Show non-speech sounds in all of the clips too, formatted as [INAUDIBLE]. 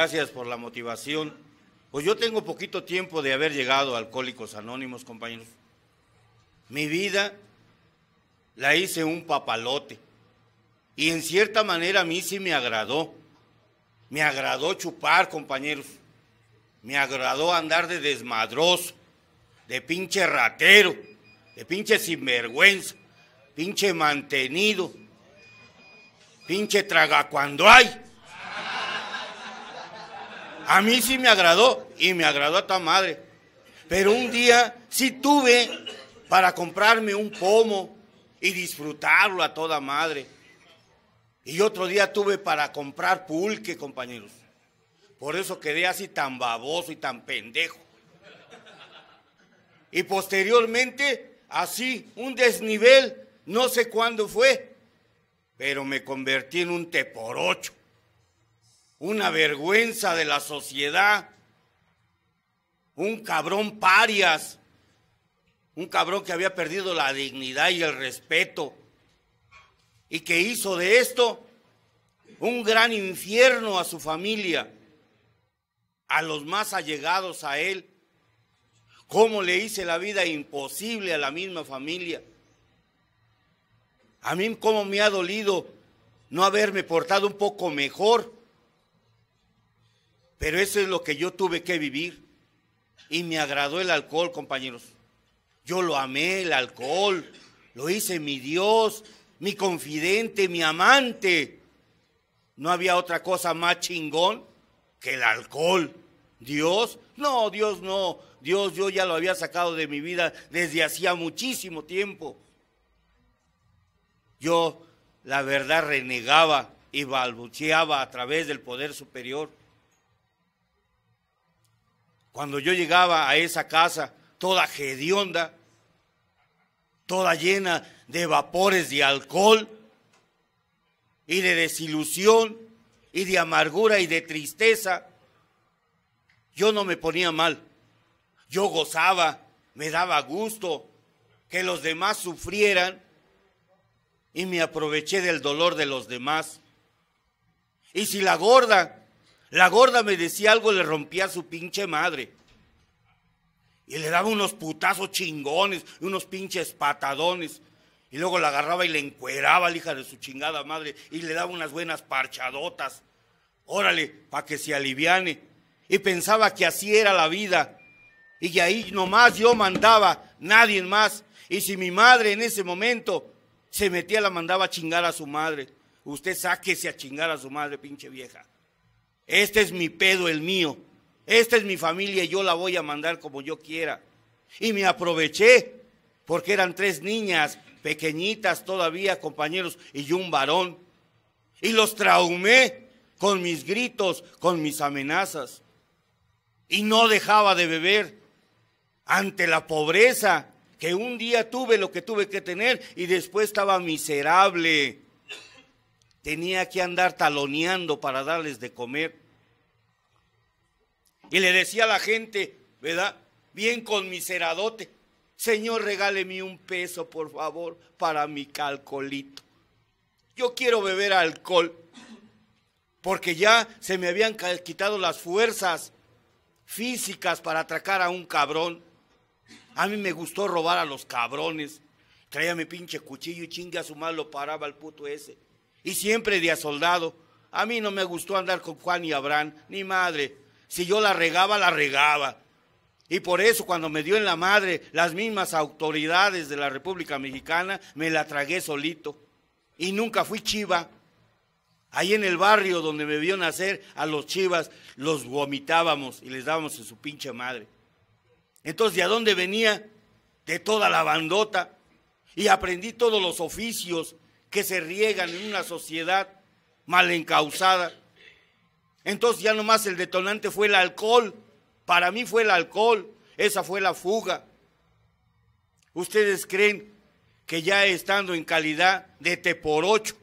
gracias por la motivación. Pues yo tengo poquito tiempo de haber llegado a Alcohólicos Anónimos, compañeros. Mi vida la hice un papalote. Y en cierta manera a mí sí me agradó. Me agradó chupar, compañeros. Me agradó andar de desmadroso, de pinche ratero, de pinche sinvergüenza, pinche mantenido, pinche traga cuando hay. A mí sí me agradó y me agradó a tu madre. Pero un día sí tuve para comprarme un pomo y disfrutarlo a toda madre. Y otro día tuve para comprar pulque, compañeros. Por eso quedé así tan baboso y tan pendejo. Y posteriormente, así, un desnivel, no sé cuándo fue, pero me convertí en un teporocho una vergüenza de la sociedad, un cabrón parias, un cabrón que había perdido la dignidad y el respeto, y que hizo de esto un gran infierno a su familia, a los más allegados a él, cómo le hice la vida imposible a la misma familia. A mí cómo me ha dolido no haberme portado un poco mejor pero eso es lo que yo tuve que vivir. Y me agradó el alcohol, compañeros. Yo lo amé, el alcohol. Lo hice mi Dios, mi confidente, mi amante. No había otra cosa más chingón que el alcohol. Dios, no, Dios no. Dios yo ya lo había sacado de mi vida desde hacía muchísimo tiempo. Yo, la verdad, renegaba y balbuceaba a través del poder superior. Cuando yo llegaba a esa casa, toda hedionda, toda llena de vapores de alcohol y de desilusión y de amargura y de tristeza, yo no me ponía mal. Yo gozaba, me daba gusto que los demás sufrieran y me aproveché del dolor de los demás. Y si la gorda la gorda me decía algo, le rompía a su pinche madre. Y le daba unos putazos chingones, unos pinches patadones. Y luego la agarraba y le encueraba a la hija de su chingada madre y le daba unas buenas parchadotas. Órale, para que se aliviane. Y pensaba que así era la vida. Y que ahí nomás yo mandaba, nadie más. Y si mi madre en ese momento se metía, la mandaba a chingar a su madre. Usted sáquese a chingar a su madre, pinche vieja. Este es mi pedo, el mío. Esta es mi familia y yo la voy a mandar como yo quiera. Y me aproveché, porque eran tres niñas pequeñitas todavía, compañeros, y yo un varón. Y los traumé con mis gritos, con mis amenazas. Y no dejaba de beber ante la pobreza, que un día tuve lo que tuve que tener y después estaba miserable tenía que andar taloneando para darles de comer. Y le decía a la gente, ¿verdad? Bien con conmiseradote, Señor, regáleme un peso, por favor, para mi calcolito. Yo quiero beber alcohol, porque ya se me habían quitado las fuerzas físicas para atracar a un cabrón. A mí me gustó robar a los cabrones. Traía mi pinche cuchillo y chingue a su madre lo paraba el puto ese y siempre de a soldado. A mí no me gustó andar con Juan y Abraham, ni madre. Si yo la regaba, la regaba. Y por eso cuando me dio en la madre las mismas autoridades de la República Mexicana, me la tragué solito. Y nunca fui chiva. Ahí en el barrio donde me vio nacer, a los chivas los vomitábamos y les dábamos en su pinche madre. Entonces, ¿de dónde venía? De toda la bandota. Y aprendí todos los oficios que se riegan en una sociedad mal encausada. Entonces ya nomás el detonante fue el alcohol. Para mí fue el alcohol. Esa fue la fuga. ¿Ustedes creen que ya estando en calidad de te por ocho,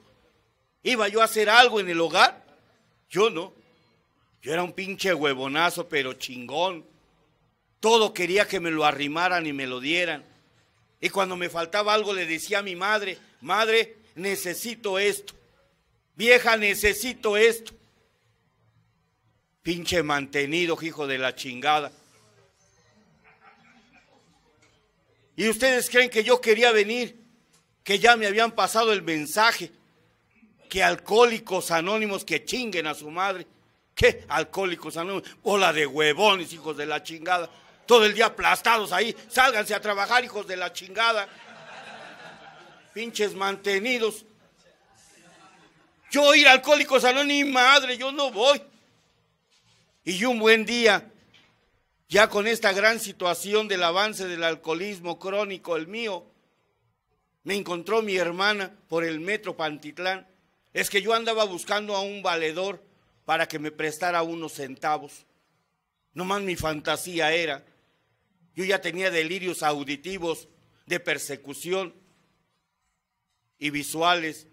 iba yo a hacer algo en el hogar? Yo no. Yo era un pinche huevonazo, pero chingón. Todo quería que me lo arrimaran y me lo dieran. Y cuando me faltaba algo le decía a mi madre, madre, necesito esto. Vieja, necesito esto. Pinche mantenido, hijo de la chingada. Y ustedes creen que yo quería venir, que ya me habían pasado el mensaje, que alcohólicos anónimos que chinguen a su madre. que Alcohólicos anónimos. Bola de huevones, hijos de la chingada. Todo el día aplastados ahí. Sálganse a trabajar, hijos de la chingada pinches mantenidos. Yo ir alcohólico salón, ni madre, yo no voy. Y un buen día, ya con esta gran situación del avance del alcoholismo crónico, el mío, me encontró mi hermana por el metro Pantitlán. Es que yo andaba buscando a un valedor para que me prestara unos centavos. no más mi fantasía era. Yo ya tenía delirios auditivos de persecución y visuales.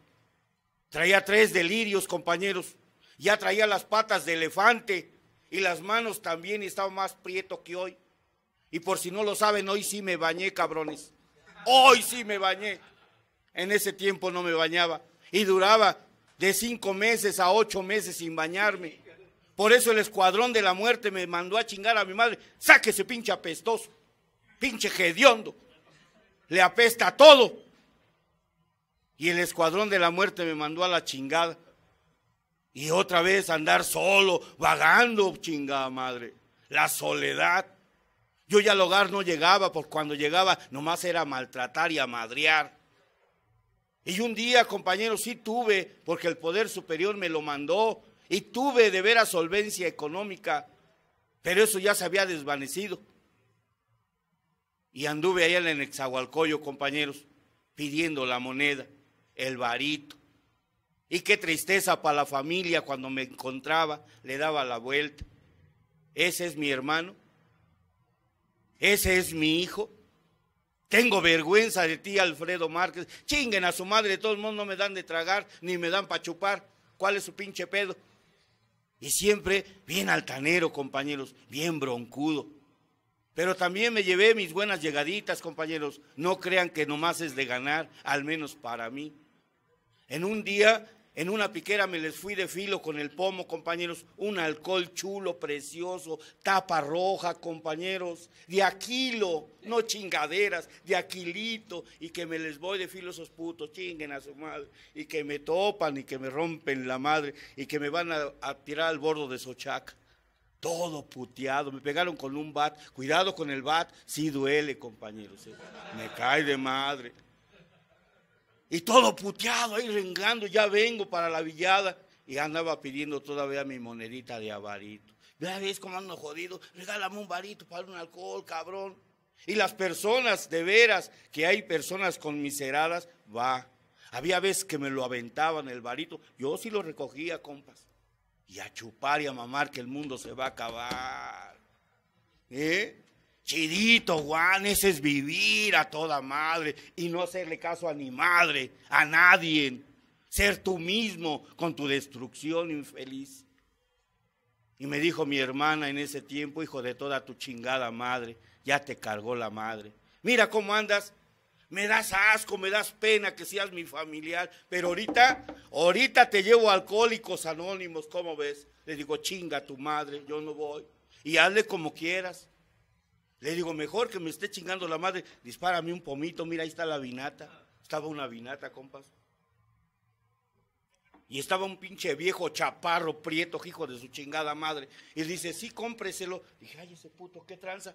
Traía tres delirios, compañeros. Ya traía las patas de elefante y las manos también estaba más prieto que hoy. Y por si no lo saben, hoy sí me bañé, cabrones. Hoy sí me bañé. En ese tiempo no me bañaba y duraba de cinco meses a ocho meses sin bañarme. Por eso el escuadrón de la muerte me mandó a chingar a mi madre. Sáquese, pinche apestoso, pinche hediondo. Le apesta todo y el escuadrón de la muerte me mandó a la chingada. Y otra vez andar solo, vagando, chingada madre. La soledad. Yo ya al hogar no llegaba, porque cuando llegaba nomás era maltratar y amadrear. Y un día, compañeros, sí tuve, porque el Poder Superior me lo mandó, y tuve de veras solvencia económica, pero eso ya se había desvanecido. Y anduve ahí en el Exahualcoyo, compañeros, pidiendo la moneda el varito. Y qué tristeza para la familia cuando me encontraba, le daba la vuelta. Ese es mi hermano. Ese es mi hijo. Tengo vergüenza de ti, Alfredo Márquez. Chinguen a su madre, todo el mundo no me dan de tragar, ni me dan para chupar. ¿Cuál es su pinche pedo? Y siempre bien altanero, compañeros, bien broncudo. Pero también me llevé mis buenas llegaditas, compañeros. No crean que nomás es de ganar, al menos para mí. En un día, en una piquera me les fui de filo con el pomo, compañeros, un alcohol chulo, precioso, tapa roja, compañeros, de aquilo, no chingaderas, de aquilito, y que me les voy de filo esos putos, chinguen a su madre, y que me topan y que me rompen la madre, y que me van a, tirar al bordo de Sochaca todo puteado, me pegaron con un bat, cuidado con el bat, sí duele, compañeros, eh. me cae de madre. Y todo puteado ahí rengando, ya vengo para la villada. Y andaba pidiendo todavía mi monedita de avarito. Vea, ves cómo ando jodido. Regálame un varito para un alcohol, cabrón. Y las personas, de veras, que hay personas conmiseradas, va. Había veces que me lo aventaban el varito. Yo sí lo recogía, compas. Y a chupar y a mamar que el mundo se va a acabar. ¿Eh? Chidito, Juan, ese es vivir a toda madre y no hacerle caso a mi madre, a nadie. Ser tú mismo con tu destrucción infeliz. Y me dijo mi hermana en ese tiempo, hijo de toda tu chingada madre, ya te cargó la madre. Mira cómo andas. Me das asco, me das pena que seas mi familiar, pero ahorita, ahorita te llevo alcohólicos anónimos, ¿cómo ves? Le digo, chinga a tu madre, yo no voy. Y hazle como quieras. Le digo, mejor que me esté chingando la madre, dispárame un pomito, mira, ahí está la vinata. Estaba una vinata, compas. Y estaba un pinche viejo chaparro, prieto, hijo de su chingada madre. Y dice, sí, cómpreselo. Dije, ay, ese puto, qué tranza.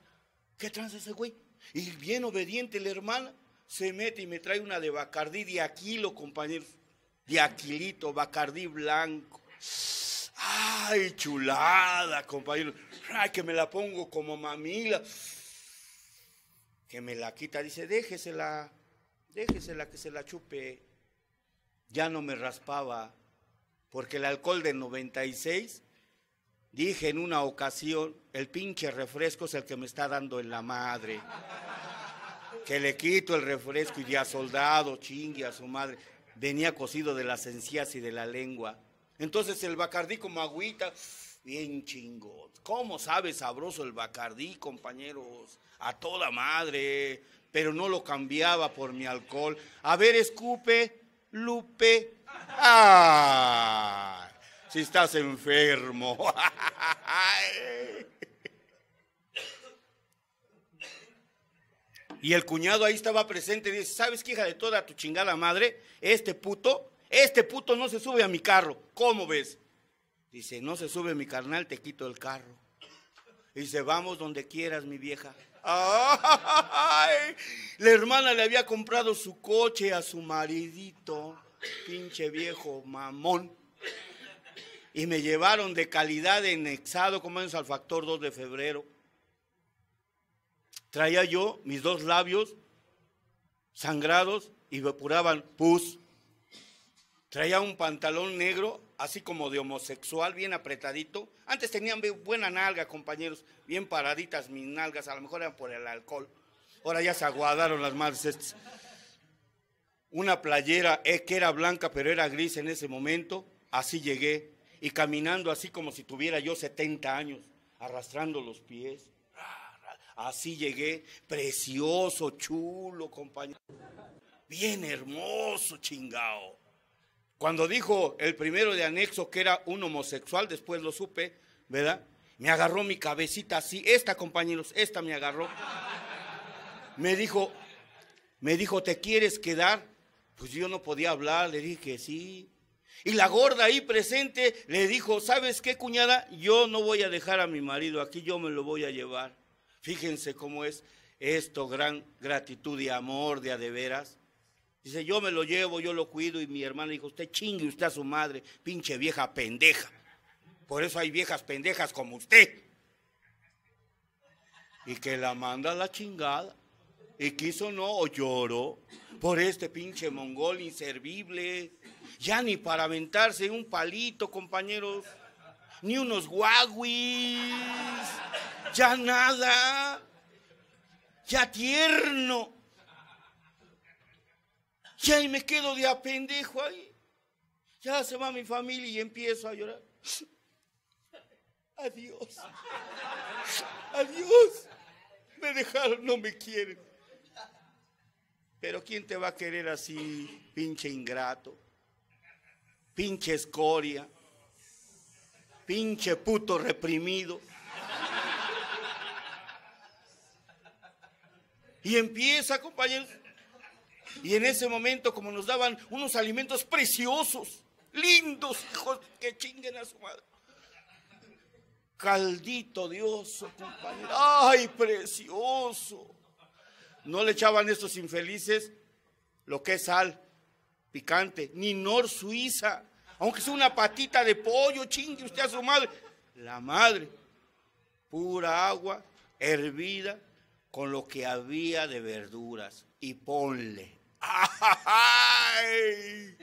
¿Qué tranza ese güey? Y bien obediente la hermana, se mete y me trae una de Bacardí de Aquilo, compañero. De Aquilito, Bacardí blanco. Ay, chulada, compañero. Ay, que me la pongo como mamila que me la quita, dice, déjesela, déjesela que se la chupe. Ya no me raspaba, porque el alcohol del 96, dije en una ocasión, el pinche refresco es el que me está dando en la madre. Que le quito el refresco y ya soldado, chingue a su madre. Venía cocido de las encías y de la lengua. Entonces el bacardí como agüita, bien chingón. ¿Cómo sabe sabroso el bacardí, compañeros? a toda madre, pero no lo cambiaba por mi alcohol. A ver, escupe, Lupe. Si estás enfermo. [LAUGHS] Y el cuñado ahí estaba presente y dice, ¿sabes qué hija de toda tu chingada madre? Este puto, este puto no se sube a mi carro. ¿Cómo ves? Dice, no se sube mi carnal, te quito el carro. Dice, vamos donde quieras, mi vieja la hermana le había comprado su coche a su maridito, pinche viejo mamón. Y me llevaron de calidad en Exado, como es al factor 2 de febrero. Traía yo mis dos labios sangrados y apuraban pus. Traía un pantalón negro así como de homosexual, bien apretadito. Antes tenían buena nalga, compañeros, bien paraditas mis nalgas, a lo mejor eran por el alcohol. Ahora ya se aguadaron las madres Una playera eh, que era blanca, pero era gris en ese momento, así llegué. Y caminando así como si tuviera yo 70 años, arrastrando los pies. Así llegué, precioso, chulo, compañero. Bien hermoso, chingao. Cuando dijo el primero de anexo que era un homosexual, después lo supe, ¿verdad? Me agarró mi cabecita así, esta compañeros, esta me agarró. Me dijo, me dijo, ¿te quieres quedar? Pues yo no podía hablar, le dije sí. Y la gorda ahí presente le dijo, ¿sabes qué cuñada? Yo no voy a dejar a mi marido aquí, yo me lo voy a llevar. Fíjense cómo es esto, gran gratitud y amor de a de veras. Dice, yo me lo llevo, yo lo cuido. Y mi hermana dijo, usted chingue usted a su madre, pinche vieja pendeja. Por eso hay viejas pendejas como usted. Y que la manda a la chingada. Y quiso no, o lloró por este pinche mongol inservible. Ya ni para aventarse un palito, compañeros. Ni unos guaguis. Ya nada. Ya tierno. Y me quedo de apendejo ahí. Ya se va mi familia y empiezo a llorar. Adiós. Adiós. Me dejaron, no me quieren. Pero ¿quién te va a querer así, pinche ingrato? Pinche escoria. Pinche puto reprimido. Y empieza, compañeros. Y en ese momento, como nos daban unos alimentos preciosos, lindos, hijos, que chinguen a su madre. Caldito Dios, compañero. ¡Ay, precioso! No le echaban estos infelices lo que es sal picante, ni nor suiza, aunque sea una patita de pollo, chingue usted a su madre. La madre, pura agua, hervida, con lo que había de verduras, y ponle. Ay,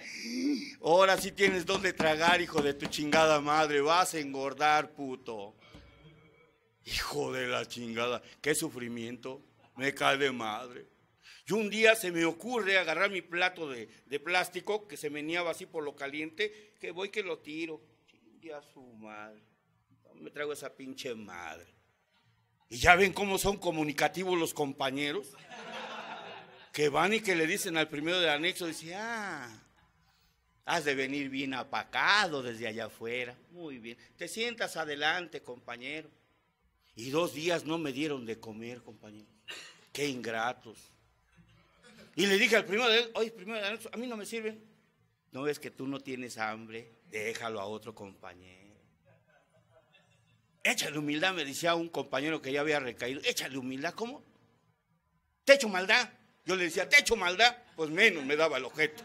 ahora sí tienes dónde tragar, hijo de tu chingada madre. Vas a engordar, puto. Hijo de la chingada. Qué sufrimiento. Me cae de madre. Y un día se me ocurre agarrar mi plato de, plástico que se meneaba así por lo caliente, que voy que lo tiro. Chingue su madre. Me traigo esa pinche madre. Y ya ven cómo son comunicativos los compañeros que van y que le dicen al primero del anexo, dice, ah, has de venir bien apacado desde allá afuera. Muy bien, te sientas adelante, compañero. Y dos días no me dieron de comer, compañero. Qué ingratos. Y le dije al primero de anexo, oye, primero del anexo, a mí no me sirven. No ves que tú no tienes hambre, déjalo a otro compañero. Échale humildad, me decía un compañero que ya había recaído. Échale humildad, ¿cómo? Te echo maldad. Yo le decía, te echo maldad, pues menos me daba el objeto.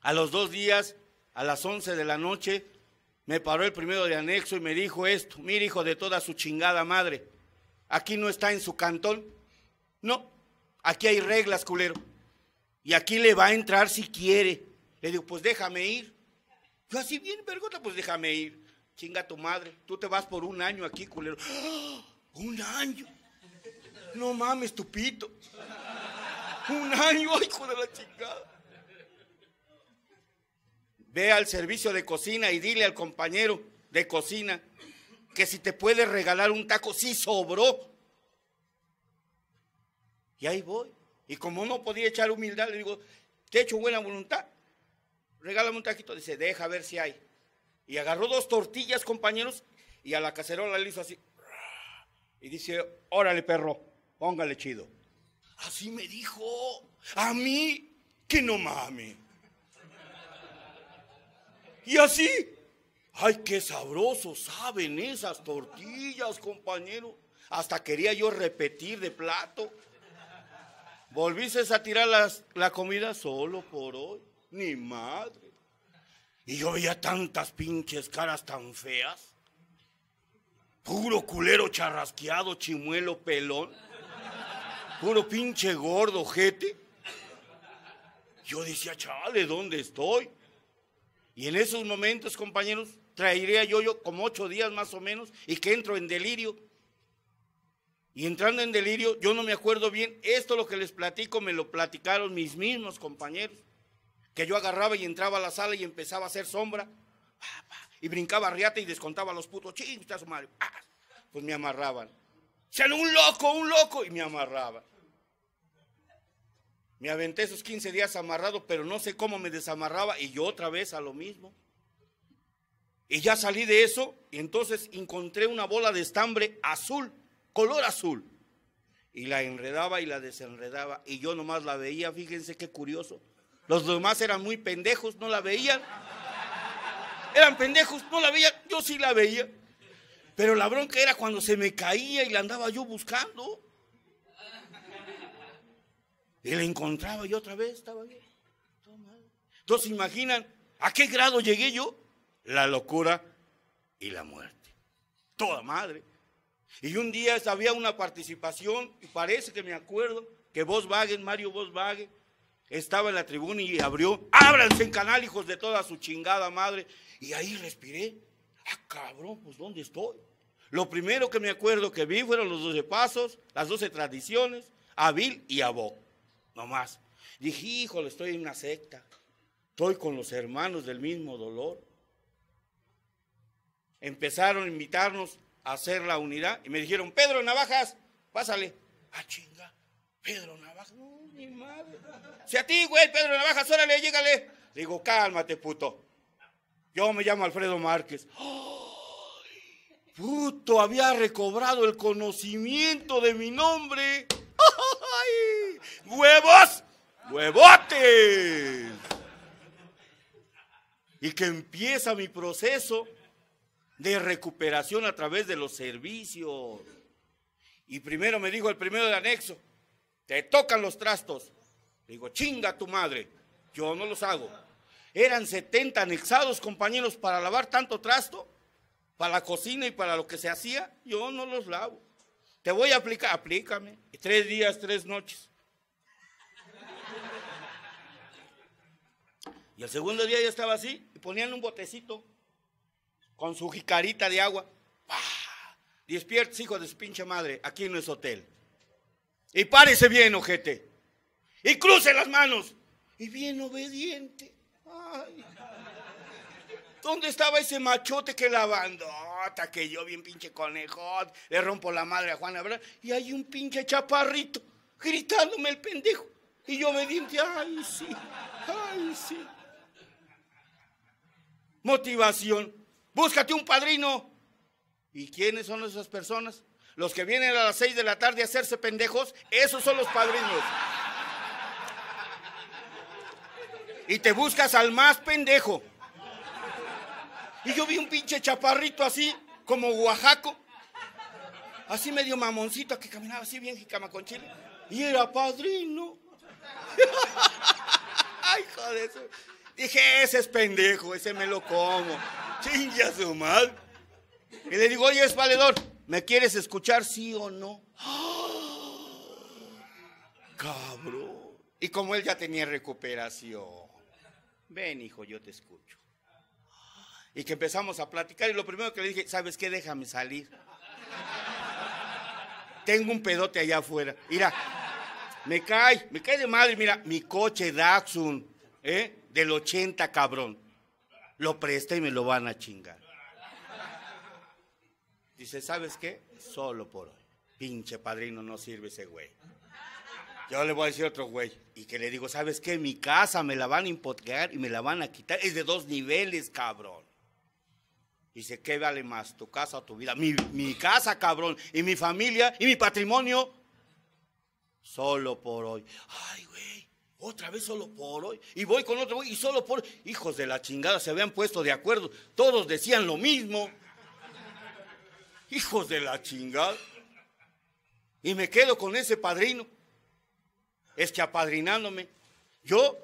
A los dos días, a las once de la noche, me paró el primero de anexo y me dijo esto, mire hijo de toda su chingada madre, aquí no está en su cantón, no, aquí hay reglas, culero, y aquí le va a entrar si quiere. Le digo, pues déjame ir. Yo así bien, vergota, pues déjame ir. Chinga tu madre, tú te vas por un año aquí, culero. ¡Ah! Un año. No mames, tupito. Un año, [LAUGHS] hijo de la chingada. Ve al servicio de cocina y dile al compañero de cocina que si te puede regalar un taco, sí sobró. Y ahí voy. Y como no podía echar humildad, le digo, te hecho buena voluntad. Regálame un taquito. Dice, deja a ver si hay. Y agarró dos tortillas, compañeros, y a la cacerola le hizo así y dice, órale perro, póngale chido. Así me dijo, a mí que no mame. Y así, ay, qué sabroso saben esas tortillas, compañero. Hasta quería yo repetir de plato. Volviste a tirar la comida solo por hoy. Ni madre. Y yo veía tantas pinches caras tan feas. Puro culero charrasqueado, chimuelo, pelón. Puro pinche gordo, jete. Yo decía, chale, ¿dónde estoy? Y en esos momentos, compañeros, traería yo, yo como ocho días más o menos y que entro en delirio. Y entrando en delirio, yo no me acuerdo bien, esto lo que les platico me lo platicaron mis mismos compañeros, que yo agarraba y entraba a la sala y empezaba a hacer sombra y brincaba riata y descontaba los putos. Ching, su madre. Ah, pues me amarraban. Sean un loco, un loco. Y me amarraban. Me aventé esos 15 días amarrado, pero no sé cómo me desamarraba y yo otra vez a lo mismo. Y ya salí de eso y entonces encontré una bola de estambre azul, color azul. Y la enredaba y la desenredaba y yo nomás la veía, fíjense qué curioso. Los demás eran muy pendejos, no la veían eran pendejos, no la veía, yo sí la veía. Pero la bronca era cuando se me caía y la andaba yo buscando. Y la encontraba y otra vez estaba ahí. Entonces, imaginan a qué grado llegué yo? La locura y la muerte. Toda madre. Y un día había una participación, y parece que me acuerdo, que Volkswagen, Mario Volkswagen, estaba en la tribuna y abrió, ábranse en canal, hijos de toda su chingada madre. Y ahí respiré. Ah, cabrón, pues ¿dónde estoy? Lo primero que me acuerdo que vi fueron los doce pasos, las doce tradiciones, Avil y Abó. Nomás. Dije, híjole, estoy en una secta. Estoy con los hermanos del mismo dolor. Empezaron a invitarnos a hacer la unidad y me dijeron, Pedro Navajas, pásale. Ah, chinga, Pedro Navajas, no, mi madre. Si a ti, güey, Pedro Navajas, órale, llégale. digo, cálmate, puto. Yo me llamo Alfredo Márquez. Puto, había recobrado el conocimiento de mi nombre. ¡Huevos! ¡Huevotes! Y que empieza mi proceso de recuperación a través de los servicios. Y primero me dijo el primero de anexo, te tocan los trastos. digo, chinga tu madre, yo no los hago eran 70 anexados, compañeros, para lavar tanto trasto, para la cocina y para lo que se hacía, yo no los lavo. Te voy a aplicar, aplícame. Tres días, tres noches. Y el segundo día ya estaba así, y ponían un botecito con su jicarita de agua. ¡Pah! Despiertes, hijo de su pinche madre, aquí no es hotel. Y párese bien, ojete. Y cruce las manos. Y bien obediente. ¿Dónde estaba ese machote que la bandota ah, que yo bien pinche conejón, Le rompo la madre a Juan Abraham? Y hay un pinche chaparrito gritándome el pendejo. Y yo me dije ay sí, ay sí. Motivación. Búscate un padrino. ¿Y quiénes son esas personas? Los que vienen a las seis de la tarde a hacerse pendejos, esos son los padrinos. y te buscas al más pendejo. Y yo vi un pinche chaparrito así, como Oaxaco, así medio mamoncito, que caminaba así bien jicama con chile. Y era padrino. [LAUGHS] Ay, joder. Dije, ese es pendejo, ese me lo como. chingas su mal. Y le digo, oye, es valedor, ¿me quieres escuchar sí o no? [GASPS] Cabrón. Y como él ya tenía recuperación ven hijo, yo te escucho. Y que empezamos a platicar y lo primero que le dije, ¿sabes qué? Déjame salir. Tengo un pedote allá afuera. Mira, me cae, me cae de madre, mira, mi coche Datsun, ¿eh? Del 80, cabrón. Lo presta y me lo van a chingar. Dice, ¿sabes qué? Solo por hoy. Pinche padrino, no sirve ese güey. Yo le voy a decir a otro güey. Y que le digo, ¿sabes qué? Mi casa me la van a impotear y me la van a quitar. Es de dos niveles, cabrón. Dice, ¿qué vale más? ¿Tu casa o tu vida? Mi, casa, cabrón. Y mi familia y mi patrimonio. Solo por hoy. Ay, güey. Otra vez solo por hoy. Y voy con otro güey y solo por. Hijos de la chingada, se habían puesto de acuerdo. Todos decían lo mismo. Hijos de la chingada. Y me quedo con ese padrino que apadrinándome. Yo,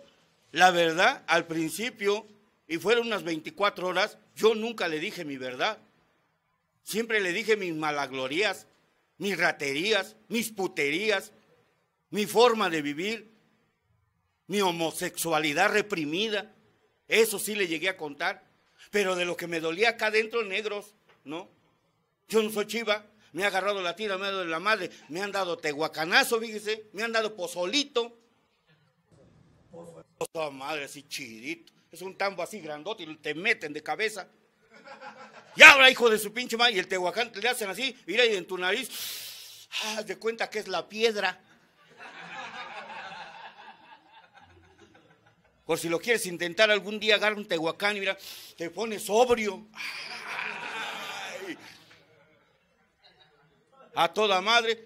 la verdad, al principio, y fueron unas 24 horas, yo nunca le dije mi verdad. Siempre le dije mis malaglorías, mis raterías, mis puterías, mi forma de vivir, mi homosexualidad reprimida. Eso sí le llegué a contar. Pero de lo que me dolía acá adentro, negros, ¿no? Yo no soy chiva, me ha agarrado la tira, me ha dado la madre, me han dado tehuacanazo, fíjese, me han dado pozolito. Pozo madre, así chidito. Es un tambo así grandote y te meten de cabeza. Y ahora, hijo de su pinche madre, y el tehuacán te le hacen así, mira, y en tu nariz, de cuenta que es la piedra. Por si lo quieres intentar algún día, agarra un tehuacán y mira, te pone sobrio. a toda madre.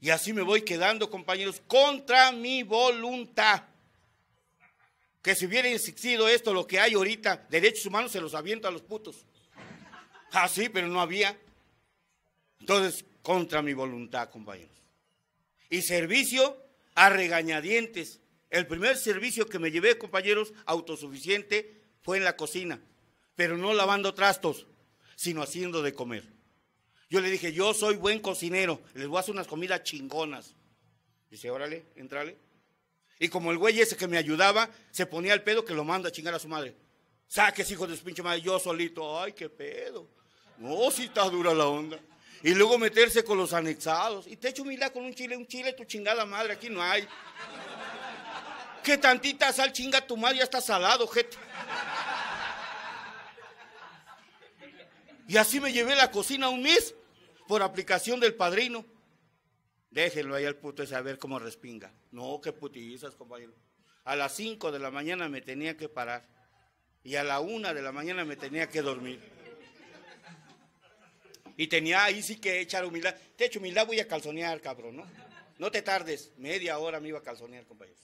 Y así me voy quedando, compañeros, contra mi voluntad. Que si hubiera existido esto, lo que hay ahorita, derechos humanos, se los aviento a los putos. así, ah, pero no había. Entonces, contra mi voluntad, compañeros. Y servicio a regañadientes. El primer servicio que me llevé, compañeros, autosuficiente, fue en la cocina, pero no lavando trastos, sino haciendo de comer. Yo le dije, yo soy buen cocinero, les voy a hacer unas comidas chingonas. Dice, órale, entrale. Y como el güey ese que me ayudaba, se ponía el pedo que lo manda a chingar a su madre. Saques, hijo de su pinche madre, yo solito. Ay, qué pedo. No, si está dura la onda. Y luego meterse con los anexados. Y te echo humildad con un chile, un chile, tu chingada madre, aquí no hay. Qué tantita sal chinga tu madre, ya está salado, gente. Y así me llevé la cocina un mes por aplicación del padrino, déjenlo ahí al puto ese a ver cómo respinga. No, qué putillizas, compañero. A las 5 de la mañana me tenía que parar y a la 1 de la mañana me tenía que dormir. Y tenía ahí sí que echar humildad. Te echo humildad, voy a calzonear, cabrón, ¿no? No te tardes, media hora me iba a calzonear, compañeros.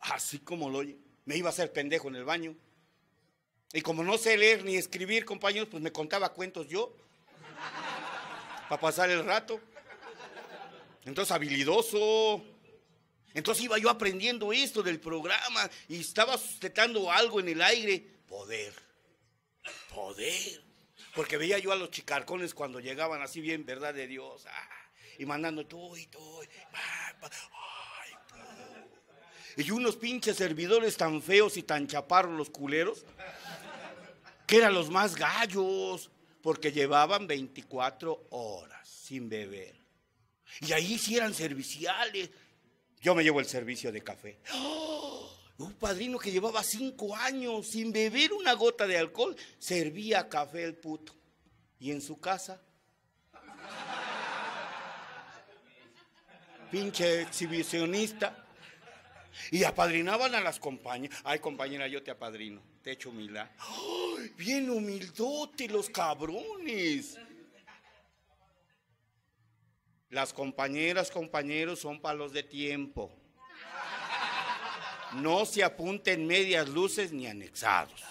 Así como lo oye, me iba a hacer pendejo en el baño. Y como no sé leer ni escribir, compañeros, pues me contaba cuentos yo a pasar el rato. Entonces, habilidoso. Entonces iba yo aprendiendo esto del programa y estaba sustentando algo en el aire. Poder. Poder. Porque veía yo a los chicarcones cuando llegaban así bien, ¿verdad? De Dios. Ah, y mandando todo y Y unos pinches servidores tan feos y tan chaparros los culeros, que eran los más gallos porque llevaban 24 horas sin beber. Y ahí sí eran serviciales. Yo me llevo el servicio de café. ¡Oh! Un padrino que llevaba cinco años sin beber una gota de alcohol, servía café el puto. Y en su casa, pinche exhibicionista, y apadrinaban a las compañeras. Ay, compañera, yo te apadrino. Te echo humildad. bien humildote, los cabrones. Las compañeras, compañeros, son palos de tiempo. No se apunten medias luces ni anexados.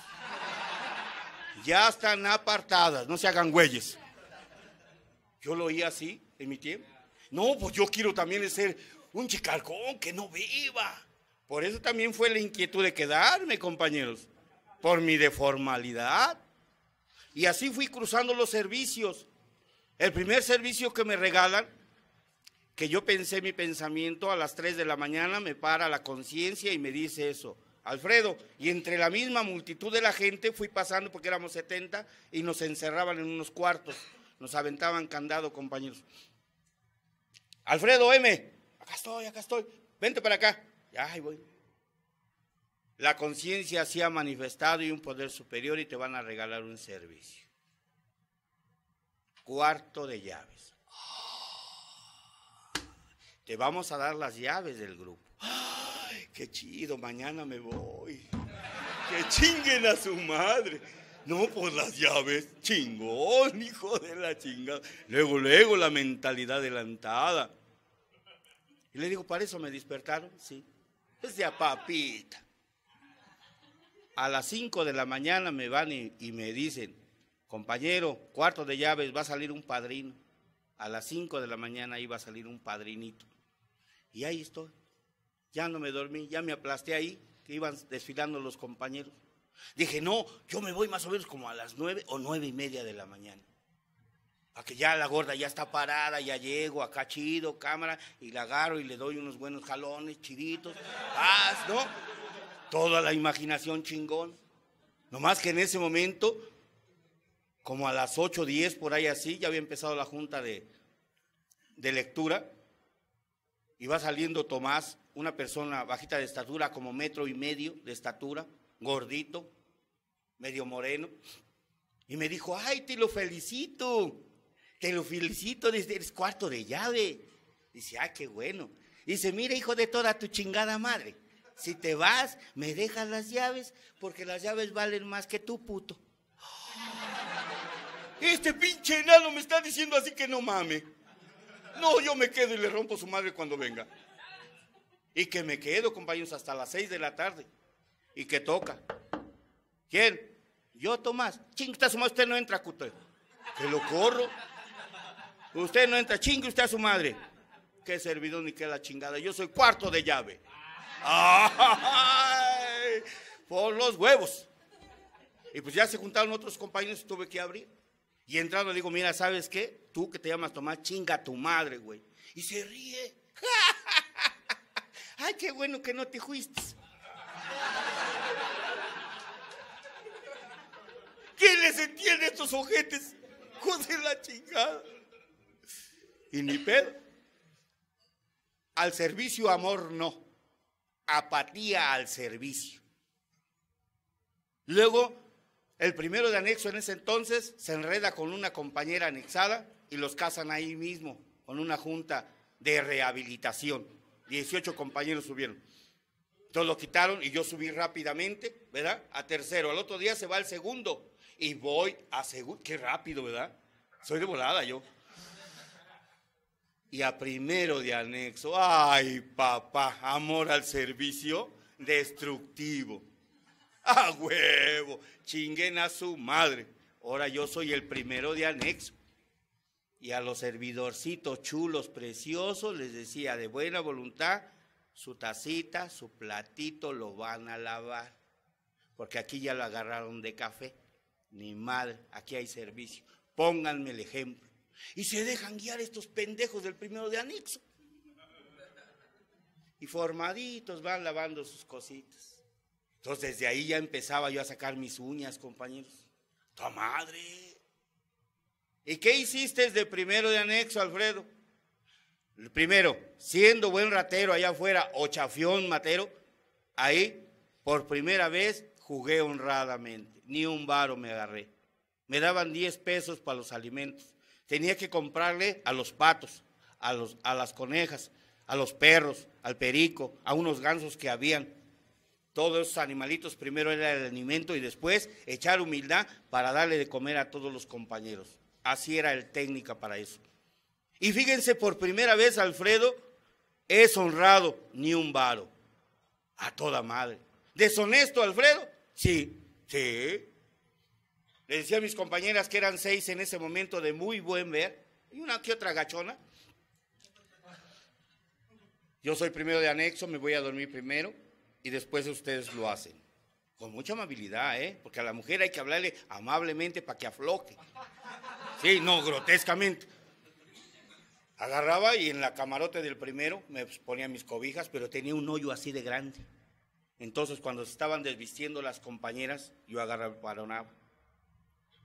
Ya están apartadas, no se hagan güeyes. Yo lo oí así en mi tiempo. No, pues yo quiero también ser un chicalcón que no viva. Por eso también fue la inquietud de quedarme, compañeros, por mi deformalidad. Y así fui cruzando los servicios. El primer servicio que me regalan, que yo pensé mi pensamiento a las 3 de la mañana, me para la conciencia y me dice eso. Alfredo, y entre la misma multitud de la gente fui pasando porque éramos 70 y nos encerraban en unos cuartos, nos aventaban candado, compañeros. Alfredo M, acá estoy, acá estoy, vente para acá. Ya, voy. La conciencia se ha manifestado y un poder superior y te van a regalar un servicio. Cuarto de llaves. Te vamos a dar las llaves del grupo. ¡Ay, qué chido! Mañana me voy. ¡Que chinguen a su madre! No, por pues las llaves, chingón, [LAUGHS] hijo de la chingada. Luego, luego, la mentalidad adelantada. Y le digo, ¿para eso me despertaron? Sí. Decía, papita. A las 5 de la mañana me van y, me dicen, compañero, cuarto de llaves, va a salir un padrino. A las 5 de la mañana iba a salir un padrinito. Y ahí estoy. Ya no me dormí, ya me aplasté ahí, que iban desfilando los compañeros. Dije, no, yo me voy más o menos como a las nueve o nueve y media de la mañana. A que ya la gorda ya está parada, ya llego acá chido, cámara, y la agarro y le doy unos buenos jalones chiditos. Ah, ¿no? Toda la imaginación chingón. Nomás que en ese momento, como a las 8, 10, por ahí así, ya había empezado la junta de, de lectura, y va saliendo Tomás, una persona bajita de estatura, como metro y medio de estatura, gordito, medio moreno, y me dijo, ay, te lo felicito te lo felicito, desde eres cuarto de llave. Dice, ah, qué bueno. Dice, mira, hijo de toda tu chingada madre, si te vas, me dejas las llaves, porque las llaves valen más que tú, puto. Este pinche enano me está diciendo así que no mame. No, yo me quedo y le rompo su madre cuando venga. Y que me quedo, compañeros, hasta las seis de la tarde. Y que toca. ¿Quién? Yo, Tomás. Ching, está usted no entra, cuto. Que lo corro. Usted no entra, chingue usted a su madre. Qué servidor ni qué la chingada. Yo soy cuarto de llave. por los huevos. Y pues ya se juntaron otros compañeros y tuve que abrir. Y entrando le digo, mira, ¿sabes qué? Tú que te llamas Tomás, chinga a tu madre, güey. Y se ríe. [LAUGHS] Ay, qué bueno que no te fuiste. ¿Quién les entiende estos ojetes? Joder la chingada. Y ni pedo. Al servicio, amor no. Apatía al servicio. Luego, el primero de anexo en ese entonces se enreda con una compañera anexada y los casan ahí mismo, con una junta de rehabilitación. Dieciocho compañeros subieron. Entonces lo quitaron y yo subí rápidamente, ¿verdad? A tercero. Al otro día se va al segundo y voy a segundo. Qué rápido, ¿verdad? Soy de volada yo y a primero de anexo. Ay, papá, amor al servicio destructivo. A huevo, chinguen a su madre. Ahora yo soy el primero de anexo. Y a los servidorcitos chulos, preciosos, les decía de buena voluntad, su tacita, su platito lo van a lavar. Porque aquí ya lo agarraron de café. Ni madre, aquí hay servicio. Pónganme el ejemplo. Y se dejan guiar estos pendejos del primero de anexo. Y formaditos van lavando sus cositas. Entonces desde ahí ya empezaba yo a sacar mis uñas, compañeros. ¡Tu madre! ¿Y qué hiciste de primero de anexo, Alfredo? Primero, siendo buen ratero allá afuera o chafión matero, ahí por primera vez jugué honradamente, ni un varo me agarré. Me daban 10 pesos para los alimentos tenía que comprarle a los patos, a, los, a las conejas, a los perros, al perico, a unos gansos que habían. Todos esos animalitos primero era el alimento y después echar humildad para darle de comer a todos los compañeros. Así era el técnica para eso. Y fíjense, por primera vez Alfredo es honrado, ni un varo. A toda madre. ¿Deshonesto Alfredo? Sí, sí. Le decía a mis compañeras que eran seis en ese momento de muy buen ver, y una que otra gachona. Yo soy primero de anexo, me voy a dormir primero y después ustedes lo hacen. Con mucha amabilidad, ¿eh? Porque a la mujer hay que hablarle amablemente para que afloque. Sí, no, grotescamente. Agarraba y en la camarote del primero me ponía mis cobijas, pero tenía un hoyo así de grande. Entonces, cuando se estaban desvistiendo las compañeras, yo agarraba, para paronaba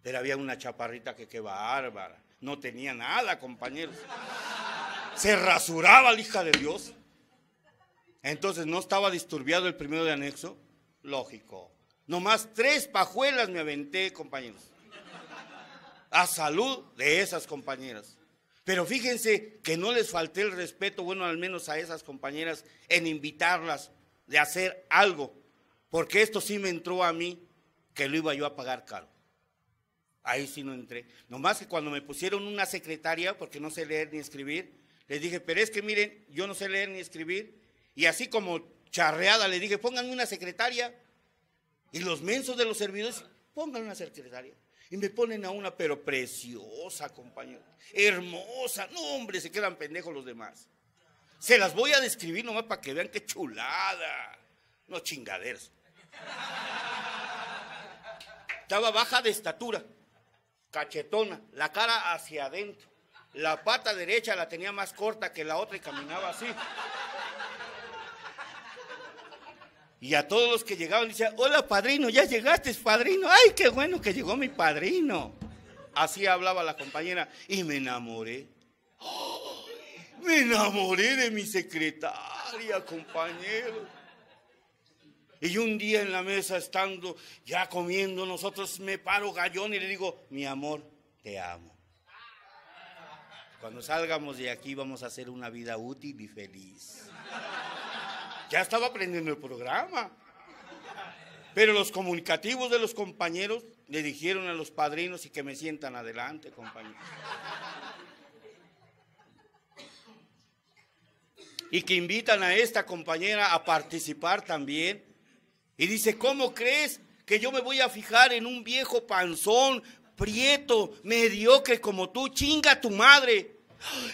pero había una chaparrita que qué bárbara. No tenía nada, compañeros. Se rasuraba la hija de Dios. Entonces no estaba disturbiado el primero de anexo. Lógico. Nomás tres pajuelas me aventé, compañeros. A salud de esas compañeras. Pero fíjense que no les falté el respeto, bueno, al menos a esas compañeras, en invitarlas de hacer algo. Porque esto sí me entró a mí que lo iba yo a pagar caro. Ahí sí no entré. Nomás que cuando me pusieron una secretaria, porque no sé leer ni escribir, les dije, pero es que miren, yo no sé leer ni escribir. Y así como charreada, le dije, pónganme una secretaria. Y los mensos de los servidores, pónganme una secretaria. Y me ponen a una, pero preciosa, compañero. Hermosa. No, hombre, se quedan pendejos los demás. Se las voy a describir nomás para que vean qué chulada. No chingaderos. Estaba baja de estatura cachetona, la cara hacia adentro. La pata derecha la tenía más corta que la otra y caminaba así. Y a todos los que llegaban decía, hola padrino, ya llegaste padrino, ay, qué bueno que llegó mi padrino. Así hablaba la compañera y me enamoré. ¡Oh! Me enamoré de mi secretaria, compañero. Y un día en la mesa, estando ya comiendo, nosotros me paro gallón y le digo, mi amor, te amo. Cuando salgamos de aquí vamos a hacer una vida útil y feliz. Ya estaba aprendiendo el programa. Pero los comunicativos de los compañeros le dijeron a los padrinos y que me sientan adelante, compañeros. Y que invitan a esta compañera a participar también y dice, ¿cómo crees que yo me voy a fijar en un viejo panzón, prieto, mediocre como tú? Chinga a tu madre.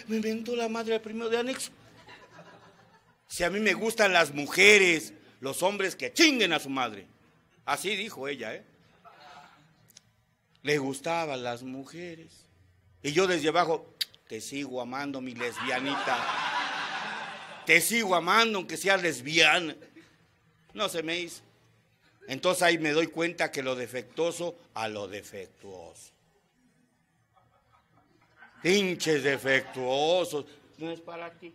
me inventó la madre al primero de anexo. Si a mí me gustan las mujeres, los hombres que chinguen a su madre. Así dijo ella, ¿eh? Le gustaban las mujeres. Y yo desde abajo, te sigo amando, mi lesbianita. Te sigo amando, aunque seas lesbiana. No se me hizo. Entonces ahí me doy cuenta que lo defectuoso a lo defectuoso. Pinches defectuosos. No es para ti.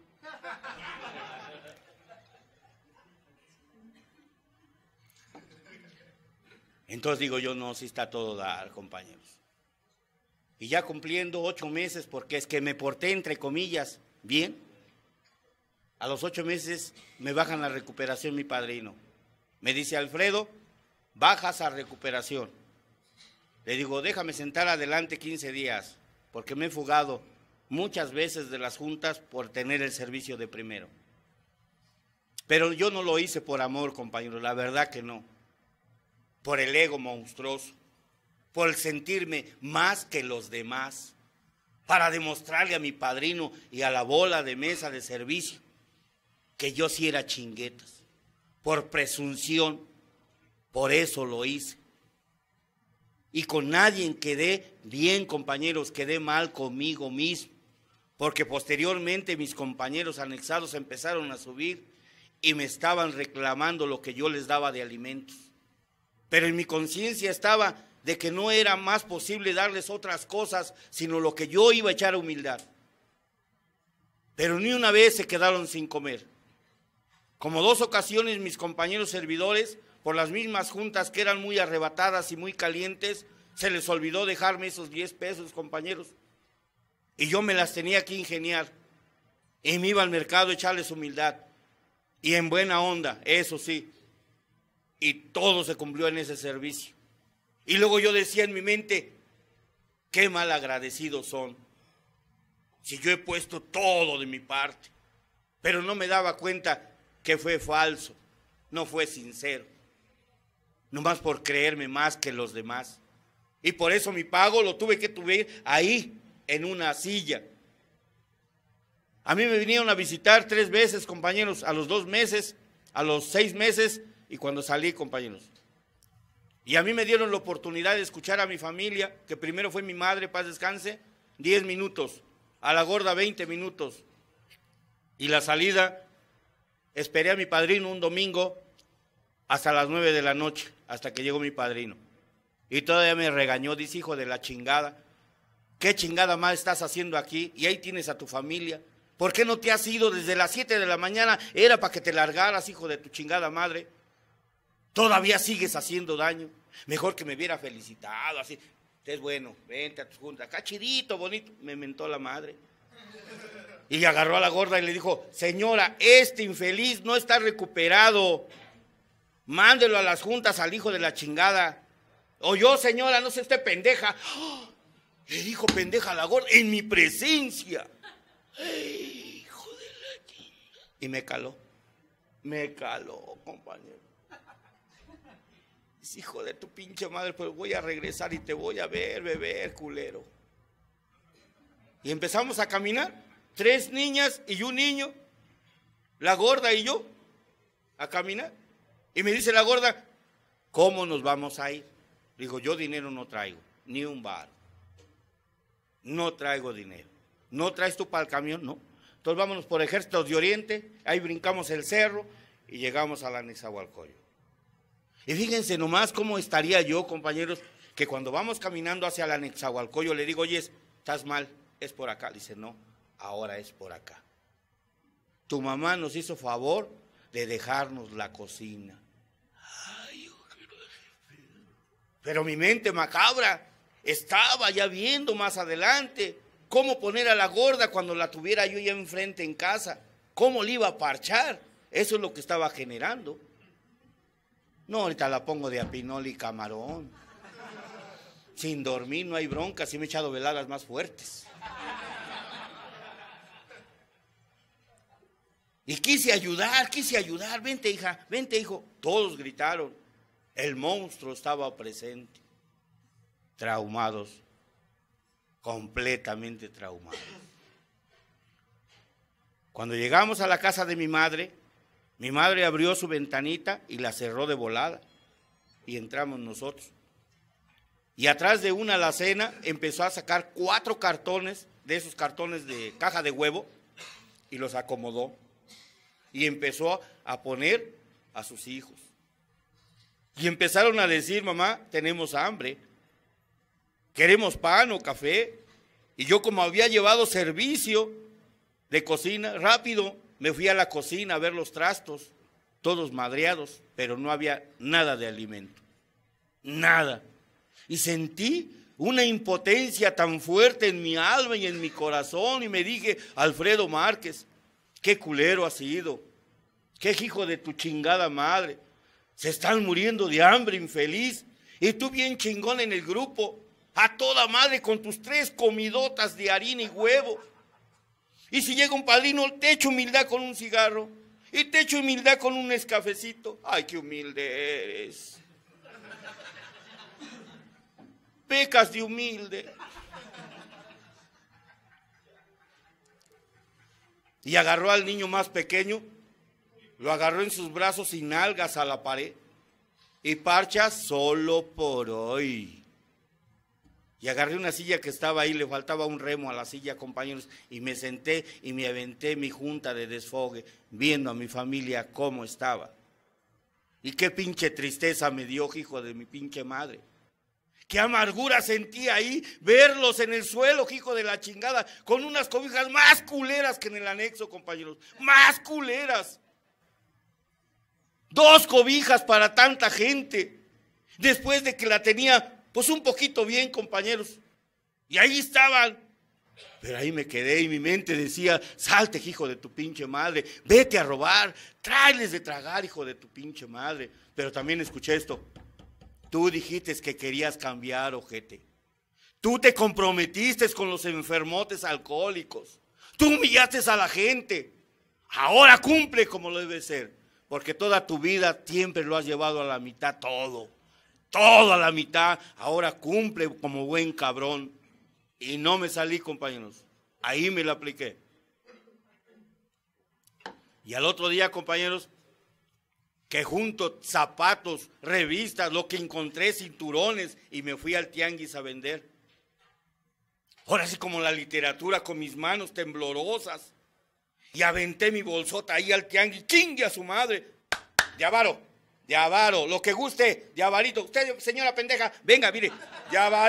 Entonces digo yo, no, si está todo dar, compañeros. Y ya cumpliendo ocho meses, porque es que me porté, entre comillas, bien, a los ocho meses me bajan la recuperación mi padrino. Me dice Alfredo, bajas a recuperación. Le digo, déjame sentar adelante 15 días, porque me he fugado muchas veces de las juntas por tener el servicio de primero. Pero yo no lo hice por amor, compañero, la verdad que no. Por el ego monstruoso, por sentirme más que los demás, para demostrarle a mi padrino y a la bola de mesa de servicio que yo sí era chinguetas, por presunción, por eso lo hice. Y con nadie quedé bien, compañeros, quedé mal conmigo mismo. Porque posteriormente mis compañeros anexados empezaron a subir y me estaban reclamando lo que yo les daba de alimentos. Pero en mi conciencia estaba de que no era más posible darles otras cosas, sino lo que yo iba a echar a humildad. Pero ni una vez se quedaron sin comer. Como dos ocasiones mis compañeros servidores por las mismas juntas que eran muy arrebatadas y muy calientes, se les olvidó dejarme esos 10 pesos, compañeros. Y yo me las tenía que ingeniar. Y me iba al mercado a echarles humildad. Y en buena onda, eso sí. Y todo se cumplió en ese servicio. Y luego yo decía en mi mente, qué mal agradecidos son. Si yo he puesto todo de mi parte. Pero no me daba cuenta que fue falso, no fue sincero más por creerme más que los demás. Y por eso mi pago lo tuve que tuve ahí, en una silla. A mí me vinieron a visitar tres veces, compañeros, a los dos meses, a los seis meses y cuando salí, compañeros. Y a mí me dieron la oportunidad de escuchar a mi familia, que primero fue mi madre, paz descanse, diez minutos, a la gorda veinte minutos. Y la salida, esperé a mi padrino un domingo hasta las nueve de la noche, hasta que llegó mi padrino. Y todavía me regañó, dice, hijo de la chingada, ¿qué chingada más estás haciendo aquí? Y ahí tienes a tu familia. ¿Por qué no te has ido desde las siete de la mañana? Era para que te largaras, hijo de tu chingada madre. Todavía sigues haciendo daño. Mejor que me hubiera felicitado, así. Es bueno, vente a tus juntas. Acá bonito. Me mentó la madre. Y agarró a la gorda y le dijo, señora, este infeliz no está recuperado mándelo a las juntas al hijo de la chingada. O yo, señora, no sé usted pendeja. [GASPS] Le dijo pendeja a la gorda en mi presencia. hijo de la chingada! Y me caló. Me caló, compañero. Dice, hijo de tu pinche madre, pues voy a regresar y te voy a ver, beber, culero. Y empezamos a caminar. Tres niñas y un niño. La gorda y yo. A caminar. Y me dice la gorda, ¿cómo nos vamos a ir? Digo, yo dinero no traigo, ni un bar. No traigo dinero. ¿No traes tú para el camión? No. Entonces vámonos por Ejércitos de Oriente, ahí brincamos el cerro y llegamos a la Y fíjense nomás cómo estaría yo, compañeros, que cuando vamos caminando hacia la Nezahualcóyotl le digo, oye, estás mal, es por acá. Dice, no, ahora es por acá. Tu mamá nos hizo favor de dejarnos la cocina. Pero mi mente macabra estaba ya viendo más adelante cómo poner a la gorda cuando la tuviera yo ya enfrente en casa, cómo le iba a parchar. Eso es lo que estaba generando. No, ahorita la pongo de apinol y camarón. Sin dormir no hay bronca, si me he echado veladas más fuertes. Y quise ayudar, quise ayudar. Vente, hija, vente, hijo. Todos gritaron. El monstruo estaba presente. Traumados, completamente traumados. Cuando llegamos a la casa de mi madre, mi madre abrió su ventanita y la cerró de volada. Y entramos nosotros. Y atrás de una alacena empezó a sacar cuatro cartones, de esos cartones de caja de huevo, y los acomodó. Y empezó a poner a sus hijos. Y empezaron a decir, mamá, tenemos hambre, queremos pan o café. Y yo como había llevado servicio de cocina, rápido me fui a la cocina a ver los trastos, todos madreados, pero no había nada de alimento, nada. Y sentí una impotencia tan fuerte en mi alma y en mi corazón y me dije, Alfredo Márquez, qué culero has sido, qué hijo de tu chingada madre. Se están muriendo de hambre, infeliz. Y tú bien chingón en el grupo, a toda madre con tus tres comidotas de harina y huevo. Y si llega un padrino, te echo humildad con un cigarro. Y te echo humildad con un escafecito. Ay, qué humilde eres. Pecas de humilde. Y agarró al niño más pequeño lo agarró en sus brazos y nalgas a la pared. Y parcha solo por hoy. Y agarré una silla que estaba ahí, le faltaba un remo a la silla, compañeros, y me senté y me aventé mi junta de desfogue, viendo a mi familia cómo estaba. Y qué pinche tristeza me dio, hijo de mi pinche madre. Qué amargura sentí ahí verlos en el suelo, hijo de la chingada, con unas cobijas más culeras que en el anexo, compañeros. Más culeras. Dos cobijas para tanta gente. Después de que la tenía, pues un poquito bien, compañeros. Y ahí estaban. Pero ahí me quedé y mi mente decía, salte, hijo de tu pinche madre, vete a robar, tráeles de tragar, hijo de tu pinche madre. Pero también escuché esto. Tú dijiste que querías cambiar, ojete. Tú te comprometiste con los enfermotes alcohólicos. Tú humillaste a la gente. Ahora cumple como lo debe ser porque toda tu vida siempre lo has llevado a la mitad todo, todo a la mitad, ahora cumple como buen cabrón. Y no me salí, compañeros, ahí me lo apliqué. Y al otro día, compañeros, que junto zapatos, revistas, lo que encontré, cinturones, y me fui al tianguis a vender. Ahora sí como la literatura con mis manos temblorosas y aventé mi bolsota ahí al tianguis, chingue a su madre, Ya avaro, de avaro, lo que guste, ya usted señora pendeja, venga, mire, Ya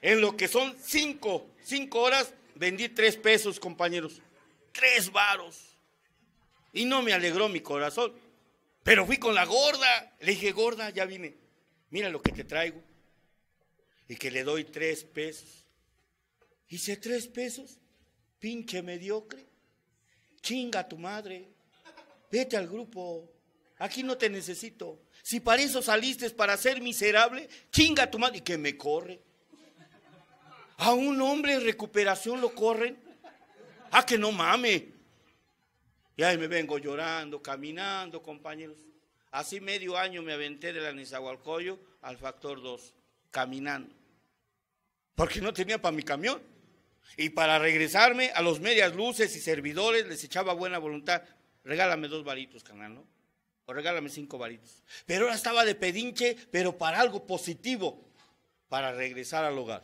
En lo que son cinco, cinco horas, vendí tres pesos, compañeros, tres varos. Y no me alegró mi corazón, pero fui con la gorda, le dije, gorda, ya vine, mira lo que te traigo. Y que le doy tres pesos. Hice tres pesos pinche mediocre, chinga tu madre, vete al grupo, aquí no te necesito. Si para eso saliste para ser miserable, chinga tu madre y que me corre. A un hombre en recuperación lo corren. A ah, que no mame. Y ahí me vengo llorando, caminando, compañeros. Así medio año me aventé de la Nizahualcoyo al factor 2, caminando. Porque no tenía para mi camión. Y para regresarme a los medias luces y servidores les echaba buena voluntad. Regálame dos varitos, canal, ¿no? O regálame cinco varitos. Pero ahora estaba de pedinche, pero para algo positivo, para regresar al hogar.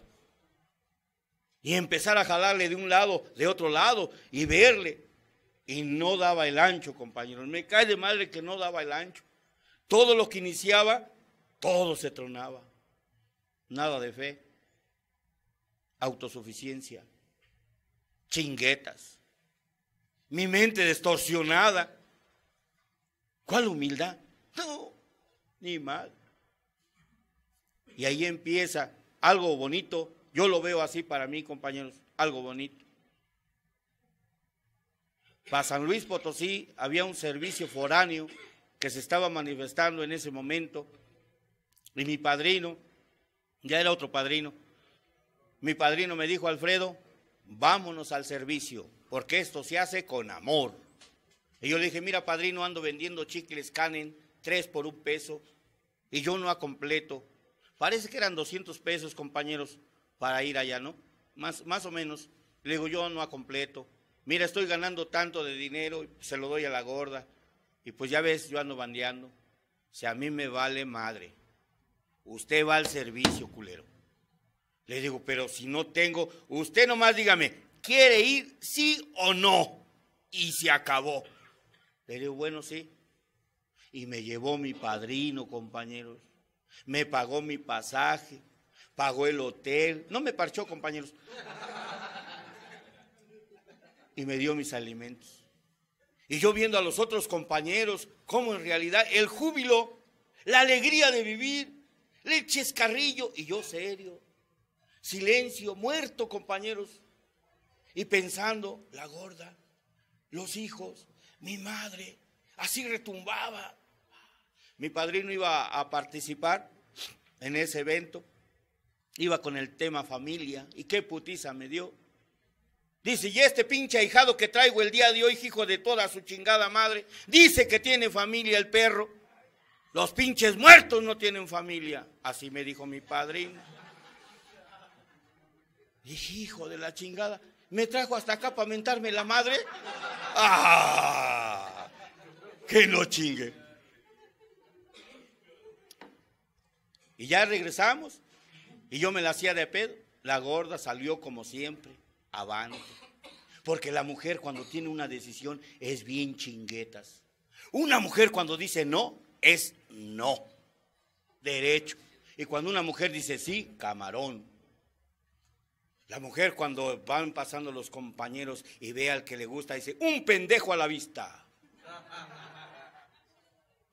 Y empezar a jalarle de un lado, de otro lado, y verle. Y no daba el ancho, compañeros. Me cae de madre que no daba el ancho. Todo lo que iniciaba, todo se tronaba. Nada de fe. Autosuficiencia chinguetas, mi mente distorsionada. ¿Cuál humildad? No, ni mal. Y ahí empieza algo bonito. Yo lo veo así para mí, compañeros, algo bonito. Para San Luis Potosí había un servicio foráneo que se estaba manifestando en ese momento. Y mi padrino, ya era otro padrino, mi padrino me dijo, Alfredo, vámonos al servicio, porque esto se hace con amor. Y yo le dije, mira, padrino, ando vendiendo chicles Canen, tres por un peso, y yo no a completo. Parece que eran 200 pesos, compañeros, para ir allá, ¿no? Más, más o menos. Le digo, yo no a completo. Mira, estoy ganando tanto de dinero, se lo doy a la gorda. Y pues ya ves, yo ando bandeando. Si a mí me vale madre, usted va al servicio, culero. Le digo, pero si no tengo, usted nomás dígame, ¿quiere ir sí o no? Y se acabó. Le digo, bueno, sí. Y me llevó mi padrino, compañeros. Me pagó mi pasaje, pagó el hotel. No me parchó, compañeros. Y me dio mis alimentos. Y yo viendo a los otros compañeros, cómo en realidad el júbilo, la alegría de vivir, leche carrillo y yo serio silencio, muerto, compañeros. Y pensando, la gorda, los hijos, mi madre, así retumbaba. Mi padrino iba a participar en ese evento, iba con el tema familia, y qué putiza me dio. Dice, y este pinche ahijado que traigo el día de hoy, hijo de toda su chingada madre, dice que tiene familia el perro. Los pinches muertos no tienen familia. Así me dijo mi padrino. Hijo de la chingada, me trajo hasta acá para mentarme la madre. ¡Ah! ¡Que no chingue! Y ya regresamos y yo me la hacía de pedo. La gorda salió como siempre, avante. Porque la mujer cuando tiene una decisión es bien chinguetas. Una mujer cuando dice no, es no. Derecho. Y cuando una mujer dice sí, camarón. La mujer cuando van pasando los compañeros y ve al que le gusta, dice, un pendejo a la vista.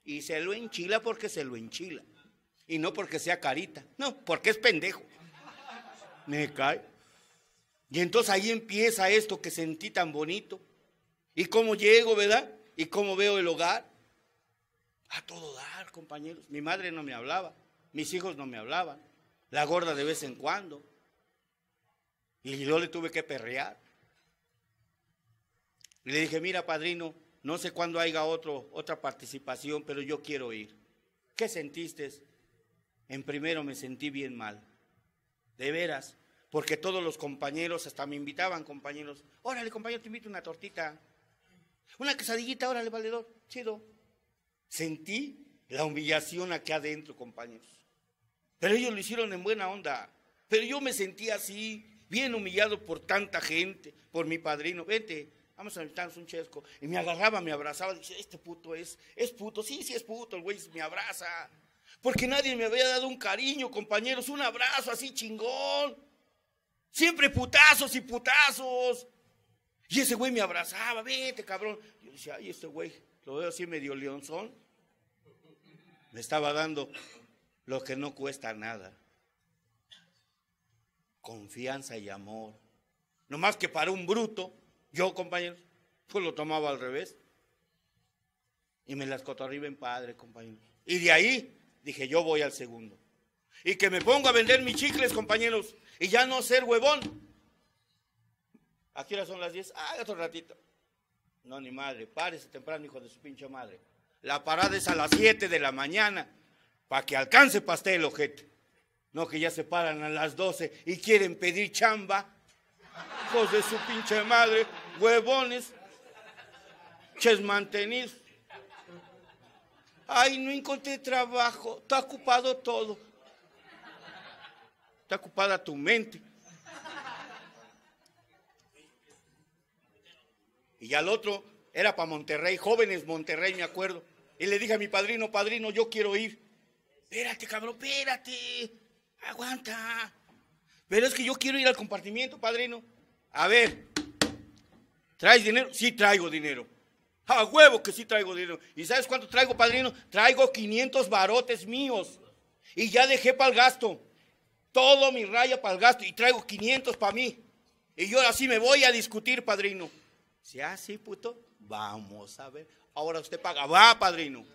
Y se lo enchila porque se lo enchila. Y no porque sea carita, no, porque es pendejo. Me cae. Y entonces ahí empieza esto que sentí tan bonito. ¿Y cómo llego, verdad? ¿Y cómo veo el hogar? A todo dar, compañeros. Mi madre no me hablaba, mis hijos no me hablaban, la gorda de vez en cuando, y yo le tuve que perrear. Y le dije, mira, padrino, no sé cuándo haya otro, otra participación, pero yo quiero ir. ¿Qué sentiste? En primero me sentí bien mal. De veras. Porque todos los compañeros, hasta me invitaban compañeros. Órale, compañero, te invito una tortita. Una quesadillita, órale, valedor. Chido. Sentí la humillación aquí adentro, compañeros. Pero ellos lo hicieron en buena onda. Pero yo me sentí así bien humillado por tanta gente, por mi padrino, vente, vamos a invitarnos un chesco. Y me agarraba, me abrazaba, dice, este puto es, es puto, sí, sí es puto, el güey me abraza. Porque nadie me había dado un cariño, compañeros, un abrazo así chingón. Siempre putazos y putazos. Y ese güey me abrazaba, vete, cabrón. Yo decía, ay, este güey, lo veo así medio leonzón. Me estaba dando lo que no cuesta nada confianza y amor. No más que para un bruto, yo compañeros, pues lo tomaba al revés. Y me las cotorriba en padre, compañeros. Y de ahí dije, yo voy al segundo. Y que me pongo a vender mis chicles, compañeros, y ya no ser huevón. Aquí ahora son las 10? Ah, otro ratito. No, ni madre, párese temprano, hijo de su pinche madre. La parada es a las 7 de la mañana, para que alcance pastel, ojete. No, que ya se paran a las 12 y quieren pedir chamba. Hijos de su pinche madre, huevones, mantenir. Ay, no encontré trabajo, está ocupado todo. Está ocupada tu mente. Y al otro era para Monterrey, jóvenes Monterrey, me acuerdo. Y le dije a mi padrino, padrino, yo quiero ir. Espérate, cabrón, espérate. Aguanta. Pero es que yo quiero ir al compartimiento, padrino. A ver, ¿traes dinero? Sí, traigo dinero. A huevo que sí traigo dinero. ¿Y sabes cuánto traigo, padrino? Traigo 500 barotes míos. Y ya dejé para el gasto. Todo mi raya para el gasto. Y traigo 500 para mí. Y yo así me voy a discutir, padrino. Si así, puto, vamos a ver. Ahora usted paga. Va, padrino.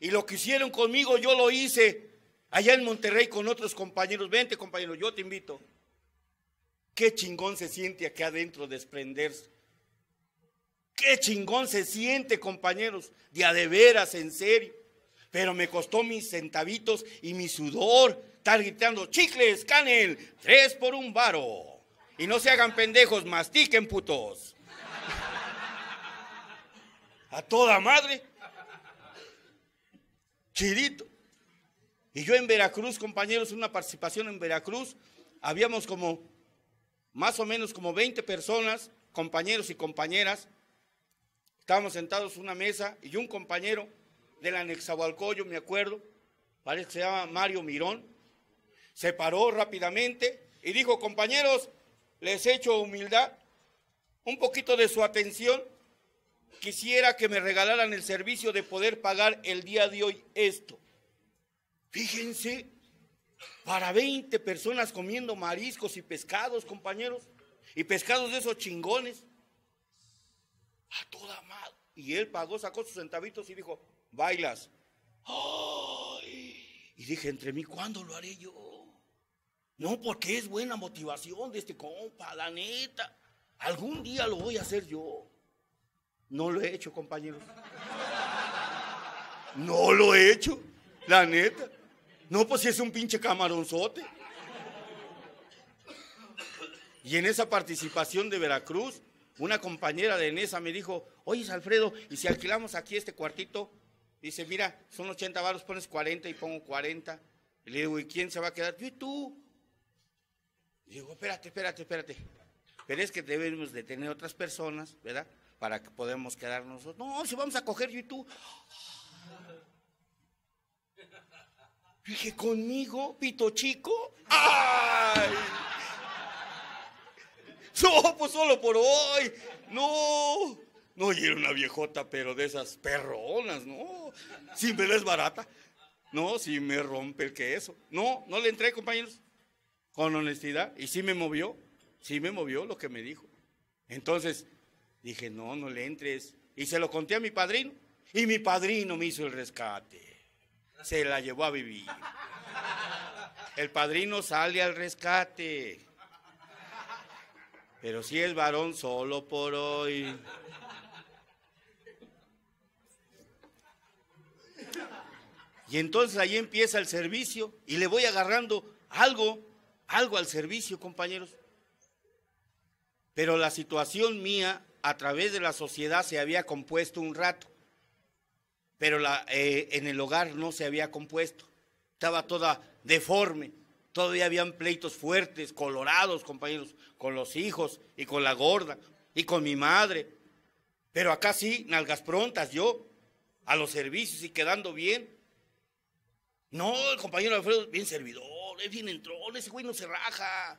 Y lo que hicieron conmigo, yo lo hice allá en Monterrey con otros compañeros, vente compañeros, yo te invito. Qué chingón se siente aquí adentro desprenderse. Qué chingón se siente, compañeros, de a de veras, en serio. Pero me costó mis centavitos y mi sudor estar gritando, chicles, canel, tres por un varo. Y no se hagan pendejos, mastiquen putos. a toda madre. Chirito. Y yo en Veracruz, compañeros, una participación en Veracruz, habíamos como más o menos como 20 personas, compañeros y compañeras. Estábamos sentados en una mesa y un compañero del Anexahualcoyo, me acuerdo, parece que se llama Mario Mirón, se paró rápidamente y dijo, compañeros, les echo humildad, un poquito de su atención. Quisiera que me regalaran el servicio de poder pagar el día de hoy esto. Fíjense, para 20 personas comiendo mariscos y pescados, compañeros, y pescados de esos chingones. A toda madre. Y él pagó, sacó sus centavitos y dijo, bailas. Y dije, entre mí, ¿cuándo lo haré yo? No, porque es buena motivación de este compa, la neta. Algún día lo voy a hacer yo. No lo he hecho, compañeros. [LAUGHS] No lo he hecho, la neta. No, pues si es un pinche camaronzote. Y en esa participación de Veracruz, una compañera de Enesa me dijo, oye, Alfredo, ¿y si alquilamos aquí este cuartito? Dice, mira, son 80 varos, pones 40 y pongo 40. le digo, ¿y quién se va a quedar? Yo y tú. Y digo, espérate, espérate, espérate. Pero es que debemos de tener otras personas, ¿verdad? Para que podamos quedarnos. No, si vamos a coger yo y tú. Dije, ¿conmigo, pito chico? ¡Ay! [LAUGHS] No, pues solo por hoy. No. No, y era una viejota, pero de esas perronas, ¿no? sin me es barata. No, si me rompe el queso. No, no le entré, compañeros. Con honestidad. Y sí me movió. Sí me movió lo que me dijo. Entonces, dije, no, no le entres. Y se lo conté a mi padrino. Y mi padrino me hizo el rescate se la llevó a vivir. El padrino sale al rescate. Pero si el es varón solo por hoy. Y entonces ahí empieza el servicio y le voy agarrando algo, algo al servicio, compañeros. Pero la situación mía a través de la sociedad se había compuesto un rato pero eh, en el hogar no se había compuesto, estaba toda deforme, todavía habían pleitos fuertes, colorados, compañeros, con los hijos y con la gorda y con mi madre. Pero acá sí, nalgas prontas, yo, a los servicios y quedando bien. No, el compañero Alfredo es bien servidor, es bien entrón, ese güey no se raja.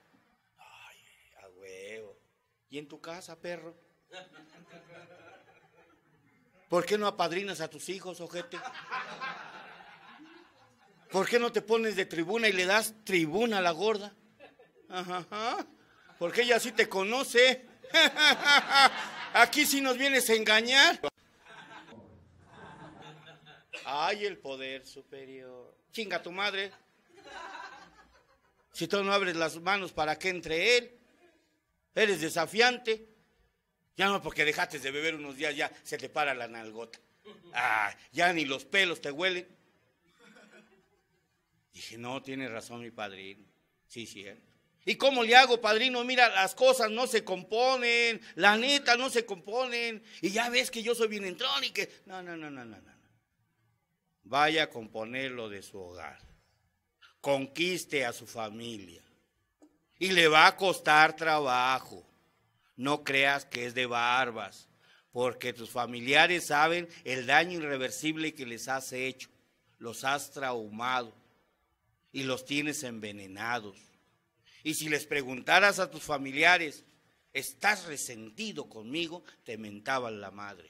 Ay, a huevo. ¿Y en tu casa, perro? ¿Por qué no apadrinas a tus hijos, ojete? ¿Por qué no te pones de tribuna y le das tribuna a la gorda? Ajá, porque ella sí te conoce. [LAUGHS] Aquí sí nos vienes a engañar. Ay, el poder superior. Chinga tu madre. Si tú no abres las manos para que entre él, eres desafiante. Ya no, porque dejaste de beber unos días, ya se te para la nalgota. Ah, ya ni los pelos te huelen. Dije, no, tiene razón mi padrino. Sí, cierto. ¿Y cómo le hago, padrino? Mira, las cosas no se componen, la neta no se componen. Y ya ves que yo soy bien entrón y que... No, no, no, no, no, no. Vaya a componer lo de su hogar. Conquiste a su familia. Y le va a costar trabajo. No creas que es de barbas, porque tus familiares saben el daño irreversible que les has hecho. Los has traumado y los tienes envenenados. Y si les preguntaras a tus familiares, ¿estás resentido conmigo? Te mentaban la madre.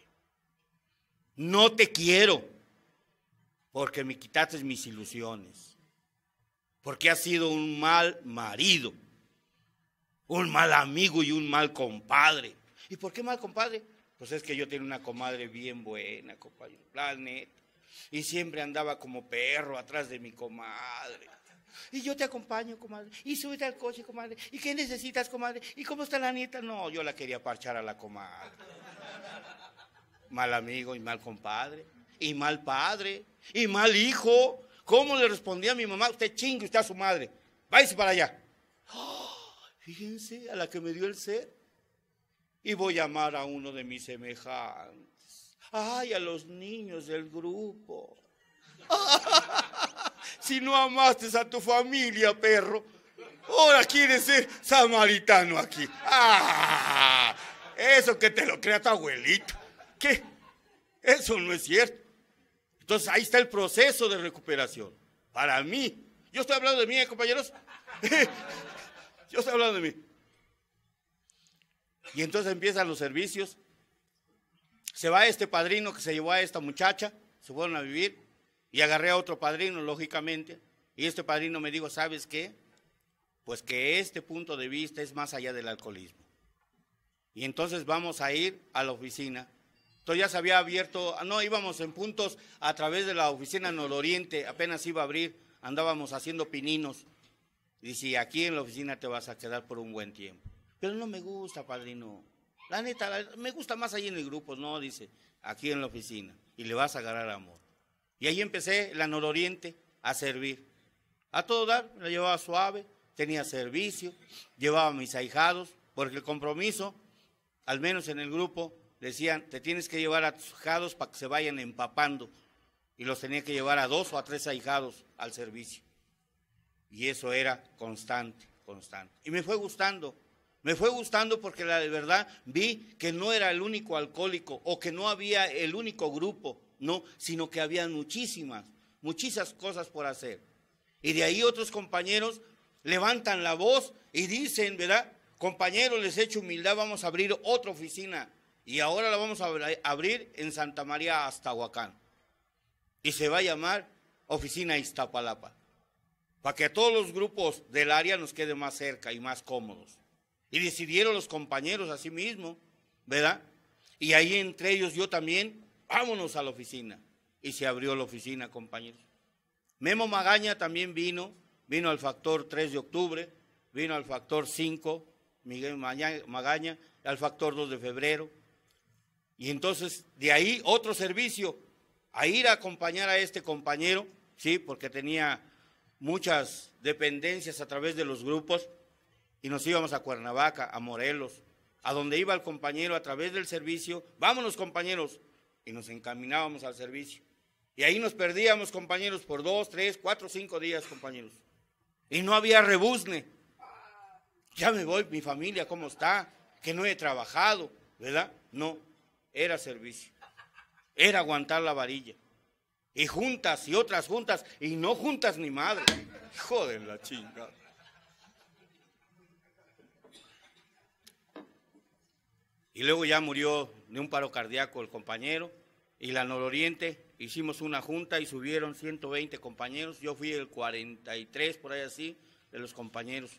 No te quiero porque me quitaste mis ilusiones, porque has sido un mal marido un mal amigo y un mal compadre. ¿Y por qué mal compadre? Pues es que yo tenía una comadre bien buena, compañero. Y siempre andaba como perro atrás de mi comadre. Y yo te acompaño, comadre. Y súbete al coche, comadre. ¿Y qué necesitas, comadre? ¿Y cómo está la nieta? No, yo la quería parchar a la comadre. Mal amigo y mal compadre. Y mal padre. Y mal hijo. ¿Cómo le respondía a mi mamá? Usted chingue, usted a su madre. Váyase para allá. Fíjense a la que me dio el ser. Y voy a amar a uno de mis semejantes. Ay, a los niños del grupo. [LAUGHS] si no amaste a tu familia, perro, ahora quieres ser samaritano aquí. ¡Ah! Eso que te lo crea tu abuelito. ¿Qué? Eso no es cierto. Entonces ahí está el proceso de recuperación. Para mí. Yo estoy hablando de mí, eh, compañeros. [LAUGHS] Yo estoy hablando de mí. Y entonces empiezan los servicios. Se va este padrino que se llevó a esta muchacha, se fueron a vivir y agarré a otro padrino, lógicamente. Y este padrino me dijo, ¿sabes qué? Pues que este punto de vista es más allá del alcoholismo. Y entonces vamos a ir a la oficina. Entonces ya se había abierto, ah, no, íbamos en puntos a través de la oficina oriente. apenas iba a abrir, andábamos haciendo pininos Dice, aquí en la oficina te vas a quedar por un buen tiempo. Pero no me gusta, padrino. La neta, me gusta más ahí en el grupo, no, dice, aquí en la oficina. Y le vas a ganar amor. Y ahí empecé la nororiente a servir. A todo dar, la llevaba suave, tenía servicio, llevaba mis ahijados, porque el compromiso, al menos en el grupo, decían, te tienes que llevar a tus ahijados para que se vayan empapando. Y los tenía que llevar a dos o a tres ahijados al servicio. Y eso era constante, constante. Y me fue gustando, me fue gustando porque la verdad vi que no era el único alcohólico o que no había el único grupo, no, sino que había muchísimas, muchísimas cosas por hacer. Y de ahí otros compañeros levantan la voz y dicen, ¿verdad? Compañeros, les he hecho humildad, vamos a abrir otra oficina. Y ahora la vamos a abrir en Santa María, Huacán Y se va a llamar Oficina Iztapalapa para que todos los grupos del área nos quede más cerca y más cómodos. Y decidieron los compañeros a sí mismo, ¿verdad? Y ahí entre ellos yo también, vámonos a la oficina. Y se abrió la oficina, compañeros. Memo Magaña también vino, vino al factor 3 de octubre, vino al factor 5, Miguel Magaña, al factor 2 de febrero. Y entonces de ahí otro servicio, a ir a acompañar a este compañero, ¿sí? Porque tenía muchas dependencias a través de los grupos y nos íbamos a Cuernavaca, a Morelos, a donde iba el compañero a través del servicio, vámonos compañeros, y nos encaminábamos al servicio. Y ahí nos perdíamos, compañeros, por dos, tres, cuatro, cinco días, compañeros. Y no había rebuzne. Ya me voy, mi familia, ¿cómo está? Que no he trabajado, ¿verdad? No, era servicio. Era aguantar la varilla. Y juntas y otras juntas y no juntas ni madre. Joden la chinga. Y luego ya murió de un paro cardíaco el compañero y la Nororiente hicimos una junta y subieron 120 compañeros. Yo fui el 43 por ahí así de los compañeros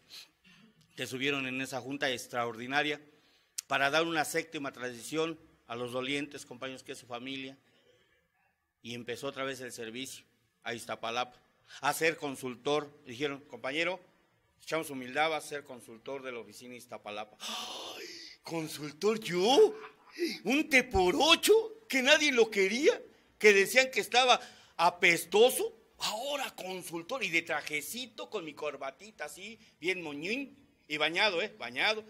que subieron en esa junta extraordinaria para dar una séptima tradición a los dolientes, compañeros que es su familia, y empezó otra vez el servicio a Iztapalapa, a ser consultor. Dijeron, compañero, echamos humildad, a ser consultor de la oficina Iztapalapa. ¡Ay, ¿Consultor yo? ¿Un te por ocho? ¿Que nadie lo quería? ¿Que decían que estaba apestoso? Ahora consultor y de trajecito con mi corbatita así, bien moñín y bañado, ¿eh? Bañado.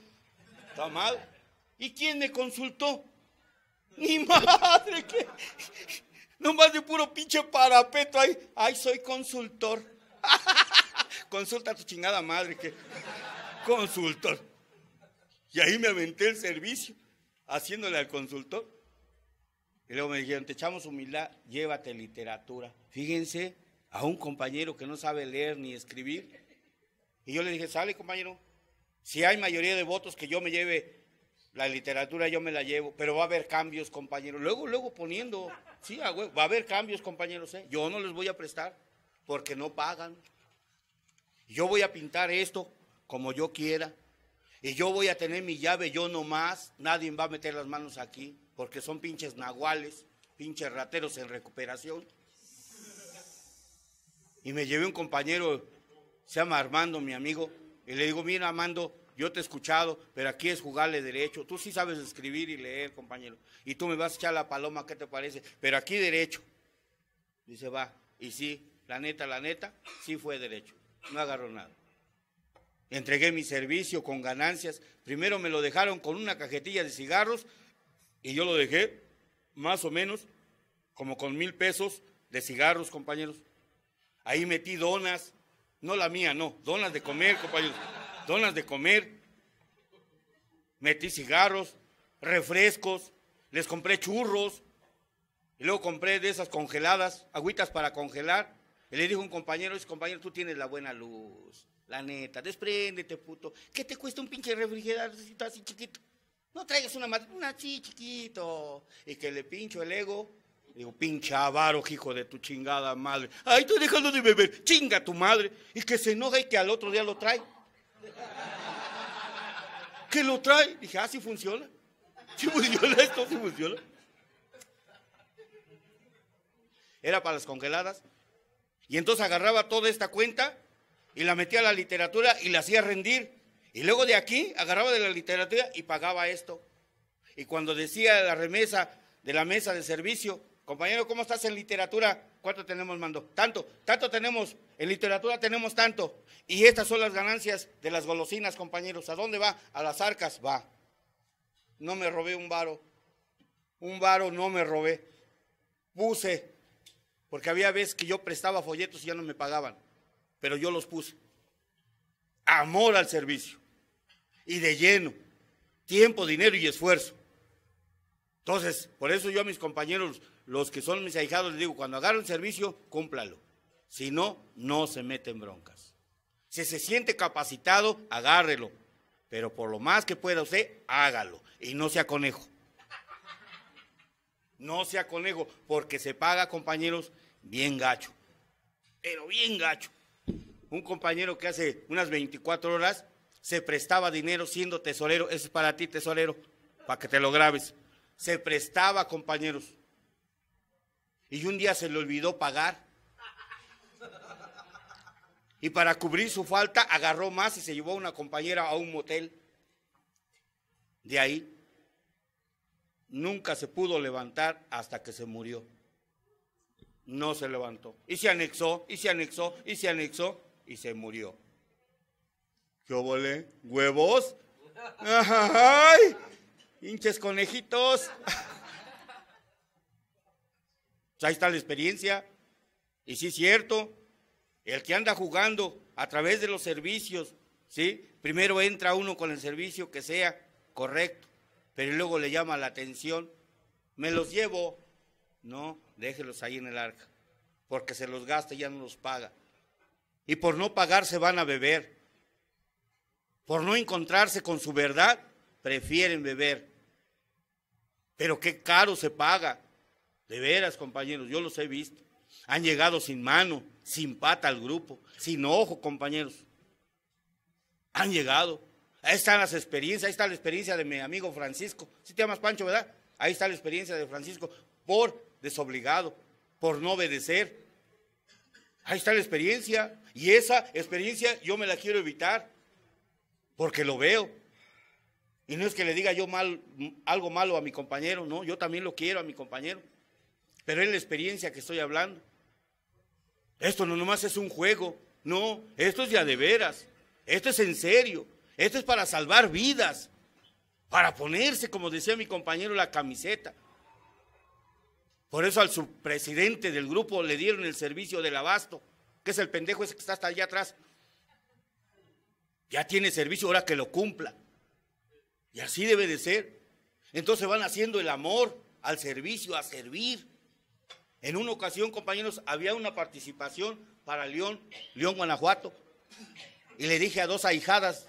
Está mal. ¿Y quién me consultó? Ni madre, ¿Qué? más de puro pinche parapeto ahí. Ay, soy consultor. [LAUGHS] Consulta a tu chingada madre que consultor. Y ahí me aventé el servicio haciéndole al consultor. Y luego me dijeron, te echamos humildad, llévate literatura. Fíjense, a un compañero que no sabe leer ni escribir. Y yo le dije, sale compañero, si hay mayoría de votos que yo me lleve la literatura yo me la llevo, pero va a haber cambios, compañeros. Luego, luego poniendo, sí, va a haber cambios, compañeros. ¿eh? Yo no les voy a prestar porque no pagan. Yo voy a pintar esto como yo quiera. Y yo voy a tener mi llave, yo nomás. Nadie va a meter las manos aquí porque son pinches nahuales, pinches rateros en recuperación. Y me llevé un compañero, se llama Armando, mi amigo, y le digo, mira, Armando, yo te he escuchado, pero aquí es jugarle derecho. Tú sí sabes escribir y leer, compañero. Y tú me vas a echar la paloma, ¿qué te parece? Pero aquí derecho. Dice, va. Y sí, la neta, la neta, sí fue derecho. No agarró nada. Entregué mi servicio con ganancias. Primero me lo dejaron con una cajetilla de cigarros y yo lo dejé más o menos como con mil pesos de cigarros, compañeros. Ahí metí donas, no la mía, no, donas de comer, compañeros donas de comer, metí cigarros, refrescos, les compré churros, y luego compré de esas congeladas, agüitas para congelar, y le dijo un compañero, dice, compañero, tú tienes la buena luz, la neta, despréndete, puto, ¿qué te cuesta un pinche refrigerador si estás así chiquito? No traigas una madre, una así chiquito, y que le pincho el ego, Digo, pinche avaro, hijo de tu chingada madre. ahí estoy dejando de beber. Chinga tu madre. Y que se enoja y que al otro día lo trae. [LAUGHS] Que lo trae. Dije, ah, si funciona. si funciona esto, si funciona. Era para las congeladas. Y entonces agarraba toda esta cuenta y la metía a la literatura y la hacía rendir. Y luego de aquí agarraba de la literatura y pagaba esto. Y cuando decía la remesa de la mesa de servicio, Compañero, ¿cómo estás en literatura? ¿Cuánto tenemos, mando? Tanto, tanto tenemos. En literatura tenemos tanto. Y estas son las ganancias de las golosinas, compañeros. ¿A dónde va? A las arcas va. No me robé un varo. Un varo no me robé. Puse. Porque había veces que yo prestaba folletos y ya no me pagaban. Pero yo los puse. Amor al servicio. Y de lleno. Tiempo, dinero y esfuerzo. Entonces, por eso yo a mis compañeros los que son mis ahijados, les digo, cuando agarre un servicio, cúmplalo. Si no, no se meten broncas. Si se siente capacitado, agárrelo. Pero por lo más que pueda usted, hágalo. Y no sea conejo. No sea conejo, porque se paga, compañeros, bien gacho. Pero bien gacho. Un compañero que hace unas 24 horas se prestaba dinero siendo tesorero. Eso es para ti, tesorero, para que te lo grabes. Se prestaba, compañeros y un día se le olvidó pagar. Y para cubrir su falta agarró más y se llevó a una compañera a un motel. De ahí nunca se pudo levantar hasta que se murió. No se levantó. Y se anexó, y se anexó, y se anexó, y se murió. ¿Qué volé ¿Huevos? [LAUGHS] ¡Ay! ¡Hinches conejitos! [LAUGHS] Pues ahí está la experiencia. Y sí es cierto, el que anda jugando a través de los servicios, ¿sí? Primero entra uno con el servicio que sea correcto, pero luego le llama la atención. Me los llevo, no, déjelos ahí en el arca, porque se los gasta y ya no los paga. Y por no pagar se van a beber. Por no encontrarse con su verdad, prefieren beber. Pero qué caro se paga. De veras, compañeros, yo los he visto. Han llegado sin mano, sin pata al grupo, sin ojo, compañeros. Han llegado. Ahí están las experiencias, ahí está la experiencia de mi amigo Francisco. Si te llamas Pancho, ¿verdad? Ahí está la experiencia de Francisco por desobligado, por no obedecer. Ahí está la experiencia. Y esa experiencia yo me la quiero evitar, porque lo veo. Y no es que le diga yo mal, algo malo a mi compañero, no, yo también lo quiero a mi compañero pero en la experiencia que estoy hablando. Esto no nomás es un juego, no, esto es ya de veras, esto es en serio, esto es para salvar vidas, para ponerse, como decía mi compañero, la camiseta. Por eso al subpresidente del grupo le dieron el servicio del abasto, que es el pendejo ese que está hasta allá atrás. Ya tiene servicio, ahora que lo cumpla. Y así debe de ser. Entonces van haciendo el amor al servicio, a servir. En una ocasión, compañeros, había una participación para León, León, Guanajuato. Y le dije a dos ahijadas,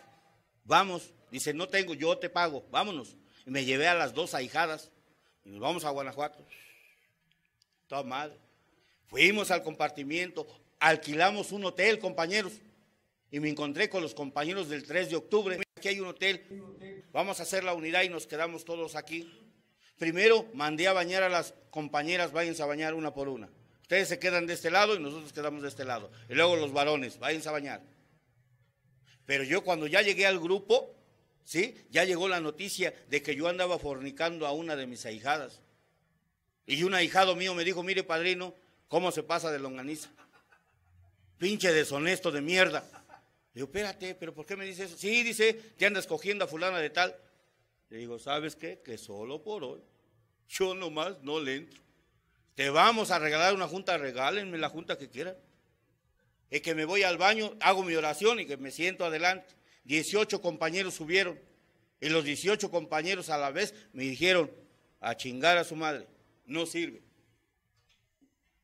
vamos. Dice, no tengo, yo te pago, vámonos. Y me llevé a las dos ahijadas y nos vamos a Guanajuato. Toda Fuimos al compartimiento, alquilamos un hotel, compañeros. Y me encontré con los compañeros del 3 de octubre. Aquí hay un hotel. Vamos a hacer la unidad y nos quedamos todos aquí. Primero mandé a bañar a las compañeras, váyanse a bañar una por una. Ustedes se quedan de este lado y nosotros quedamos de este lado. Y luego los varones, váyanse a bañar. Pero yo cuando ya llegué al grupo, ¿sí? Ya llegó la noticia de que yo andaba fornicando a una de mis ahijadas. Y un ahijado mío me dijo, mire padrino, ¿cómo se pasa de longaniza? Pinche deshonesto de mierda. Le Digo, espérate, ¿pero por qué me dice eso? Sí, dice, que andas cogiendo a fulana de tal. Le digo, ¿sabes qué? Que solo por hoy. Yo nomás no le entro. Te vamos a regalar una junta, regálenme la junta que quieran. Es que me voy al baño, hago mi oración y que me siento adelante. 18 compañeros subieron y los 18 compañeros a la vez me dijeron a chingar a su madre, no sirve.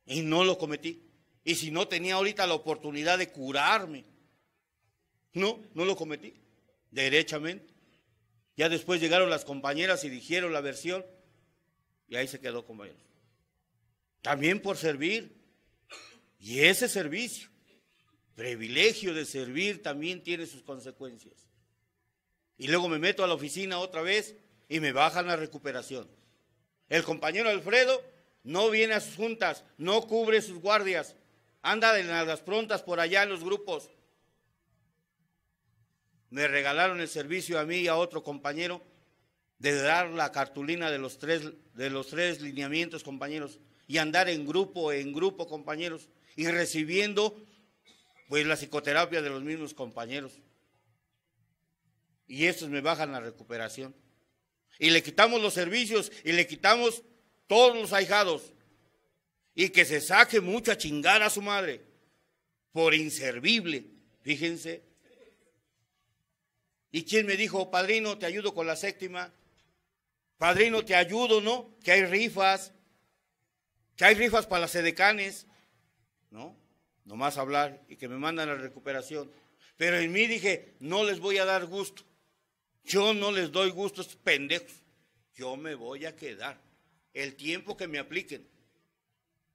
Y no lo cometí. Y si no tenía ahorita la oportunidad de curarme, no, no lo cometí, derechamente. Ya después llegaron las compañeras y dijeron la versión y ahí se quedó como él. También por servir. Y ese servicio, privilegio de servir, también tiene sus consecuencias. Y luego me meto a la oficina otra vez y me bajan la recuperación. El compañero Alfredo no viene a sus juntas, no cubre sus guardias, anda de las prontas por allá en los grupos. Me regalaron el servicio a mí y a otro compañero de dar la cartulina de los tres, de los tres lineamientos, compañeros, y andar en grupo, en grupo, compañeros, y recibiendo pues la psicoterapia de los mismos compañeros. Y estos me bajan la recuperación. Y le quitamos los servicios y le quitamos todos los ahijados. Y que se saque mucha a a su madre por inservible. Fíjense. ¿Y quién me dijo, padrino, te ayudo con la séptima? Padrino, te ayudo, ¿no? Que hay rifas, que hay rifas para las sedecanes, ¿no? Nomás hablar y que me mandan la recuperación. Pero en mí dije, no les voy a dar gusto. Yo no les doy gusto a estos pendejos. Yo me voy a quedar el tiempo que me apliquen.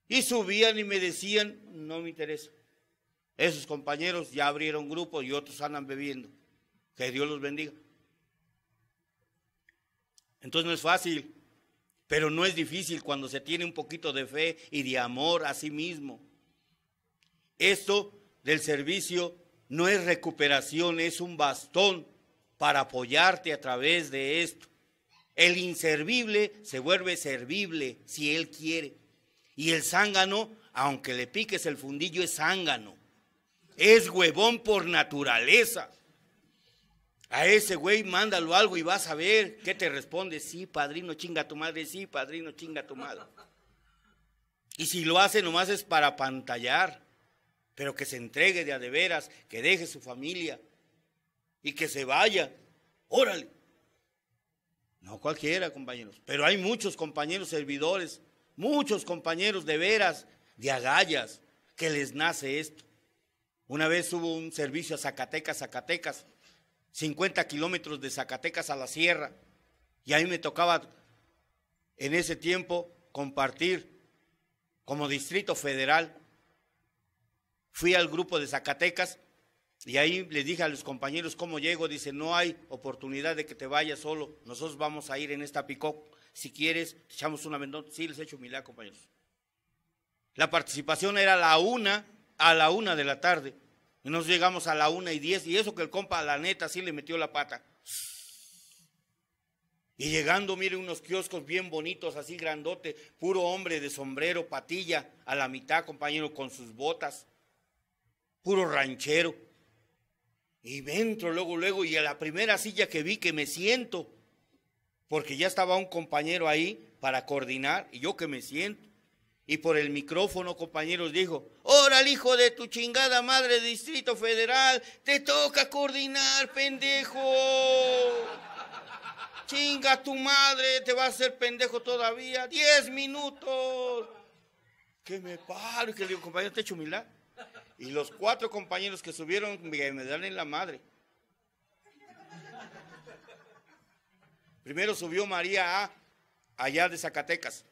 Y subían y me decían, no me interesa. Esos compañeros ya abrieron grupos y otros andan bebiendo. Que Dios los bendiga. Entonces no es fácil, pero no es difícil cuando se tiene un poquito de fe y de amor a sí mismo. Esto del servicio no es recuperación, es un bastón para apoyarte a través de esto. El inservible se vuelve servible si él quiere. Y el zángano, aunque le piques el fundillo, es zángano. Es huevón por naturaleza a ese güey mándalo algo y vas a ver qué te responde. Sí, padrino, chinga tu madre, sí, padrino, chinga tu madre. Y si lo hace, nomás es para pantallar, pero que se entregue de a de veras, que deje su familia y que se vaya. Órale. No cualquiera, compañeros, pero hay muchos compañeros servidores, muchos compañeros de veras, de agallas, que les nace esto. Una vez hubo un servicio a Zacatecas, Zacatecas, 50 kilómetros de Zacatecas a la sierra. Y a me tocaba en ese tiempo compartir como distrito federal. Fui al grupo de Zacatecas y ahí le dije a los compañeros cómo llego. Dice, no hay oportunidad de que te vayas solo. Nosotros vamos a ir en esta picó. Si quieres, echamos una mendota. Sí, les echo hecho humildad, compañeros. La participación era la una, a la una de la tarde. Y nos llegamos a la una y diez, y eso que el compa, la neta, sí le metió la pata. Y llegando, mire, unos kioscos bien bonitos, así grandote, puro hombre de sombrero, patilla, a la mitad, compañero, con sus botas, puro ranchero. Y dentro, luego, luego, y a la primera silla que vi que me siento, porque ya estaba un compañero ahí para coordinar, y yo que me siento y por el micrófono, compañeros, dijo, el hijo de tu chingada madre Distrito Federal, te toca coordinar, pendejo. Chinga tu madre, te va a hacer pendejo todavía. Diez minutos. Que me paro y que le digo, compañero, te echo Y los cuatro compañeros que subieron me, me dan en la madre. Primero subió María A, allá de Zacatecas.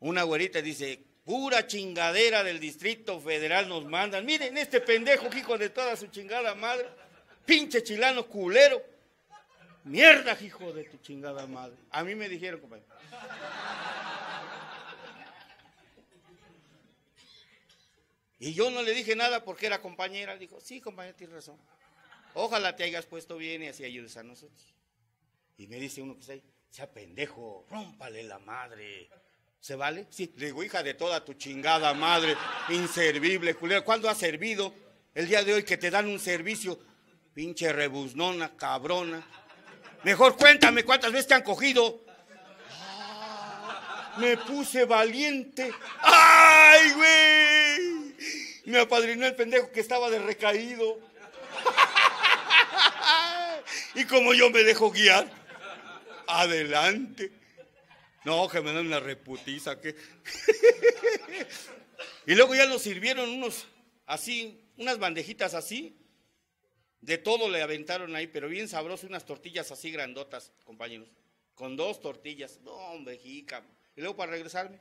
Una güerita dice, pura chingadera del Distrito Federal nos mandan. Miren, este pendejo, hijo de toda su chingada madre, pinche chilano culero. Mierda, hijo de tu chingada madre. A mí me dijeron, compañero. Y yo no le dije nada porque era compañera. Dijo, sí, compañero, tienes razón. Ojalá te hayas puesto bien y así ayudes a nosotros. Y me dice uno que está ahí, sea pendejo, rómpale la madre. ¿Se vale? Sí. digo, hija de toda tu chingada madre, inservible, culero. ¿Cuándo ha servido? El día de hoy que te dan un servicio, pinche rebuznona, cabrona. Mejor cuéntame cuántas veces te han cogido. Ah, me puse valiente. ¡Ay, güey! Me apadrinó el pendejo que estaba de recaído. [LAUGHS] Y como yo me dejo guiar, adelante. No, que me dan una reputiza. Que... [LAUGHS] y luego ya nos sirvieron unos así, unas bandejitas así. De todo le aventaron ahí, pero bien sabroso, unas tortillas así grandotas, compañeros. Con dos tortillas. No, hombre, Y luego para regresarme.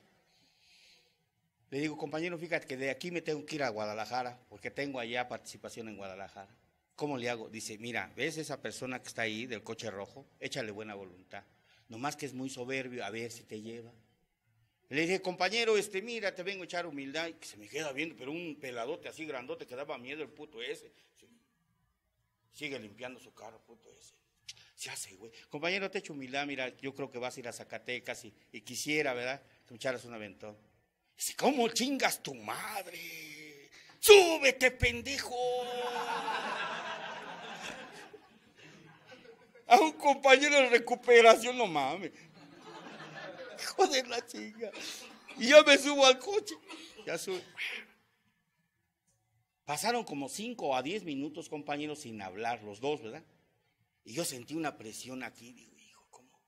Le digo, compañero, fíjate que de aquí me tengo que ir a Guadalajara, porque tengo allá participación en Guadalajara. ¿Cómo le hago? Dice, mira, ¿ves esa persona que está ahí del coche rojo? Échale buena voluntad. Nomás que es muy soberbio, a ver si te lleva. Le dije, compañero, este, mira, te vengo a echar humildad. Y que se me queda viendo, pero un peladote así grandote que daba miedo el puto ese. Sigue limpiando su carro, puto ese. Se hace, güey. Compañero, te echo humildad, mira, yo creo que vas a ir a Zacatecas y, quisiera, ¿verdad? te echaras un aventón. Dice, ¿cómo chingas tu madre? ¡Súbete, pendejo! a un compañero de recuperación, no mames. joder la chinga. Y yo me subo al coche. Ya subo. Pasaron como 5 a 10 minutos, compañeros, sin hablar, los dos, ¿verdad? Y yo sentí una presión aquí. Digo, hijo, ¿cómo?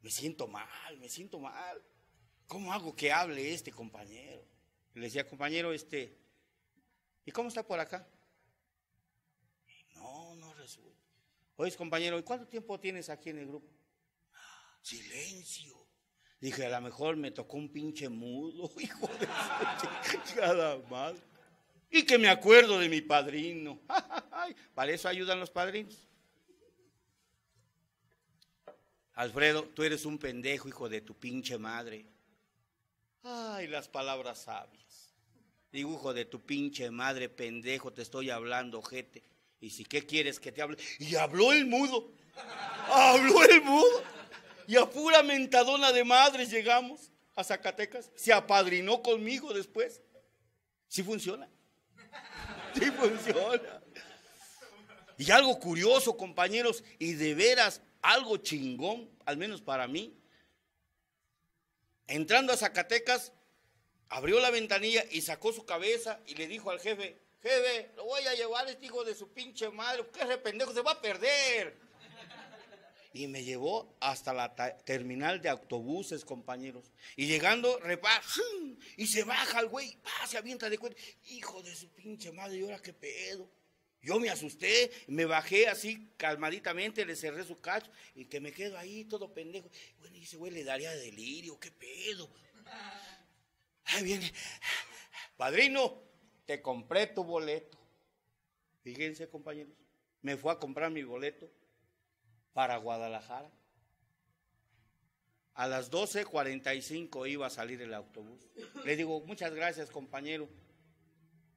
Me siento mal, me siento mal. ¿Cómo hago que hable este compañero? Le decía, compañero, este, ¿y cómo está por acá? Oye, compañero, ¿y cuánto tiempo tienes aquí en el grupo? Silencio. Dije, a lo mejor me tocó un pinche mudo, [LAUGHS] hijo de cada madre. Y que me acuerdo de mi padrino. [LAUGHS] Para eso ayudan los padrinos. Alfredo, tú eres un pendejo, hijo de tu pinche madre. Ay, las palabras sabias. Digo, hijo de tu pinche madre, pendejo, te estoy hablando, gente. Y si, ¿qué quieres que te hable? Y habló el mudo. Habló el mudo. Y a pura mentadona de madres llegamos a Zacatecas. Se apadrinó conmigo después. Sí funciona. Sí funciona. Y algo curioso, compañeros, y de veras algo chingón, al menos para mí. Entrando a Zacatecas, abrió la ventanilla y sacó su cabeza y le dijo al jefe, Jefe, lo voy a llevar este hijo de su pinche madre, que ese pendejo se va a perder. Y me llevó hasta la terminal de autobuses, compañeros. Y llegando, repas y se baja el güey, se avienta de cuenta. Hijo de su pinche madre, ¿y ahora qué pedo? Yo me asusté, me bajé así calmaditamente, le cerré su cacho y que me quedo ahí todo pendejo. Bueno, y ese güey le daría delirio, qué pedo. Ahí viene, padrino, te compré tu boleto. Fíjense, compañeros, me fue a comprar mi boleto para Guadalajara. A las 12.45 iba a salir el autobús. Le digo, muchas gracias, compañero.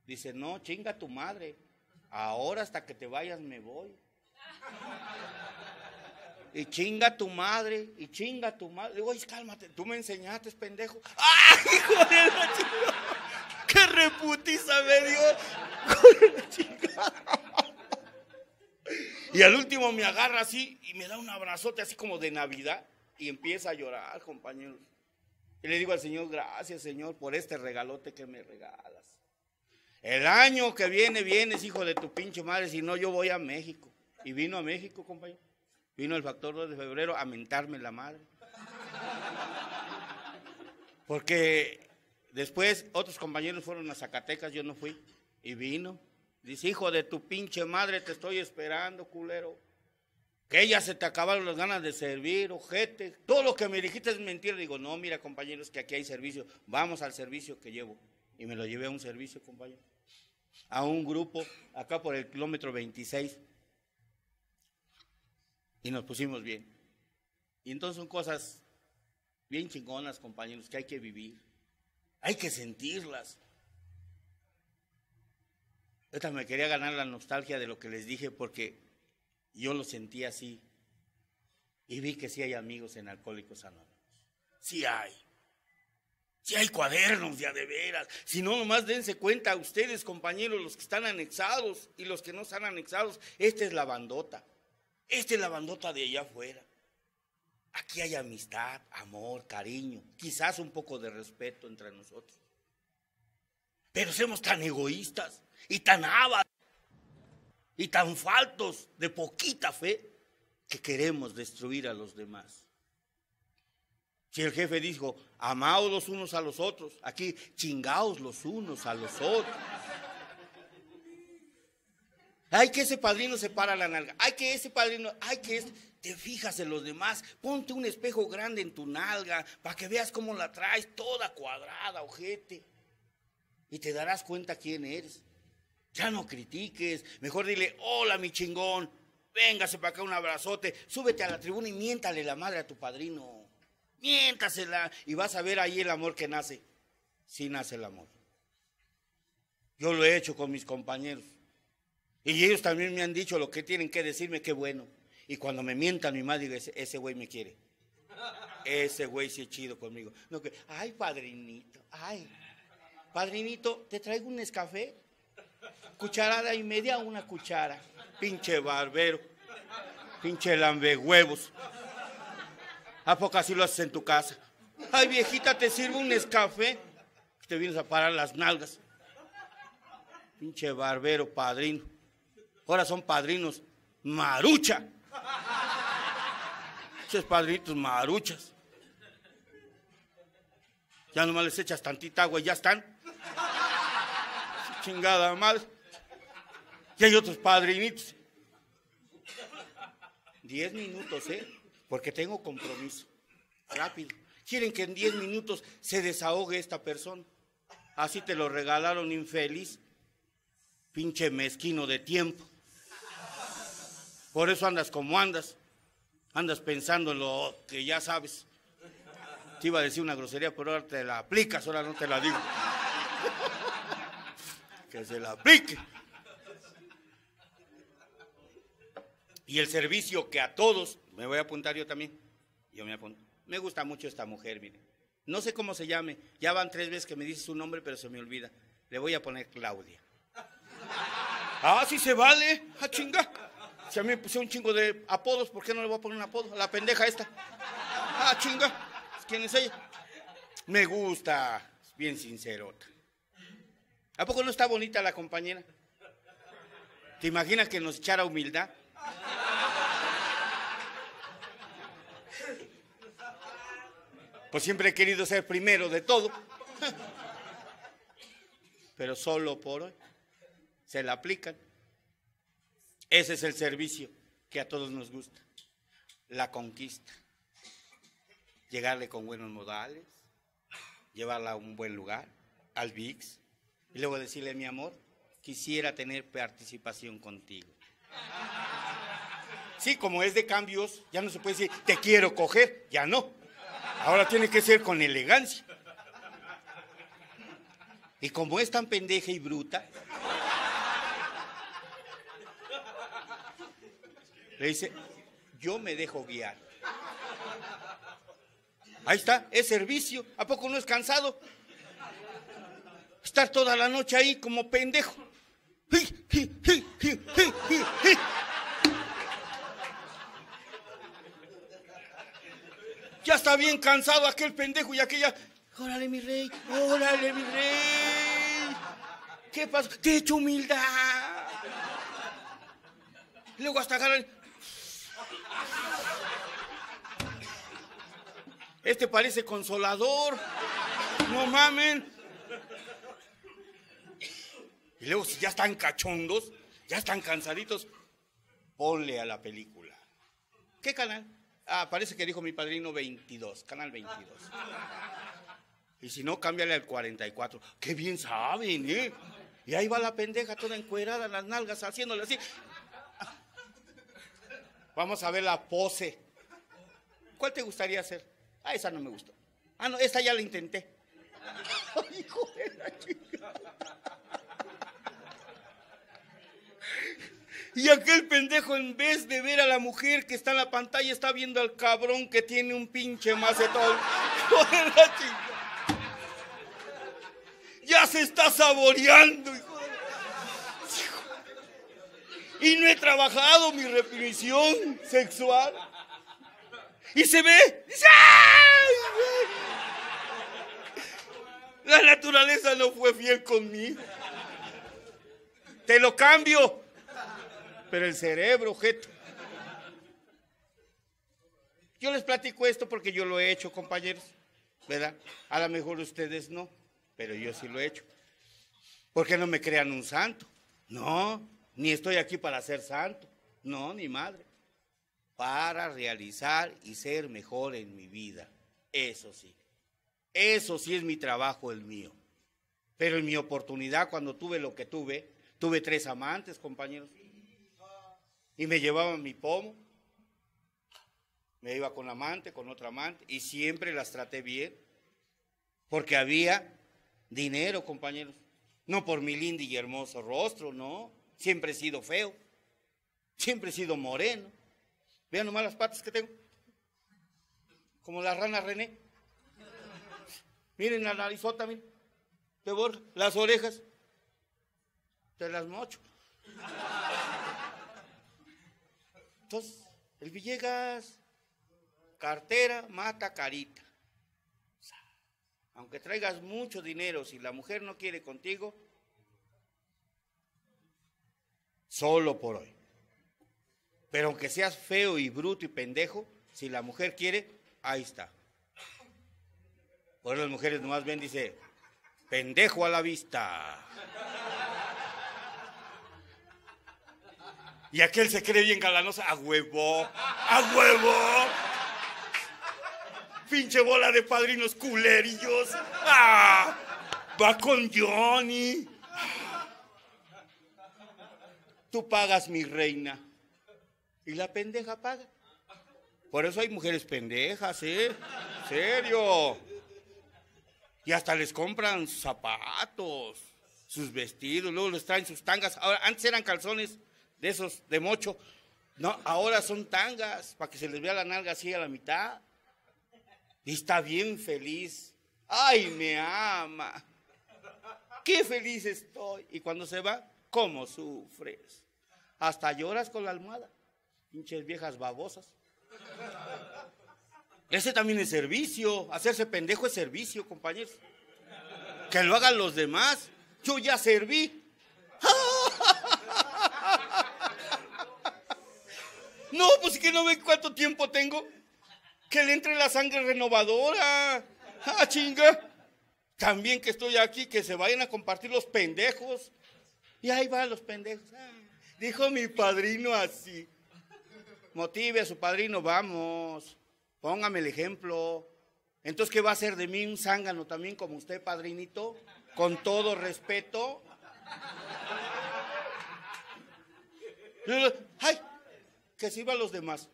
Dice, no, chinga tu madre. Ahora hasta que te vayas me voy. Y chinga tu madre, y chinga tu madre. digo, Ay, cálmate, tú me enseñaste, pendejo. ¡Ah, hijo de la ¡Qué reputiza me dio! y al último me agarra así y me da un abrazote así como de Navidad y empieza a llorar, compañero. Y le digo al Señor, gracias Señor por este regalote que me regalas. El año que viene, vienes hijo de tu pinche madre, si no yo voy a México. Y vino a México, compañero. Vino el factor 2 de febrero a mentarme la madre. Porque Después otros compañeros fueron a Zacatecas, yo no fui, y vino. Dice, hijo de tu pinche madre, te estoy esperando, culero. Que ya se te acabaron las ganas de servir, ojete. Todo lo que me dijiste es mentira. Digo, no, mira, compañeros, que aquí hay servicio. Vamos al servicio que llevo. Y me lo llevé a un servicio, compañero. A un grupo, acá por el kilómetro 26. Y nos pusimos bien. Y entonces son cosas bien chingonas, compañeros, que hay que vivir. Hay que sentirlas. Esta me quería ganar la nostalgia de lo que les dije porque yo lo sentí así y vi que sí hay amigos en Alcohólicos Anónimos. Sí hay. Si sí hay cuadernos ya de veras, si no, nomás dense cuenta a ustedes, compañeros, los que están anexados y los que no están anexados, esta es la bandota, esta es la bandota de allá afuera. Aquí hay amistad, amor, cariño, quizás un poco de respeto entre nosotros. Pero somos tan egoístas y tan avas y tan faltos de poquita fe que queremos destruir a los demás. Si el jefe dijo, amaos los unos a los otros, aquí chingaos los unos a los otros. Hay que ese padrino se para la nalga. hay que ese padrino, hay que ese te fijas en los demás, ponte un espejo grande en tu nalga para que veas cómo la traes toda cuadrada, ojete. Y te darás cuenta quién eres. Ya no critiques, mejor dile, hola mi chingón, véngase para acá un abrazote, súbete a la tribuna y miéntale la madre a tu padrino. Miéntasela y vas a ver ahí el amor que nace. Si nace el amor. Yo lo he hecho con mis compañeros. Y ellos también me han dicho lo que tienen que decirme, qué bueno. Y cuando me mientan mi madre, digo, ese güey me quiere. Ese güey sí es chido conmigo. No que, ay, padrinito, ay. Padrinito, ¿te traigo un escafé? Cucharada y media, una cuchara. Pinche barbero. Pinche lambehuevos. huevos. ¿A poco así lo haces en tu casa? Ay, viejita, ¿te sirvo un escafé? Te vienes a parar las nalgas. Pinche barbero, padrino. Ahora son padrinos. Marucha. Esos padrinitos maruchas. Ya nomás les echas tantita agua y ya están. Chingada madre. Y hay otros padrinitos. Diez minutos, ¿eh? Porque tengo compromiso. Rápido. Quieren que en diez minutos se desahogue esta persona. Así te lo regalaron, infeliz. Pinche mezquino de tiempo. Por eso andas como andas. Andas pensando en lo que ya sabes. Te iba a decir una grosería, pero ahora te la aplicas, ahora no te la digo. que se la aplique. Y el servicio que a todos, me voy a apuntar yo también. Yo me apunto. Me gusta mucho esta mujer, mire. No sé cómo se llame. Ya van tres veces que me dice su nombre, pero se me olvida. Le voy a poner Claudia. Ah, sí se vale. A ah, chinga. Si a mí me puse un chingo de apodos, ¿por qué no le voy a poner un apodo? La pendeja esta. Ah, chinga. Pues, ¿Quién es ella? Me gusta. Bien sincerota. ¿A poco no está bonita la compañera? ¿Te imaginas que nos echara humildad? Pues siempre he querido ser primero de todo. Pero solo por hoy se la aplican. Ese es el servicio que a todos nos gusta, la conquista. Llegarle con buenos modales, llevarla a un buen lugar, al VIX, y luego decirle, mi amor, quisiera tener participación contigo. Sí, como es de cambios, ya no se puede decir, te quiero coger, ya no. Ahora tiene que ser con elegancia. Y como es tan pendeja y bruta, Le dice, yo me dejo guiar. Ahí está, es servicio. ¿A poco no es cansado? Estar toda la noche ahí como pendejo. Ya está bien cansado aquel pendejo y aquella. Órale, mi rey, órale, mi rey. ¿Qué pasó? qué hecho humildad. Luego hasta agarran. Este parece consolador. No mamen. Y luego, si ya están cachondos, ya están cansaditos, ponle a la película. ¿Qué canal? Ah, parece que dijo mi padrino 22, canal 22. Y si no, cámbiale al 44. Qué bien saben, ¿eh? Y ahí va la pendeja toda encuerada, en las nalgas haciéndole así. Vamos a ver la pose. ¿Cuál te gustaría hacer? Ah, esa no me gustó. Ah, no, esta ya la intenté. [LAUGHS] Hijo de la chica. Y aquel pendejo en vez de ver a la mujer que está en la pantalla está viendo al cabrón que tiene un pinche macetón. [LAUGHS] Hijo de la chica. Ya se está saboreando, hijo de la... Y no he trabajado mi represión sexual y se ve. Dice, La naturaleza no fue bien conmigo. Te lo cambio. Pero el cerebro, objeto. Yo les platico esto porque yo lo he hecho, compañeros. ¿Verdad? A lo mejor ustedes no, pero yo sí lo he hecho. ¿Por qué no me crean un santo? No, ni estoy aquí para ser santo. No, ni madre para realizar y ser mejor en mi vida. Eso sí, eso sí es mi trabajo, el mío. Pero en mi oportunidad, cuando tuve lo que tuve, tuve tres amantes, compañeros. Y me llevaban mi pomo. Me iba con amante, con otra amante, y siempre las traté bien. Porque había dinero, compañeros. No por mi lindo y hermoso rostro, no. Siempre he sido feo. Siempre he sido moreno. Vean nomás las patas que tengo. Como la rana René. Miren la narizota, miren. te Las orejas. Te las mocho. Entonces, el Villegas, cartera, mata carita. Aunque traigas mucho dinero, si la mujer no quiere contigo, solo por hoy. Pero aunque seas feo y bruto y pendejo, si la mujer quiere, ahí está. Por eso las mujeres nomás ven, dice, pendejo a la vista. Y aquel se cree bien galanosa, a huevo, a huevo. Pinche bola de padrinos culerillos. Ah, va con Johnny. Ah. Tú pagas, mi reina y la pendeja paga. Por eso hay mujeres pendejas, ¿eh? Serio. Y hasta les compran zapatos, sus vestidos, luego les traen sus tangas. Ahora, antes eran calzones de esos de mocho. No, ahora son tangas para que se les vea la nalga así a la mitad. Y está bien feliz. Ay, me ama. Qué feliz estoy. Y cuando se va, ¿cómo sufres? Hasta lloras con la almohada. Pinches viejas babosas. Ese también es servicio. Hacerse pendejo es servicio, compañeros. Que lo hagan los demás. Yo ya serví. [LAUGHS] No, pues que no ve cuánto tiempo tengo. Que le entre la sangre renovadora. Ah, chinga. También que estoy aquí, que se vayan a compartir los pendejos. Y ahí van los pendejos. Ah, dijo mi padrino así motive a su padrino, vamos, póngame el ejemplo. Entonces, ¿qué va a hacer de mí un zángano también como usted, padrinito? Con todo respeto. ¡Ay! Que sirva a los demás.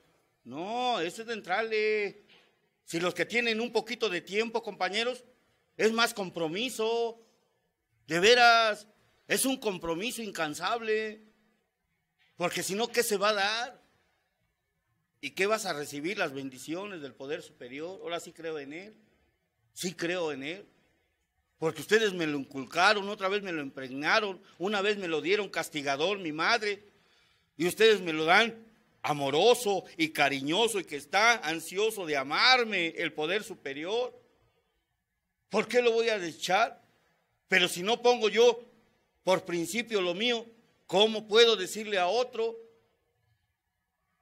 No, eso es de entrarle. Si los que tienen un poquito de tiempo, compañeros, es más compromiso. De veras, es un compromiso incansable. Porque si no, ¿qué se va a dar? ¿Y qué vas a recibir? Las bendiciones del poder superior. Ahora sí creo en Él. Sí creo en Él. Porque ustedes me lo inculcaron, otra vez me lo impregnaron, una vez me lo dieron castigador mi madre. Y ustedes me lo dan amoroso y cariñoso y que está ansioso de amarme el poder superior. ¿Por qué lo voy a desechar? Pero si no pongo yo por principio lo mío, ¿cómo puedo decirle a otro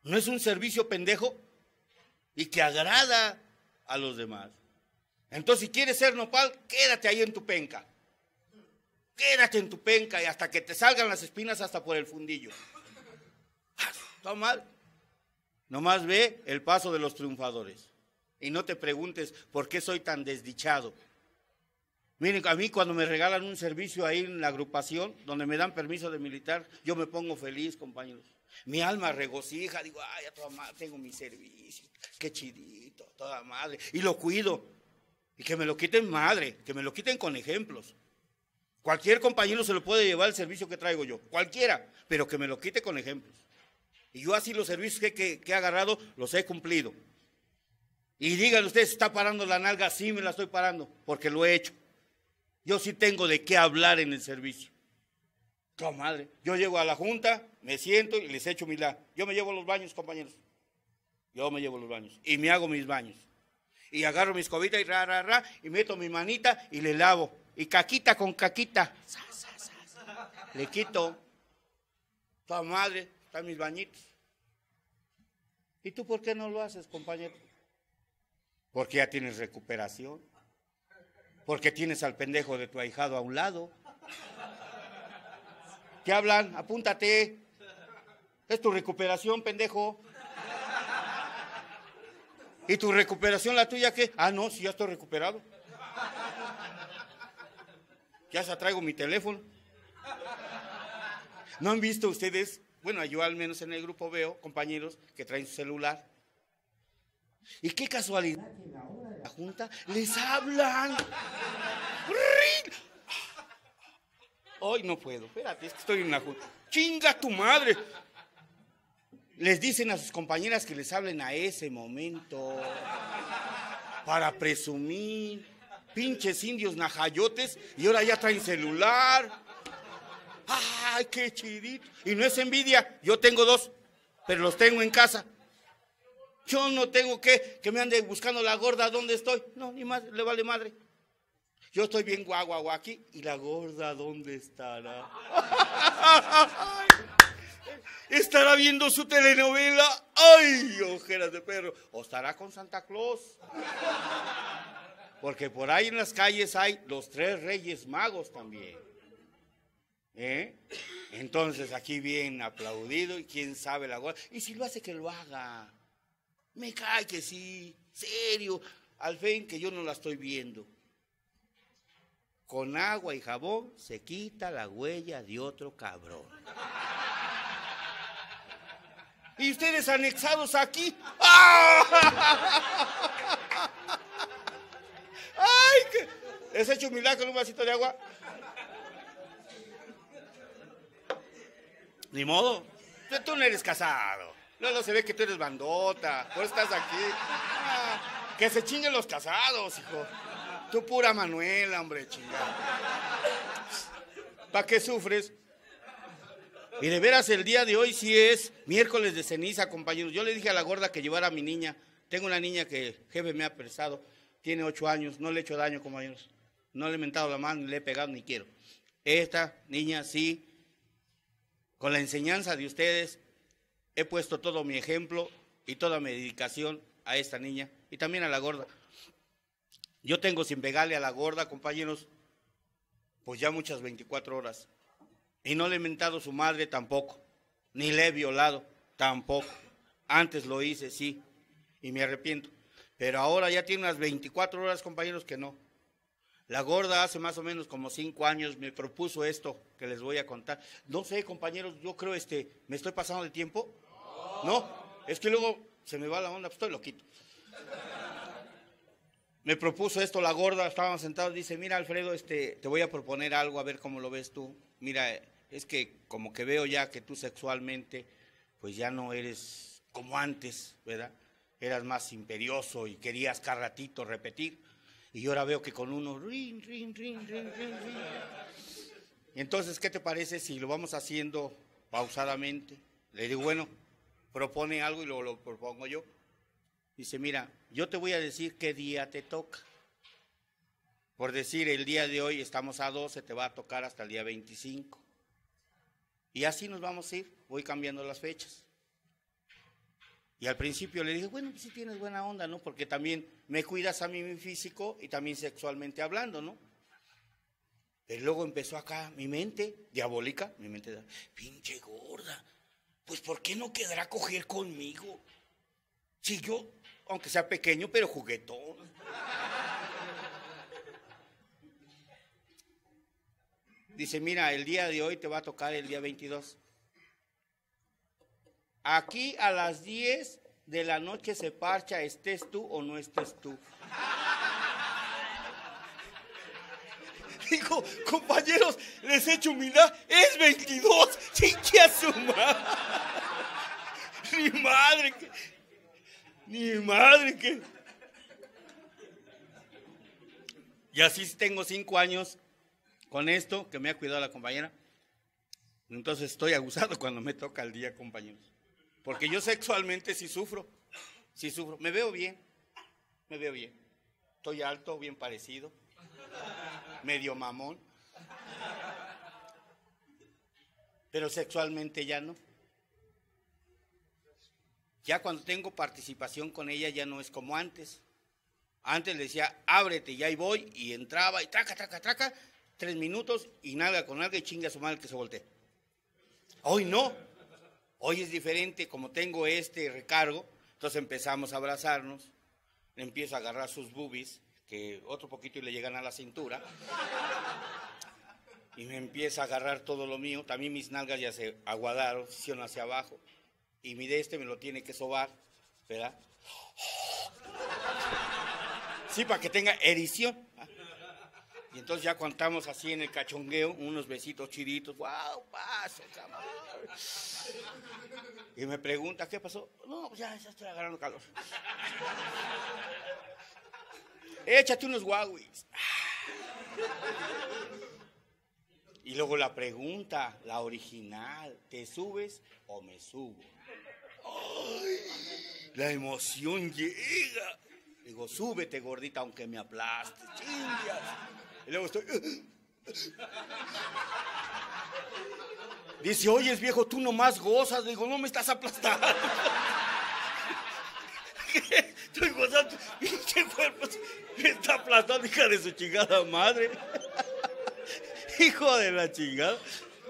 no es un servicio pendejo y que agrada a los demás. Entonces, si quieres ser nopal, quédate ahí en tu penca. Quédate en tu penca y hasta que te salgan las espinas hasta por el fundillo. Ah, está mal. Nomás ve el paso de los triunfadores. Y no te preguntes por qué soy tan desdichado. Miren, a mí cuando me regalan un servicio ahí en la agrupación, donde me dan permiso de militar, yo me pongo feliz, compañeros. Mi alma regocija, digo, ay, a toda madre tengo mi servicio, qué chidito, toda madre, y lo cuido. Y que me lo quiten madre, que me lo quiten con ejemplos. Cualquier compañero se lo puede llevar el servicio que traigo yo, cualquiera, pero que me lo quite con ejemplos. Y yo así los servicios que, he agarrado los he cumplido. Y díganle ustedes, ¿está parando la nalga? Sí, me la estoy parando, porque lo he hecho. Yo sí tengo de qué hablar en el servicio madre. Yo llego a la junta, me siento y les echo mi la. Yo me llevo los baños, compañeros. Yo me llevo los baños. Y me hago mis baños. Y agarro mis escobita y ra, ra, ra. Y meto mi manita y le lavo. Y caquita con caquita. le quito. tu madre, están mis bañitos. ¿Y tú por qué no lo haces, compañero? Porque ya tienes recuperación. Porque tienes al pendejo de tu ahijado a un lado. ¿Qué hablan? Apúntate. Es tu recuperación, pendejo. ¿Y tu recuperación, la tuya, qué? Ah, no, si ya estoy recuperado. Ya se traigo mi teléfono. ¿No han visto ustedes? Bueno, yo al menos en el grupo veo compañeros que traen su celular. Y qué casualidad la la junta les hablan. Hoy no puedo, espérate, es que estoy en una junta. ¡Chinga tu madre! Les dicen a sus compañeras que les hablen a ese momento para presumir. Pinches indios najayotes y ahora ya traen celular. ¡Ay, qué chidito! Y no es envidia, yo tengo dos, pero los tengo en casa. Yo no tengo que que me ande buscando la gorda donde estoy. No, ni más, le vale madre. Yo estoy bien guagua aquí. ¿Y la gorda dónde estará? [LAUGHS] ¿Estará viendo su telenovela? ¡Ay, ojeras de perro! ¿O estará con Santa Claus? Porque por ahí en las calles hay los tres reyes magos también. ¿Eh? Entonces aquí bien aplaudido y quién sabe la gorda. Y si lo hace, que lo haga. Me cae que sí. Serio. Al fin que yo no la estoy viendo con agua y jabón se quita la huella de otro cabrón. Y ustedes anexados aquí. [LAUGHS] ¡ay! ¡Ay! ¿Es hecho un milagro con un vasito de agua? Ni modo. Tú, no eres casado. No, no se ve que tú eres bandota. tú estás aquí. Ah, que se chinguen los casados, hijo. Tú pura Manuela, hombre, chingada. ¿Para qué sufres? Y de veras, el día de hoy sí es miércoles de ceniza, compañeros. Yo le dije a la gorda que llevara a mi niña. Tengo una niña que jefe me ha apresado. Tiene ocho años. No le he hecho daño, compañeros. No le he mentado la mano, ni le he pegado, ni quiero. Esta niña sí, con la enseñanza de ustedes, he puesto todo mi ejemplo y toda mi dedicación a esta niña y también a la gorda. Yo tengo sin pegarle a la gorda, compañeros, pues ya muchas 24 horas. Y no le he mentado su madre tampoco, ni le he violado tampoco. Antes lo hice, sí, y me arrepiento. Pero ahora ya tiene unas 24 horas, compañeros, que no. La gorda hace más o menos como cinco años me propuso esto que les voy a contar. No sé, compañeros, yo creo este, ¿me estoy pasando de tiempo? No, es que luego se me va la onda, pues estoy loquito me propuso esto la gorda, estábamos sentados, dice, mira Alfredo, este, te voy a proponer algo, a ver cómo lo ves tú. Mira, es que como que veo ya que tú sexualmente, pues ya no eres como antes, ¿verdad? Eras más imperioso y querías cada ratito repetir. Y yo ahora veo que con uno, rin, rin, rin, rin, rin, Entonces, ¿qué te parece si lo vamos haciendo pausadamente? Le digo, bueno, propone algo y lo propongo yo. Dice, mira, yo te voy a decir qué día te toca. Por decir, el día de hoy estamos a 12, te va a tocar hasta el día 25. Y así nos vamos a ir, voy cambiando las fechas. Y al principio le dije, bueno, pues tienes buena onda, ¿no? Porque también me cuidas a mí mi físico y también sexualmente hablando, ¿no? Pero luego empezó acá mi mente diabólica, mi mente de, pinche gorda, pues ¿por qué no quedará coger conmigo? Si yo aunque sea pequeño, pero juguetón. Dice, mira, el día de hoy te va a tocar el día 22. Aquí a las 10 de la noche se parcha, estés tú o no estés tú. [LAUGHS] Digo, compañeros, les he hecho humildad, es 22, sin que Mi madre, [LAUGHS] Ni madre que. Y así tengo cinco años con esto, que me ha cuidado la compañera. Entonces estoy abusado cuando me toca el día, compañeros. Porque yo sexualmente sí sufro. Sí sufro. Me veo bien. Me veo bien. Estoy alto, bien parecido. Medio mamón. Pero sexualmente ya no. Ya cuando tengo participación con ella ya no es como antes. Antes le decía, ábrete, y ahí voy, y entraba y traca, traca, traca, tres minutos y nada con algo y chinga su madre que se voltee. Hoy no. Hoy es diferente, como tengo este recargo, entonces empezamos a abrazarnos, empiezo a agarrar sus boobies, que otro poquito y le llegan a la cintura, y me empieza a agarrar todo lo mío, también mis nalgas ya se aguadaron, hicieron hacia abajo y mi de este me lo tiene que sobar, ¿verdad? Sí, para que tenga edición. Y entonces ya contamos así en el cachongueo, unos besitos chiditos, wow, paso, Y me pregunta, ¿qué pasó? No, pues ya, ya estoy agarrando calor. Échate unos guauis. Y luego la pregunta, la original, ¿te subes o me subo? La emoción llega. Digo, súbete gordita aunque me aplastes. Chingas. Y luego estoy... Dice, oyes viejo, tú nomás gozas. Digo, no me estás aplastando. [LAUGHS] Estoy gozando. qué [LAUGHS] cuerpo me está aplastando, hija de su chingada madre. [LAUGHS] Hijo de la chingada.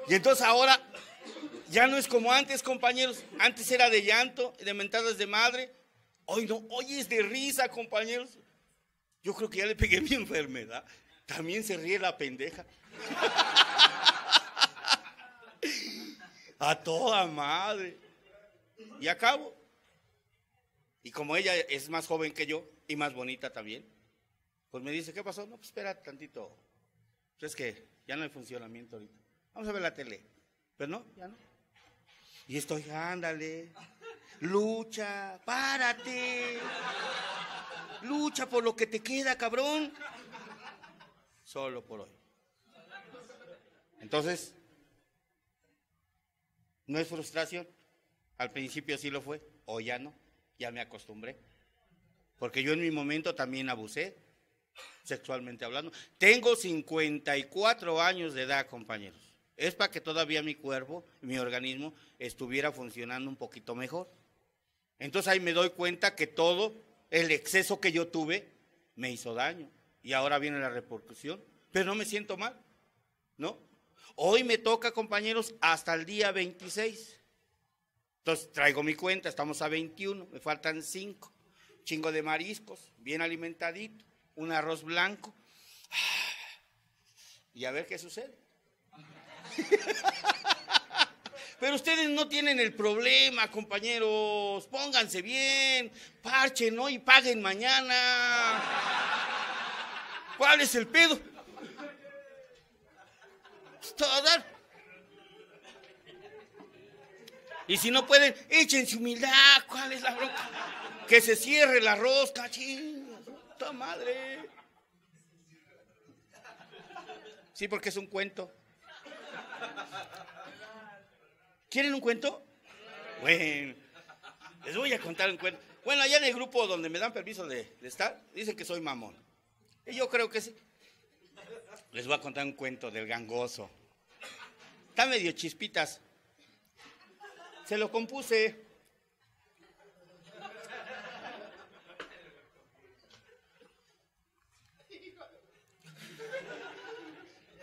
Y entonces ahora ya no es como antes, compañeros. Antes era de llanto, de mentadas de madre. Hoy no, hoy es de risa, compañeros. Yo creo que ya le pegué mi enfermedad. También se ríe la pendeja. [LAUGHS] A toda madre. Y acabo. Y como ella es más joven que yo y más bonita también, pues me dice, ¿qué pasó? No, pues espera tantito. Entonces que ya no hay funcionamiento ahorita. Vamos a ver la tele. Pero no, ya no. Y estoy, ándale, lucha, párate. Lucha por lo que te queda, cabrón. Solo por hoy. Entonces, no es frustración. Al principio sí lo fue, o ya no. Ya me acostumbré. Porque yo en mi momento también abusé sexualmente hablando. Tengo 54 años de edad, compañeros. Es para que todavía mi cuerpo, mi organismo, estuviera funcionando un poquito mejor. Entonces ahí me doy cuenta que todo el exceso que yo tuve me hizo daño. Y ahora viene la repercusión. Pero no me siento mal, ¿no? Hoy me toca, compañeros, hasta el día 26. Entonces traigo mi cuenta, estamos a 21, me faltan 5. Chingo de mariscos, bien alimentadito un arroz blanco [SIGHS] y a ver qué sucede. [LAUGHS] Pero ustedes no tienen el problema, compañeros. Pónganse bien, parchen hoy y paguen mañana. ¿Cuál es el pedo? Pues, todo Y si no pueden, échense humildad. ¿Cuál es la bronca? Que se cierre la rosca, ching madre. Sí, porque es un cuento. ¿Quieren un cuento? Bueno, les voy a contar un cuento. Bueno, allá en el grupo donde me dan permiso de, de estar, dicen que soy mamón. Y yo creo que sí. Les voy a contar un cuento del gangoso. Está medio chispitas. Se lo compuse.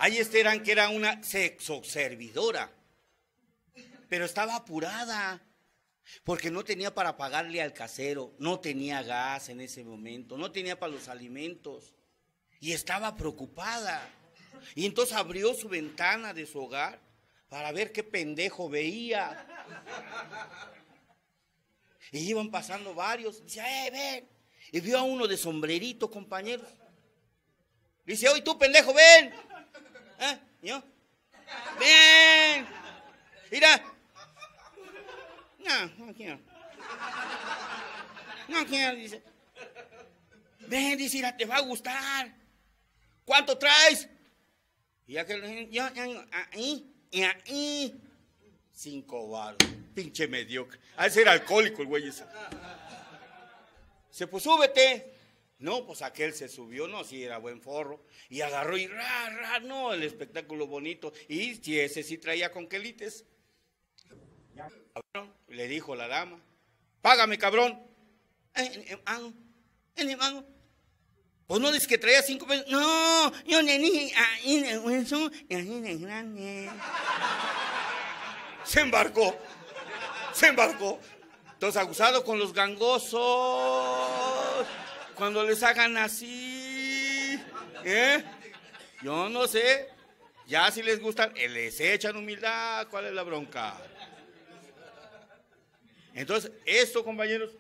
Ahí este que era una sexo servidora pero estaba apurada porque no tenía para pagarle al casero, no tenía gas en ese momento, no tenía para los alimentos y estaba preocupada. Y entonces abrió su ventana de su hogar para ver qué pendejo veía. Y iban pasando varios. Dice, ¡eh, ven! Y vio a uno de sombrerito, compañeros. Dice, hoy tú, pendejo, ven! ¿Eh? ¿Yo? Bien. Mira. No, no quiero. No quiero, dice. Ven, dice, mira, te va a gustar. ¿Cuánto traes? Y ya que yo, ahí, y ahí. Cinco baros. Pinche mediocre. Hay de ser alcohólico el güey ese. Se pues súbete. No, pues aquel se subió, no, si era buen forro, y agarró y ra, ra, no, el espectáculo bonito. Y ese sí traía conquelites. Le dijo la dama, págame cabrón. Eh, pues no dices que traía cinco pesos. No, yo le ahí en hueso ahí en grande. [LAUGHS] Se embarcó, se embarcó. Entonces, abusado con los gangosos cuando les hagan así, ¿eh? Yo no sé. Ya si les gustan, eh, les echan humildad. ¿Cuál es la bronca? Entonces, esto, compañeros,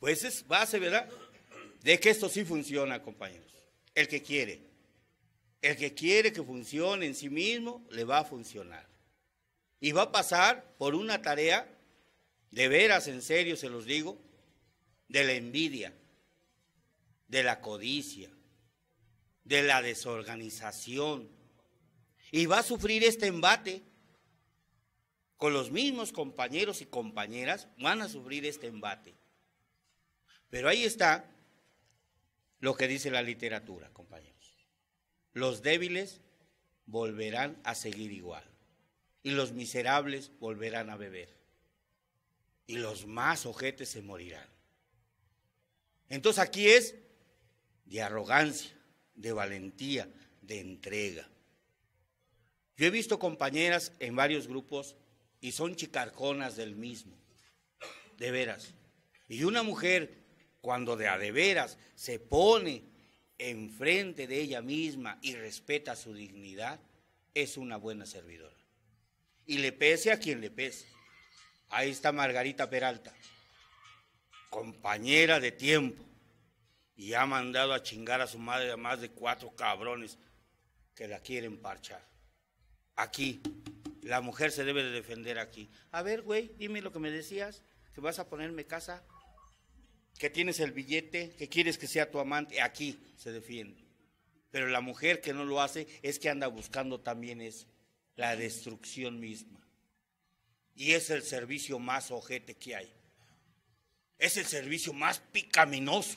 pues es base, ¿verdad? De que esto sí funciona, compañeros. El que quiere. El que quiere que funcione en sí mismo, le va a funcionar. Y va a pasar por una tarea, de veras, en serio se los digo, de la envidia de la codicia, de la desorganización. Y va a sufrir este embate con los mismos compañeros y compañeras, van a sufrir este embate. Pero ahí está lo que dice la literatura, compañeros. Los débiles volverán a seguir igual y los miserables volverán a beber y los más ojetes se morirán. Entonces aquí es de arrogancia, de valentía, de entrega. Yo he visto compañeras en varios grupos y son chicarconas del mismo, de veras. Y una mujer, cuando de a de veras se pone enfrente de ella misma y respeta su dignidad, es una buena servidora. Y le pese a quien le pese. Ahí está Margarita Peralta, compañera de tiempo, y ha mandado a chingar a su madre a más de cuatro cabrones que la quieren parchar. Aquí, la mujer se debe de defender aquí. A ver, güey, dime lo que me decías, que vas a ponerme casa, que tienes el billete, que quieres que sea tu amante, aquí se defiende. Pero la mujer que no lo hace es que anda buscando también es la destrucción misma. Y es el servicio más ojete que hay. Es el servicio más picaminoso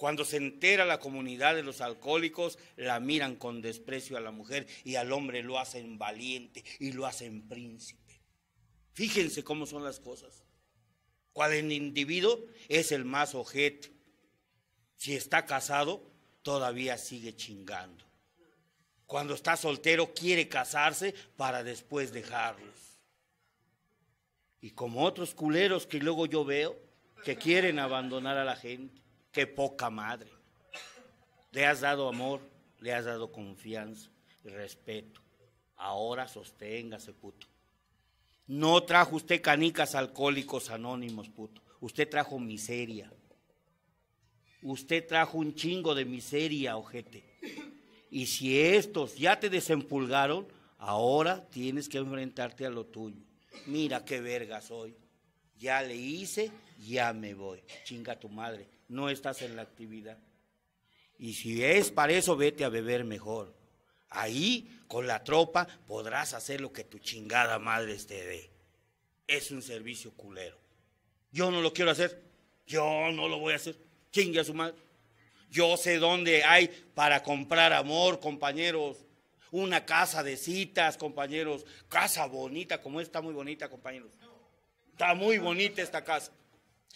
cuando se entera la comunidad de los alcohólicos, la miran con desprecio a la mujer y al hombre lo hacen valiente y lo hacen príncipe. Fíjense cómo son las cosas. Cuando el individuo es el más ojete. Si está casado, todavía sigue chingando. Cuando está soltero, quiere casarse para después dejarlos. Y como otros culeros que luego yo veo, que quieren abandonar a la gente. Qué poca madre. Le has dado amor, le has dado confianza y respeto. Ahora sosténgase, puto. No trajo usted canicas alcohólicos anónimos, puto. Usted trajo miseria. Usted trajo un chingo de miseria, ojete. Y si estos ya te desempulgaron, ahora tienes que enfrentarte a lo tuyo. Mira qué verga soy. Ya le hice, ya me voy. Chinga tu madre no estás en la actividad. Y si es para eso, vete a beber mejor. Ahí, con la tropa, podrás hacer lo que tu chingada madre te dé. Es un servicio culero. Yo no lo quiero hacer. Yo no lo voy a hacer. Chingue a su madre. Yo sé dónde hay para comprar amor, compañeros. Una casa de citas, compañeros. Casa bonita, como esta muy bonita, compañeros. Está muy bonita esta casa.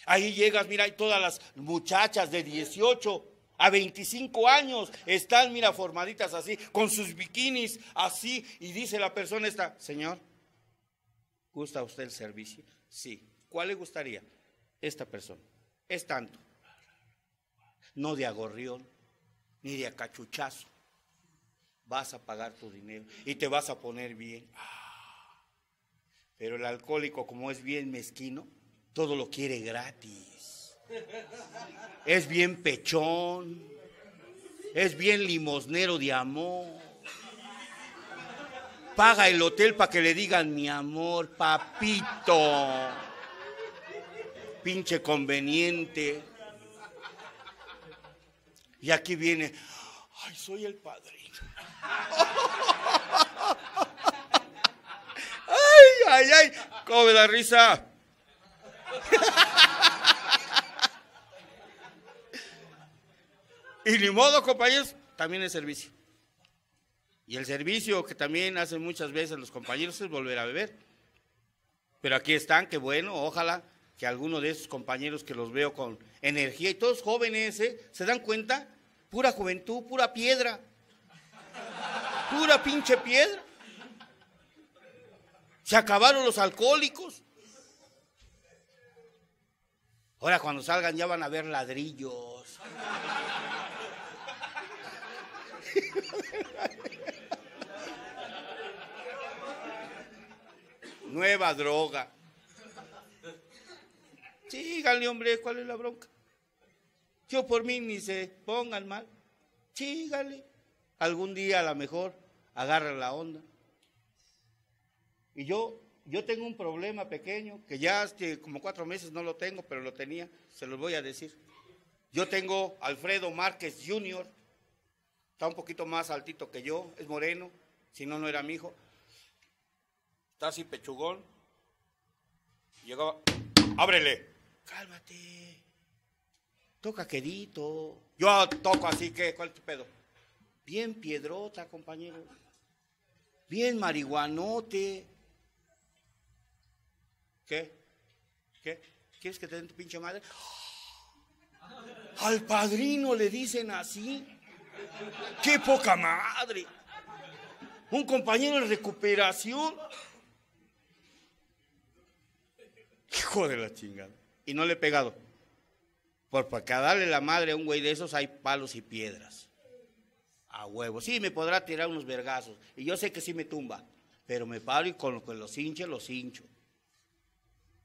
Ahí llegas, mira, hay todas las muchachas de 18 a 25 años, están, mira, formaditas así, con sus bikinis así, y dice la persona esta, señor, ¿gusta usted el servicio? Sí. ¿Cuál le gustaría? Esta persona. Es tanto. No de agorrión, ni de acachuchazo. Vas a pagar tu dinero y te vas a poner bien. Ah, pero el alcohólico, como es bien mezquino, todo lo quiere gratis. Es bien pechón. Es bien limosnero de amor. Paga el hotel para que le digan mi amor, papito. Pinche conveniente. Y aquí viene, ay, soy el padrino. [LAUGHS] ay, ay, ay, ¿cómo la risa? y ni modo, compañeros, también es servicio. Y el servicio que también hacen muchas veces los compañeros es volver a beber. Pero aquí están, que bueno, ojalá que alguno de esos compañeros que los veo con energía y todos jóvenes, ¿eh? ¿se dan cuenta? Pura juventud, pura piedra. Pura pinche piedra. Se acabaron los alcohólicos. Ahora cuando salgan ya van a ver ladrillos. Nueva droga. Síganle, hombre, ¿cuál es la bronca? Yo por mí ni se pongan mal. Síganle. Algún día a lo mejor agarra la onda. Y yo yo tengo un problema pequeño que ya hace como cuatro meses no lo tengo, pero lo tenía, se los voy a decir. Yo tengo Alfredo Márquez Jr., está un poquito más altito que yo, es moreno, si no, no era mi hijo. Está así pechugón. Llegaba, ábrele. Cálmate. Toca quedito. Yo toco así que, ¿cuál es tu pedo? Bien piedrota, compañero. Bien marihuanote. ¿Qué? ¿Qué? ¿Quieres que te den tu pinche madre? Al padrino le dicen así. ¡Qué poca madre! Un compañero de recuperación. Hijo de la chingada. Y no le he pegado. Porque a darle la madre a un güey de esos hay palos y piedras. A huevo. Sí, me podrá tirar unos vergazos. Y yo sé que sí me tumba. Pero me paro y con, que los hinches los hincho.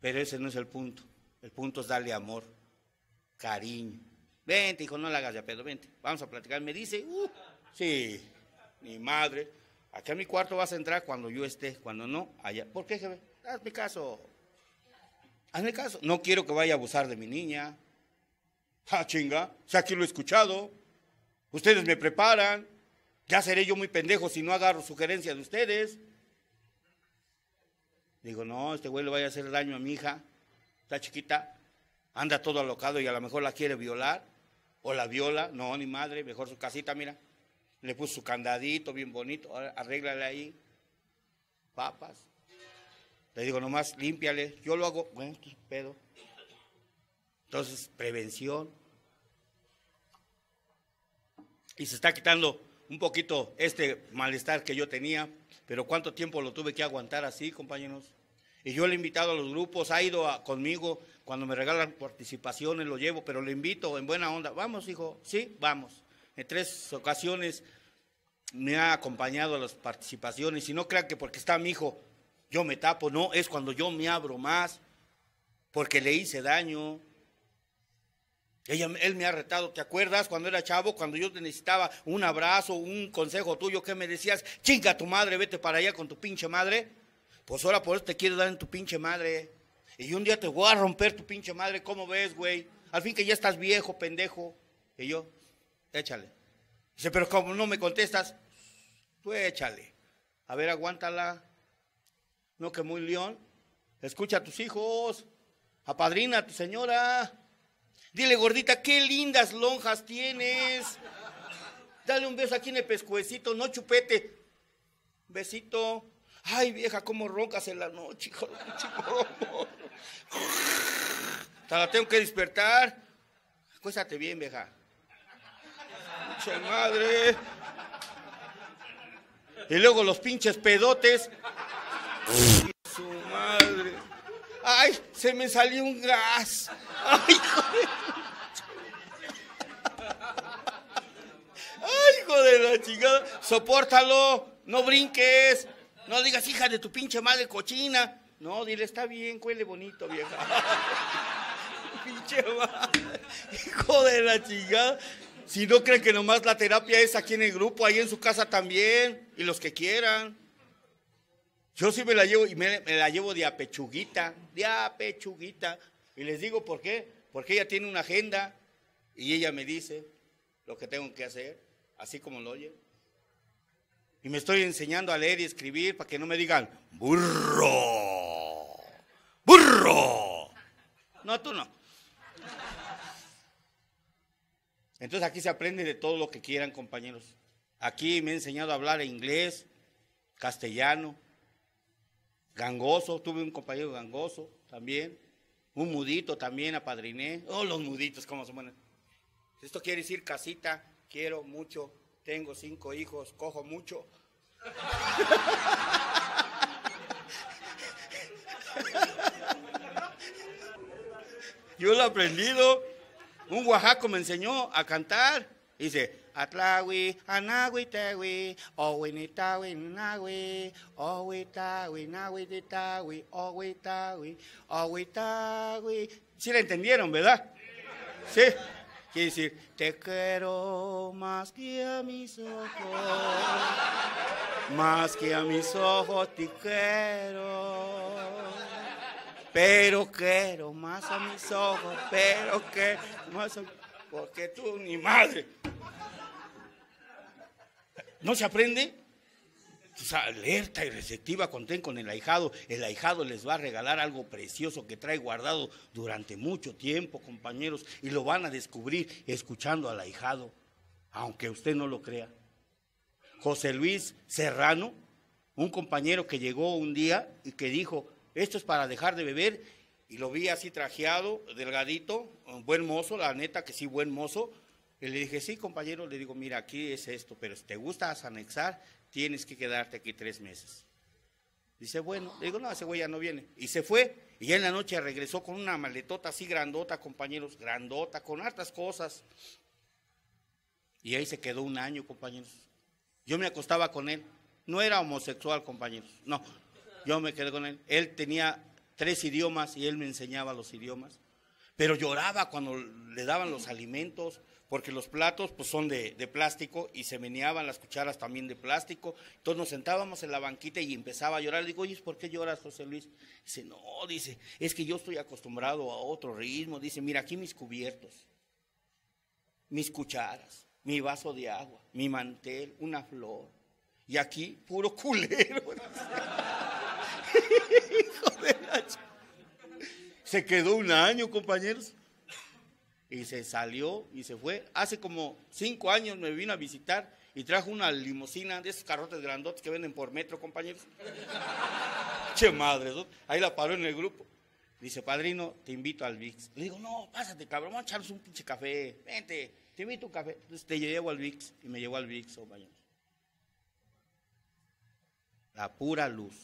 Pero ese no es el punto. El punto es darle amor, cariño. Vente, hijo, no la hagas ya, pedo, vente. Vamos a platicar. Me dice, uh, sí, mi madre. aquí a mi cuarto vas a entrar cuando yo esté, cuando no, allá. ¿Por qué, jefe? Hazme caso. Hazme caso. No quiero que vaya a abusar de mi niña. Ah, chinga, Ya aquí lo he escuchado. Ustedes me preparan. Ya seré yo muy pendejo si no agarro sugerencias de ustedes. Digo, no, este güey le vaya a hacer daño a mi hija, está chiquita, anda todo alocado y a lo mejor la quiere violar o la viola. No, ni madre, mejor su casita, mira. Le puso su candadito bien bonito, arréglale ahí, papas. Le digo, nomás límpiale, yo lo hago, bueno, esto es pedo. Entonces, prevención. Y se está quitando un poquito este malestar que yo tenía pero ¿cuánto tiempo lo tuve que aguantar así, compañeros? Y yo le he invitado a los grupos, ha ido conmigo, cuando me regalan participaciones lo llevo, pero le invito en buena onda. Vamos, hijo, sí, vamos. En tres ocasiones me ha acompañado a las participaciones y no crean que porque está mi hijo yo me tapo, no, es cuando yo me abro más, porque le hice daño, él me ha retado, ¿te acuerdas cuando era chavo, cuando yo te necesitaba un abrazo, un consejo tuyo, que me decías, chinga tu madre, vete para allá con tu pinche madre? Pues ahora por eso te quiero dar en tu pinche madre. Y un día te voy a romper tu pinche madre, ¿cómo ves, güey? Al fin que ya estás viejo, pendejo. Y yo, échale. Dice, pero como no me contestas, tú échale. A ver, aguántala. No que muy león. Escucha a tus hijos. Apadrina a tu señora. Dile, gordita, qué lindas lonjas tienes. Dale un beso aquí en el pescuecito, no chupete. Besito. Ay, vieja, cómo roncas en la noche, hijo Te la tengo que despertar. Cuéstate bien, vieja. Mucha madre. Y luego los pinches pedotes. Su madre. ¡Ay! Se me salió un gas. ¡Ay, hijo de la chingada! ¡Sopórtalo! ¡No brinques! No digas, hija de tu pinche madre cochina. No, dile, está bien, cuele bonito, vieja. [LAUGHS] pinche madre. Hijo de la chingada. Si no creen que nomás la terapia es aquí en el grupo, ahí en su casa también. Y los que quieran. Yo sí me la llevo y me, la llevo de apechuguita, de apechuguita. Y les digo por qué. Porque ella tiene una agenda y ella me dice lo que tengo que hacer, así como lo oye. Y me estoy enseñando a leer y escribir para que no me digan, burro, burro. No, tú no. Entonces aquí se aprende de todo lo que quieran, compañeros. Aquí me he enseñado a hablar inglés, castellano, Gangoso, tuve un compañero gangoso también. Un mudito también apadriné. Oh, los muditos, cómo son buenos. Esto quiere decir casita, quiero mucho, tengo cinco hijos, cojo mucho. Yo lo he aprendido. Un oaxaco me enseñó a cantar. Dice, Atlawi, Anawi, Tewi, Owinitawi, Nawi, Owitawi, Nawi, Titawi, Owitawi, Owitawi. ¿Sí la entendieron, verdad? Sí. Quiere decir, te quiero más que a mis ojos, más que a mis ojos te quiero. Pero quiero más a mis ojos, pero que más a... Porque tú, ni madre. ¿No se aprende? Pues, alerta y receptiva, contén con el ahijado. El ahijado les va a regalar algo precioso que trae guardado durante mucho tiempo, compañeros, y lo van a descubrir escuchando al ahijado, aunque usted no lo crea. José Luis Serrano, un compañero que llegó un día y que dijo, esto es para dejar de beber, y lo vi así trajeado, delgadito, buen mozo, la neta que sí, buen mozo, y le dije, sí, compañero, le digo, mira, aquí es esto, pero si te gusta anexar, tienes que quedarte aquí tres meses. Dice, bueno, le digo, no, ese güey ya no viene. Y se fue, y ya en la noche regresó con una maletota así grandota, compañeros, grandota, con hartas cosas. Y ahí se quedó un año, compañeros. Yo me acostaba con él. No era homosexual, compañeros, no. Yo me quedé con él. Él tenía tres idiomas y él me enseñaba los idiomas. Pero lloraba cuando le daban los alimentos, porque los platos pues son de, plástico y se meneaban las cucharas también de plástico. Entonces nos sentábamos en la banquita y empezaba a llorar. Le digo, oye, ¿por qué lloras, José Luis? Dice, no, dice, es que yo estoy acostumbrado a otro ritmo. Dice, mira, aquí mis cubiertos, mis cucharas, mi vaso de agua, mi mantel, una flor. Y aquí, puro culero. [LAUGHS] Se quedó un año, compañeros y se salió y se fue. Hace como cinco años me vino a visitar y trajo una limusina de esos carrotes grandotes que venden por metro, compañeros. [LAUGHS] che madre, ahí la paró en el grupo. Dice, padrino, te invito al VIX. Le digo, no, pásate, cabrón, vamos a echarnos un pinche café. Vente, te invito un café. Entonces te llevo al VIX y me llevo al VIX, compañeros. Oh, la pura luz.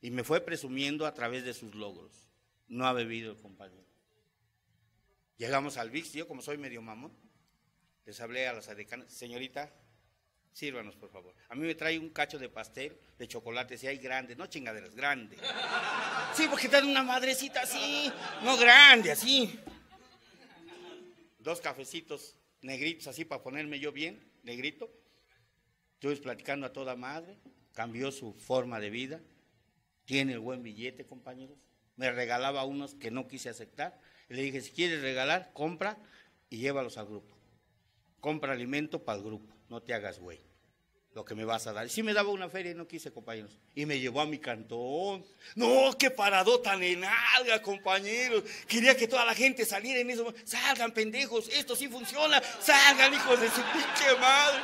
Y me fue presumiendo a través de sus logros. No ha bebido el compañero. Llegamos al VIX, yo como soy medio mamón, les hablé a las adecanas, señorita, sírvanos por favor. A mí me trae un cacho de pastel, de chocolate, si hay grande, no chingaderas, grande. Sí, porque te una madrecita así, no grande, así. Dos cafecitos negritos así para ponerme yo bien, negrito. Estuve platicando a toda madre, cambió su forma de vida, tiene el buen billete, compañeros. Me regalaba unos que no quise aceptar y le dije, si quieres regalar, compra y llévalos al grupo. Compra alimento para el grupo, no te hagas güey. Lo que me vas a dar. Y sí me daba una feria y no quise, compañeros. Y me llevó a mi cantón. No, qué parado tan enalga, compañeros. Quería que toda la gente saliera en eso. Salgan, pendejos, esto sí funciona. Salgan, hijos de su pinche madre.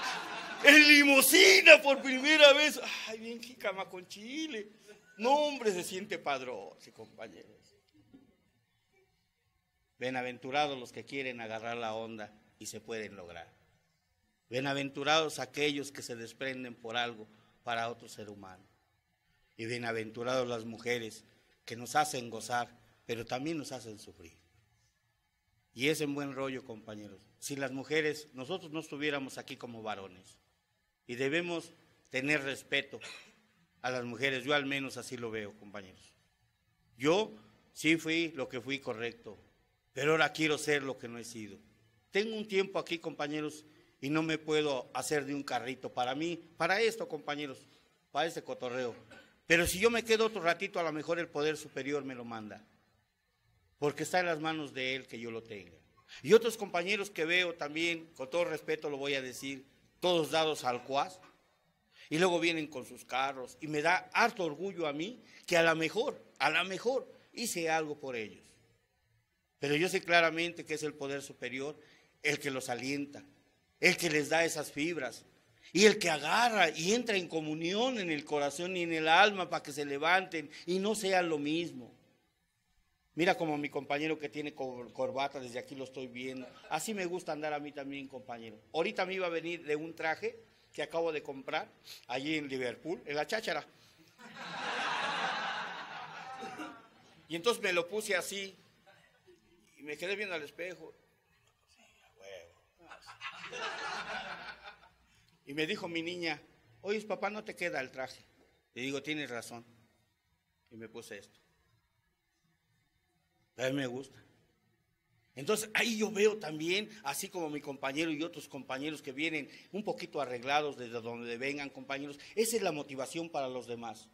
En limusina por primera vez. Ay, bien cama con chile. No, hombre, se siente padrón, sí, compañeros. Bienaventurados los que quieren agarrar la onda y se pueden lograr. Bienaventurados aquellos que se desprenden por algo para otro ser humano. Y bienaventurados las mujeres que nos hacen gozar, pero también nos hacen sufrir. Y es en buen rollo, compañeros. Si las mujeres, nosotros no estuviéramos aquí como varones. Y debemos tener respeto a las mujeres. Yo al menos así lo veo, compañeros. Yo sí fui lo que fui correcto pero ahora quiero ser lo que no he sido. Tengo un tiempo aquí, compañeros, y no me puedo hacer de un carrito para mí, para esto, compañeros, para ese cotorreo. Pero si yo me quedo otro ratito, a lo mejor el poder superior me lo manda, porque está en las manos de él que yo lo tenga. Y otros compañeros que veo también, con todo respeto lo voy a decir, todos dados al cuas, y luego vienen con sus carros, y me da harto orgullo a mí que a lo mejor, a lo mejor hice algo por ellos. Pero yo sé claramente que es el poder superior el que los alienta, el que les da esas fibras y el que agarra y entra en comunión en el corazón y en el alma para que se levanten y no sea lo mismo. Mira como mi compañero que tiene corbata, desde aquí lo estoy viendo. Así me gusta andar a mí también, compañero. Ahorita me iba a venir de un traje que acabo de comprar allí en Liverpool, en la cháchara. Y entonces me lo puse así, y me quedé viendo al espejo. [LAUGHS] Y me dijo mi niña, oye, papá, no te queda el traje. Le digo, tienes razón. Y me puse esto. A mí me gusta. Entonces ahí yo veo también, así como mi compañero y otros compañeros que vienen un poquito arreglados desde donde vengan compañeros, esa es la motivación para los demás.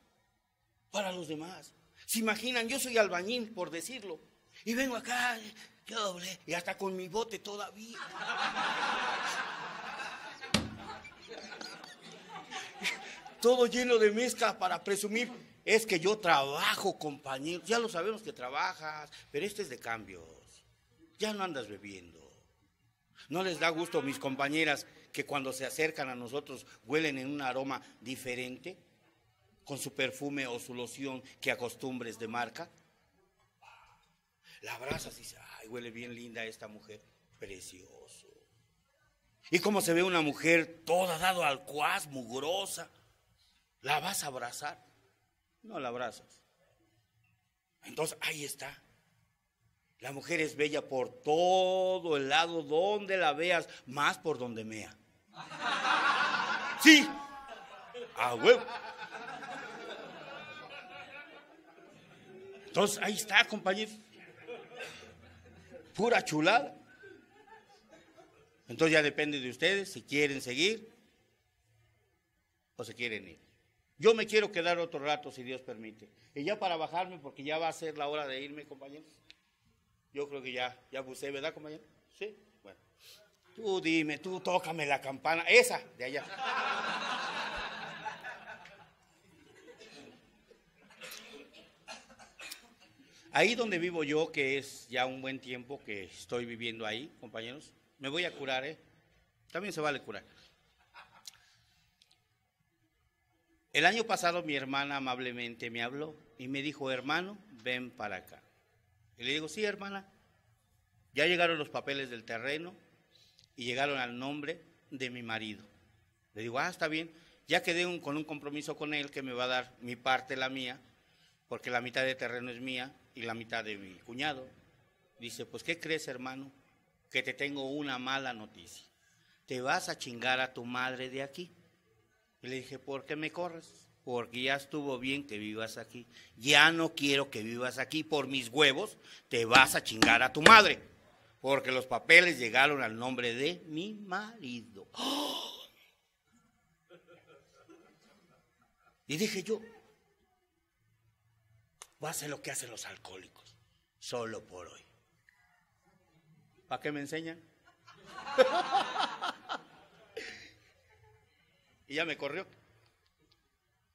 Para los demás. Se imaginan, yo soy albañil, por decirlo, y vengo acá, yo doble, y hasta con mi bote todavía. Todo lleno de mezcla para presumir. Es que yo trabajo, compañero. Ya lo sabemos que trabajas, pero este es de cambios. Ya no andas bebiendo. No les da gusto a mis compañeras que cuando se acercan a nosotros huelen en un aroma diferente, con su perfume o su loción que acostumbres de marca. La abrazas y dice ay, huele bien linda esta mujer. Precioso. Y como se ve una mujer toda dado al cuas, mugrosa, ¿la vas a abrazar? No la abrazas. Entonces, ahí está. La mujer es bella por todo el lado donde la veas, más por donde mea. Sí. A huevo. Entonces, ahí está, compañero pura chulada. Entonces ya depende de ustedes si quieren seguir o si quieren ir. Yo me quiero quedar otro rato, si Dios permite. Y ya para bajarme, porque ya va a ser la hora de irme, compañeros. Yo creo que ya, ya abusé, ¿verdad, compañero? Sí, bueno. Tú dime, tú tócame la campana, esa de allá. Ahí donde vivo yo, que es ya un buen tiempo que estoy viviendo ahí, compañeros, me voy a curar, ¿eh? También se vale curar. El año pasado mi hermana amablemente me habló y me dijo, hermano, ven para acá. Y le digo, sí, hermana, ya llegaron los papeles del terreno y llegaron al nombre de mi marido. Le digo, ah, está bien, ya quedé con un compromiso con él que me va a dar mi parte, la mía, porque la mitad de terreno es mía y la mitad de mi cuñado. Dice, pues ¿qué crees, hermano? Que te tengo una mala noticia. Te vas a chingar a tu madre de aquí. Y le dije, ¿por qué me corres? Porque ya estuvo bien que vivas aquí. Ya no quiero que vivas aquí. Por mis huevos te vas a chingar a tu madre. Porque los papeles llegaron al nombre de mi marido. [GASPS] Y dije yo, Voy a hacer lo que hacen los alcohólicos, solo por hoy. ¿Para qué me enseñan? [LAUGHS] y ya me corrió.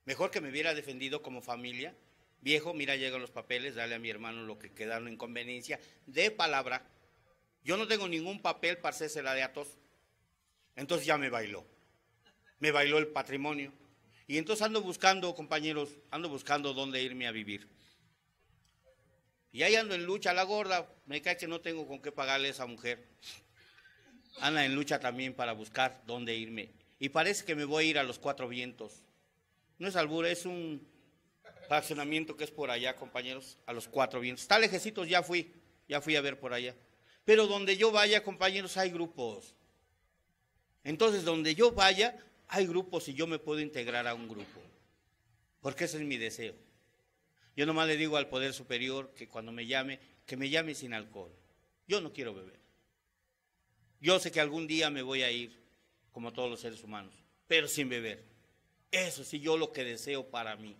Mejor que me hubiera defendido como familia. Viejo, mira, llegan los papeles, dale a mi hermano lo que quedaron en conveniencia. De palabra. Yo no tengo ningún papel para hacerse la de Atos. Entonces ya me bailó. Me bailó el patrimonio. Y entonces ando buscando, compañeros, ando buscando dónde irme a vivir. Y ahí ando en lucha la gorda, me cae que no tengo con qué pagarle a esa mujer. Ana en lucha también para buscar dónde irme. Y parece que me voy a ir a los cuatro vientos. No es albur, es un fraccionamiento que es por allá, compañeros, a los cuatro vientos. Está lejecitos, ya fui, ya fui a ver por allá. Pero donde yo vaya, compañeros, hay grupos. Entonces, donde yo vaya, hay grupos y yo me puedo integrar a un grupo. Porque ese es mi deseo. Yo nomás le digo al Poder Superior que cuando me llame, que me llame sin alcohol. Yo no quiero beber. Yo sé que algún día me voy a ir, como todos los seres humanos, pero sin beber. Eso sí, yo lo que deseo para mí.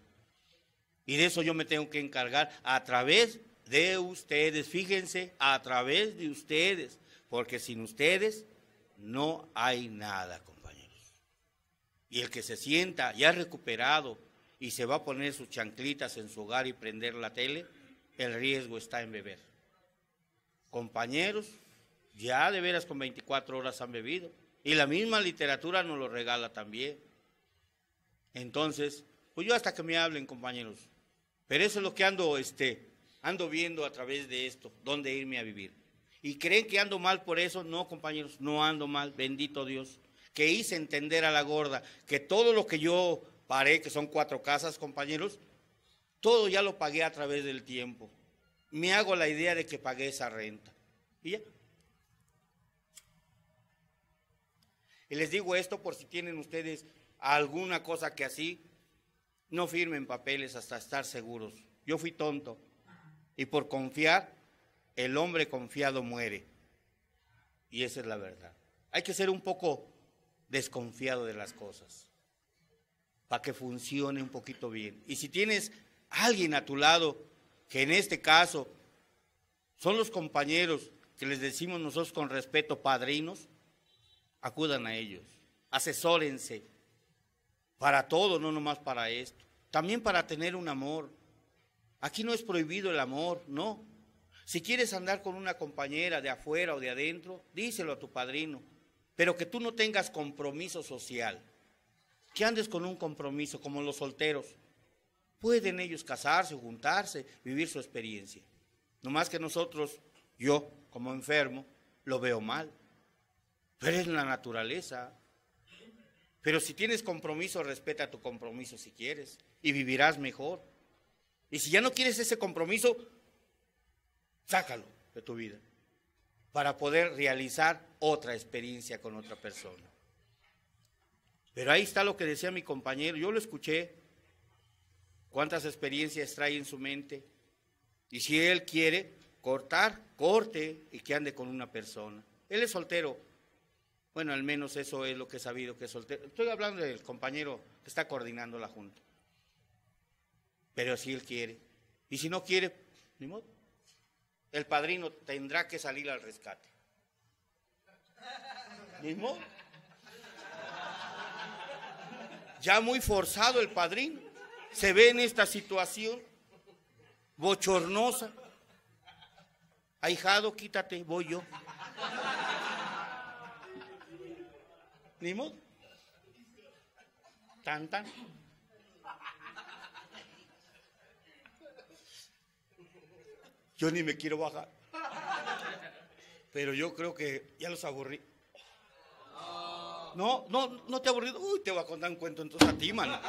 Y de eso yo me tengo que encargar a través de ustedes. Fíjense, a través de ustedes. Porque sin ustedes no hay nada, compañeros. Y el que se sienta ya recuperado, y se va a poner sus chanclitas en su hogar y prender la tele, el riesgo está en beber. Compañeros, ya de veras con 24 horas han bebido. Y la misma literatura nos lo regala también. Entonces, pues yo hasta que me hablen, compañeros. Pero eso es lo que ando, este, ando viendo a través de esto, dónde irme a vivir. ¿Y creen que ando mal por eso? No, compañeros, no ando mal, bendito Dios. Que hice entender a la gorda que todo lo que yo paré, que son cuatro casas, compañeros, todo ya lo pagué a través del tiempo. Me hago la idea de que pagué esa renta. Y ya. Y les digo esto por si tienen ustedes alguna cosa que así, no firmen papeles hasta estar seguros. Yo fui tonto. Y por confiar, el hombre confiado muere. Y esa es la verdad. Hay que ser un poco desconfiado de las cosas para que funcione un poquito bien. Y si tienes alguien a tu lado, que en este caso son los compañeros que les decimos nosotros con respeto padrinos, acudan a ellos, asesórense para todo, no nomás para esto. También para tener un amor. Aquí no es prohibido el amor, no. Si quieres andar con una compañera de afuera o de adentro, díselo a tu padrino, pero que tú no tengas compromiso social que andes con un compromiso, como los solteros. Pueden ellos casarse, juntarse, vivir su experiencia. No más que nosotros, yo como enfermo, lo veo mal. Pero es la naturaleza. Pero si tienes compromiso, respeta tu compromiso si quieres y vivirás mejor. Y si ya no quieres ese compromiso, sácalo de tu vida para poder realizar otra experiencia con otra persona. Pero ahí está lo que decía mi compañero, yo lo escuché, cuántas experiencias trae en su mente. Y si él quiere cortar, corte y que ande con una persona. Él es soltero. Bueno, al menos eso es lo que he sabido que es soltero. Estoy hablando del compañero que está coordinando la junta. Pero si él quiere. Y si no quiere, ni El padrino tendrá que salir al rescate. mismo ya muy forzado el padrín, se ve en esta situación bochornosa. Ahijado, quítate, voy yo. Ni modo. Tan, tan. Yo ni me quiero bajar. Pero yo creo que ya los aburrí. No, no, no te aburrido. Uy, te voy a contar un cuento entonces a ti, mano. [COUGHS]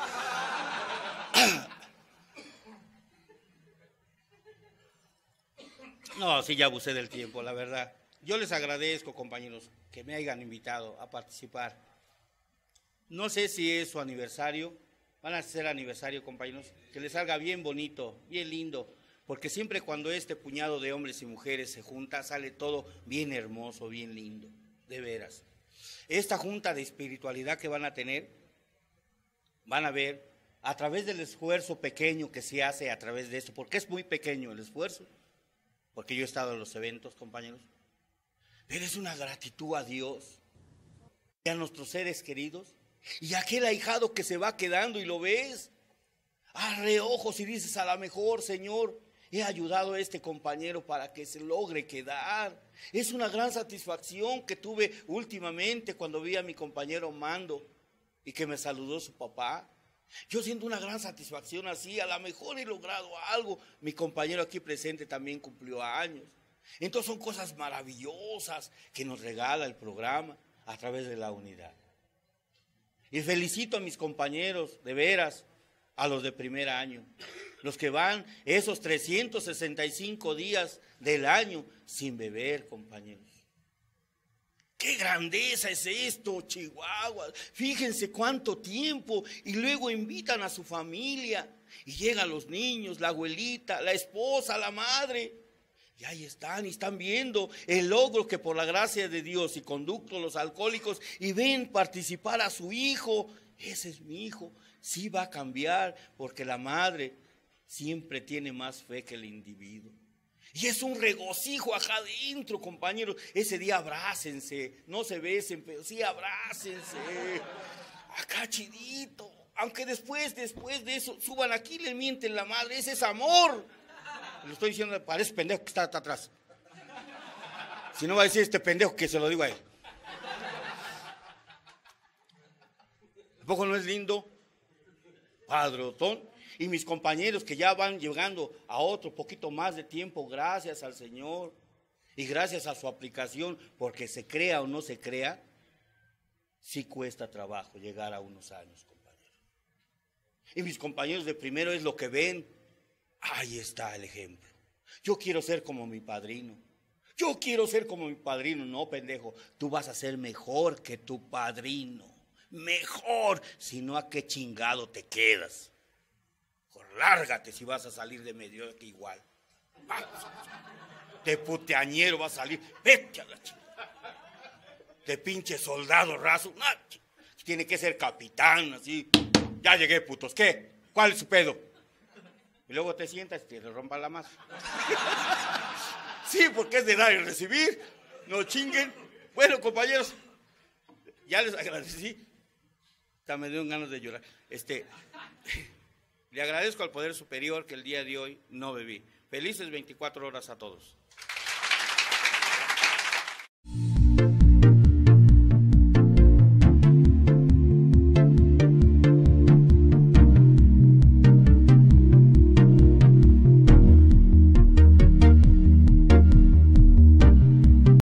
No, sí, ya abusé del tiempo, la verdad. Yo les agradezco, compañeros, que me hayan invitado a participar. No sé si es su aniversario. Van a ser aniversario, compañeros. Que les salga bien bonito, bien lindo. Porque siempre cuando este puñado de hombres y mujeres se junta, sale todo bien hermoso, bien lindo. De veras. Esta junta de espiritualidad que van a tener, van a ver a través del esfuerzo pequeño que se hace a través de esto, porque es muy pequeño el esfuerzo, porque yo he estado en los eventos, compañeros, eres una gratitud a Dios y a nuestros seres queridos y aquel ahijado que se va quedando y lo ves a reojos y dices a lo mejor, Señor, he ayudado a este compañero para que se logre quedar. Es una gran satisfacción que tuve últimamente cuando vi a mi compañero Mando y que me saludó su papá. Yo siento una gran satisfacción así, a lo mejor he logrado algo. Mi compañero aquí presente también cumplió años. Entonces son cosas maravillosas que nos regala el programa a través de la unidad. Y felicito a mis compañeros, de veras, a los de primer año los que van esos 365 días del año sin beber, compañeros. ¡Qué grandeza es esto, Chihuahua! Fíjense cuánto tiempo y luego invitan a su familia y llegan los niños, la abuelita, la esposa, la madre. Y ahí están y están viendo el logro que por la gracia de Dios y conducto los alcohólicos y ven participar a su hijo. Ese es mi hijo, sí va a cambiar porque la madre siempre tiene más fe que el individuo. Y es un regocijo acá adentro, compañeros. Ese día abrácense, no se besen, pero sí abrácense. Acá chidito. Aunque después, después de eso, suban aquí y le mienten la madre. Ese es amor. Lo estoy diciendo, parece pendejo que está, atrás. Si no va a decir este pendejo que se lo digo a él. poco no es lindo? Padrotón y mis compañeros que ya van llegando a otro poquito más de tiempo, gracias al Señor y gracias a su aplicación, porque se crea o no se crea, sí cuesta trabajo llegar a unos años, compañero. Y mis compañeros de primero es lo que ven, ahí está el ejemplo. Yo quiero ser como mi padrino. Yo quiero ser como mi padrino. No, pendejo, tú vas a ser mejor que tu padrino mejor, si no a qué chingado te quedas lárgate si vas a salir de que igual. Te puteañero va a salir, vete a la chica. Te pinche soldado raso, tiene que ser capitán, así. Ya llegué, putos, ¿qué? ¿Cuál es su pedo? Y luego te sientas y te rompa la masa. [LAUGHS] sí, porque es de dar y recibir. No chinguen. Bueno, compañeros, ya les agradecí. también me un ganas de llorar. Este. Le agradezco al Poder Superior que el día de hoy no bebí. Felices 24 horas a todos.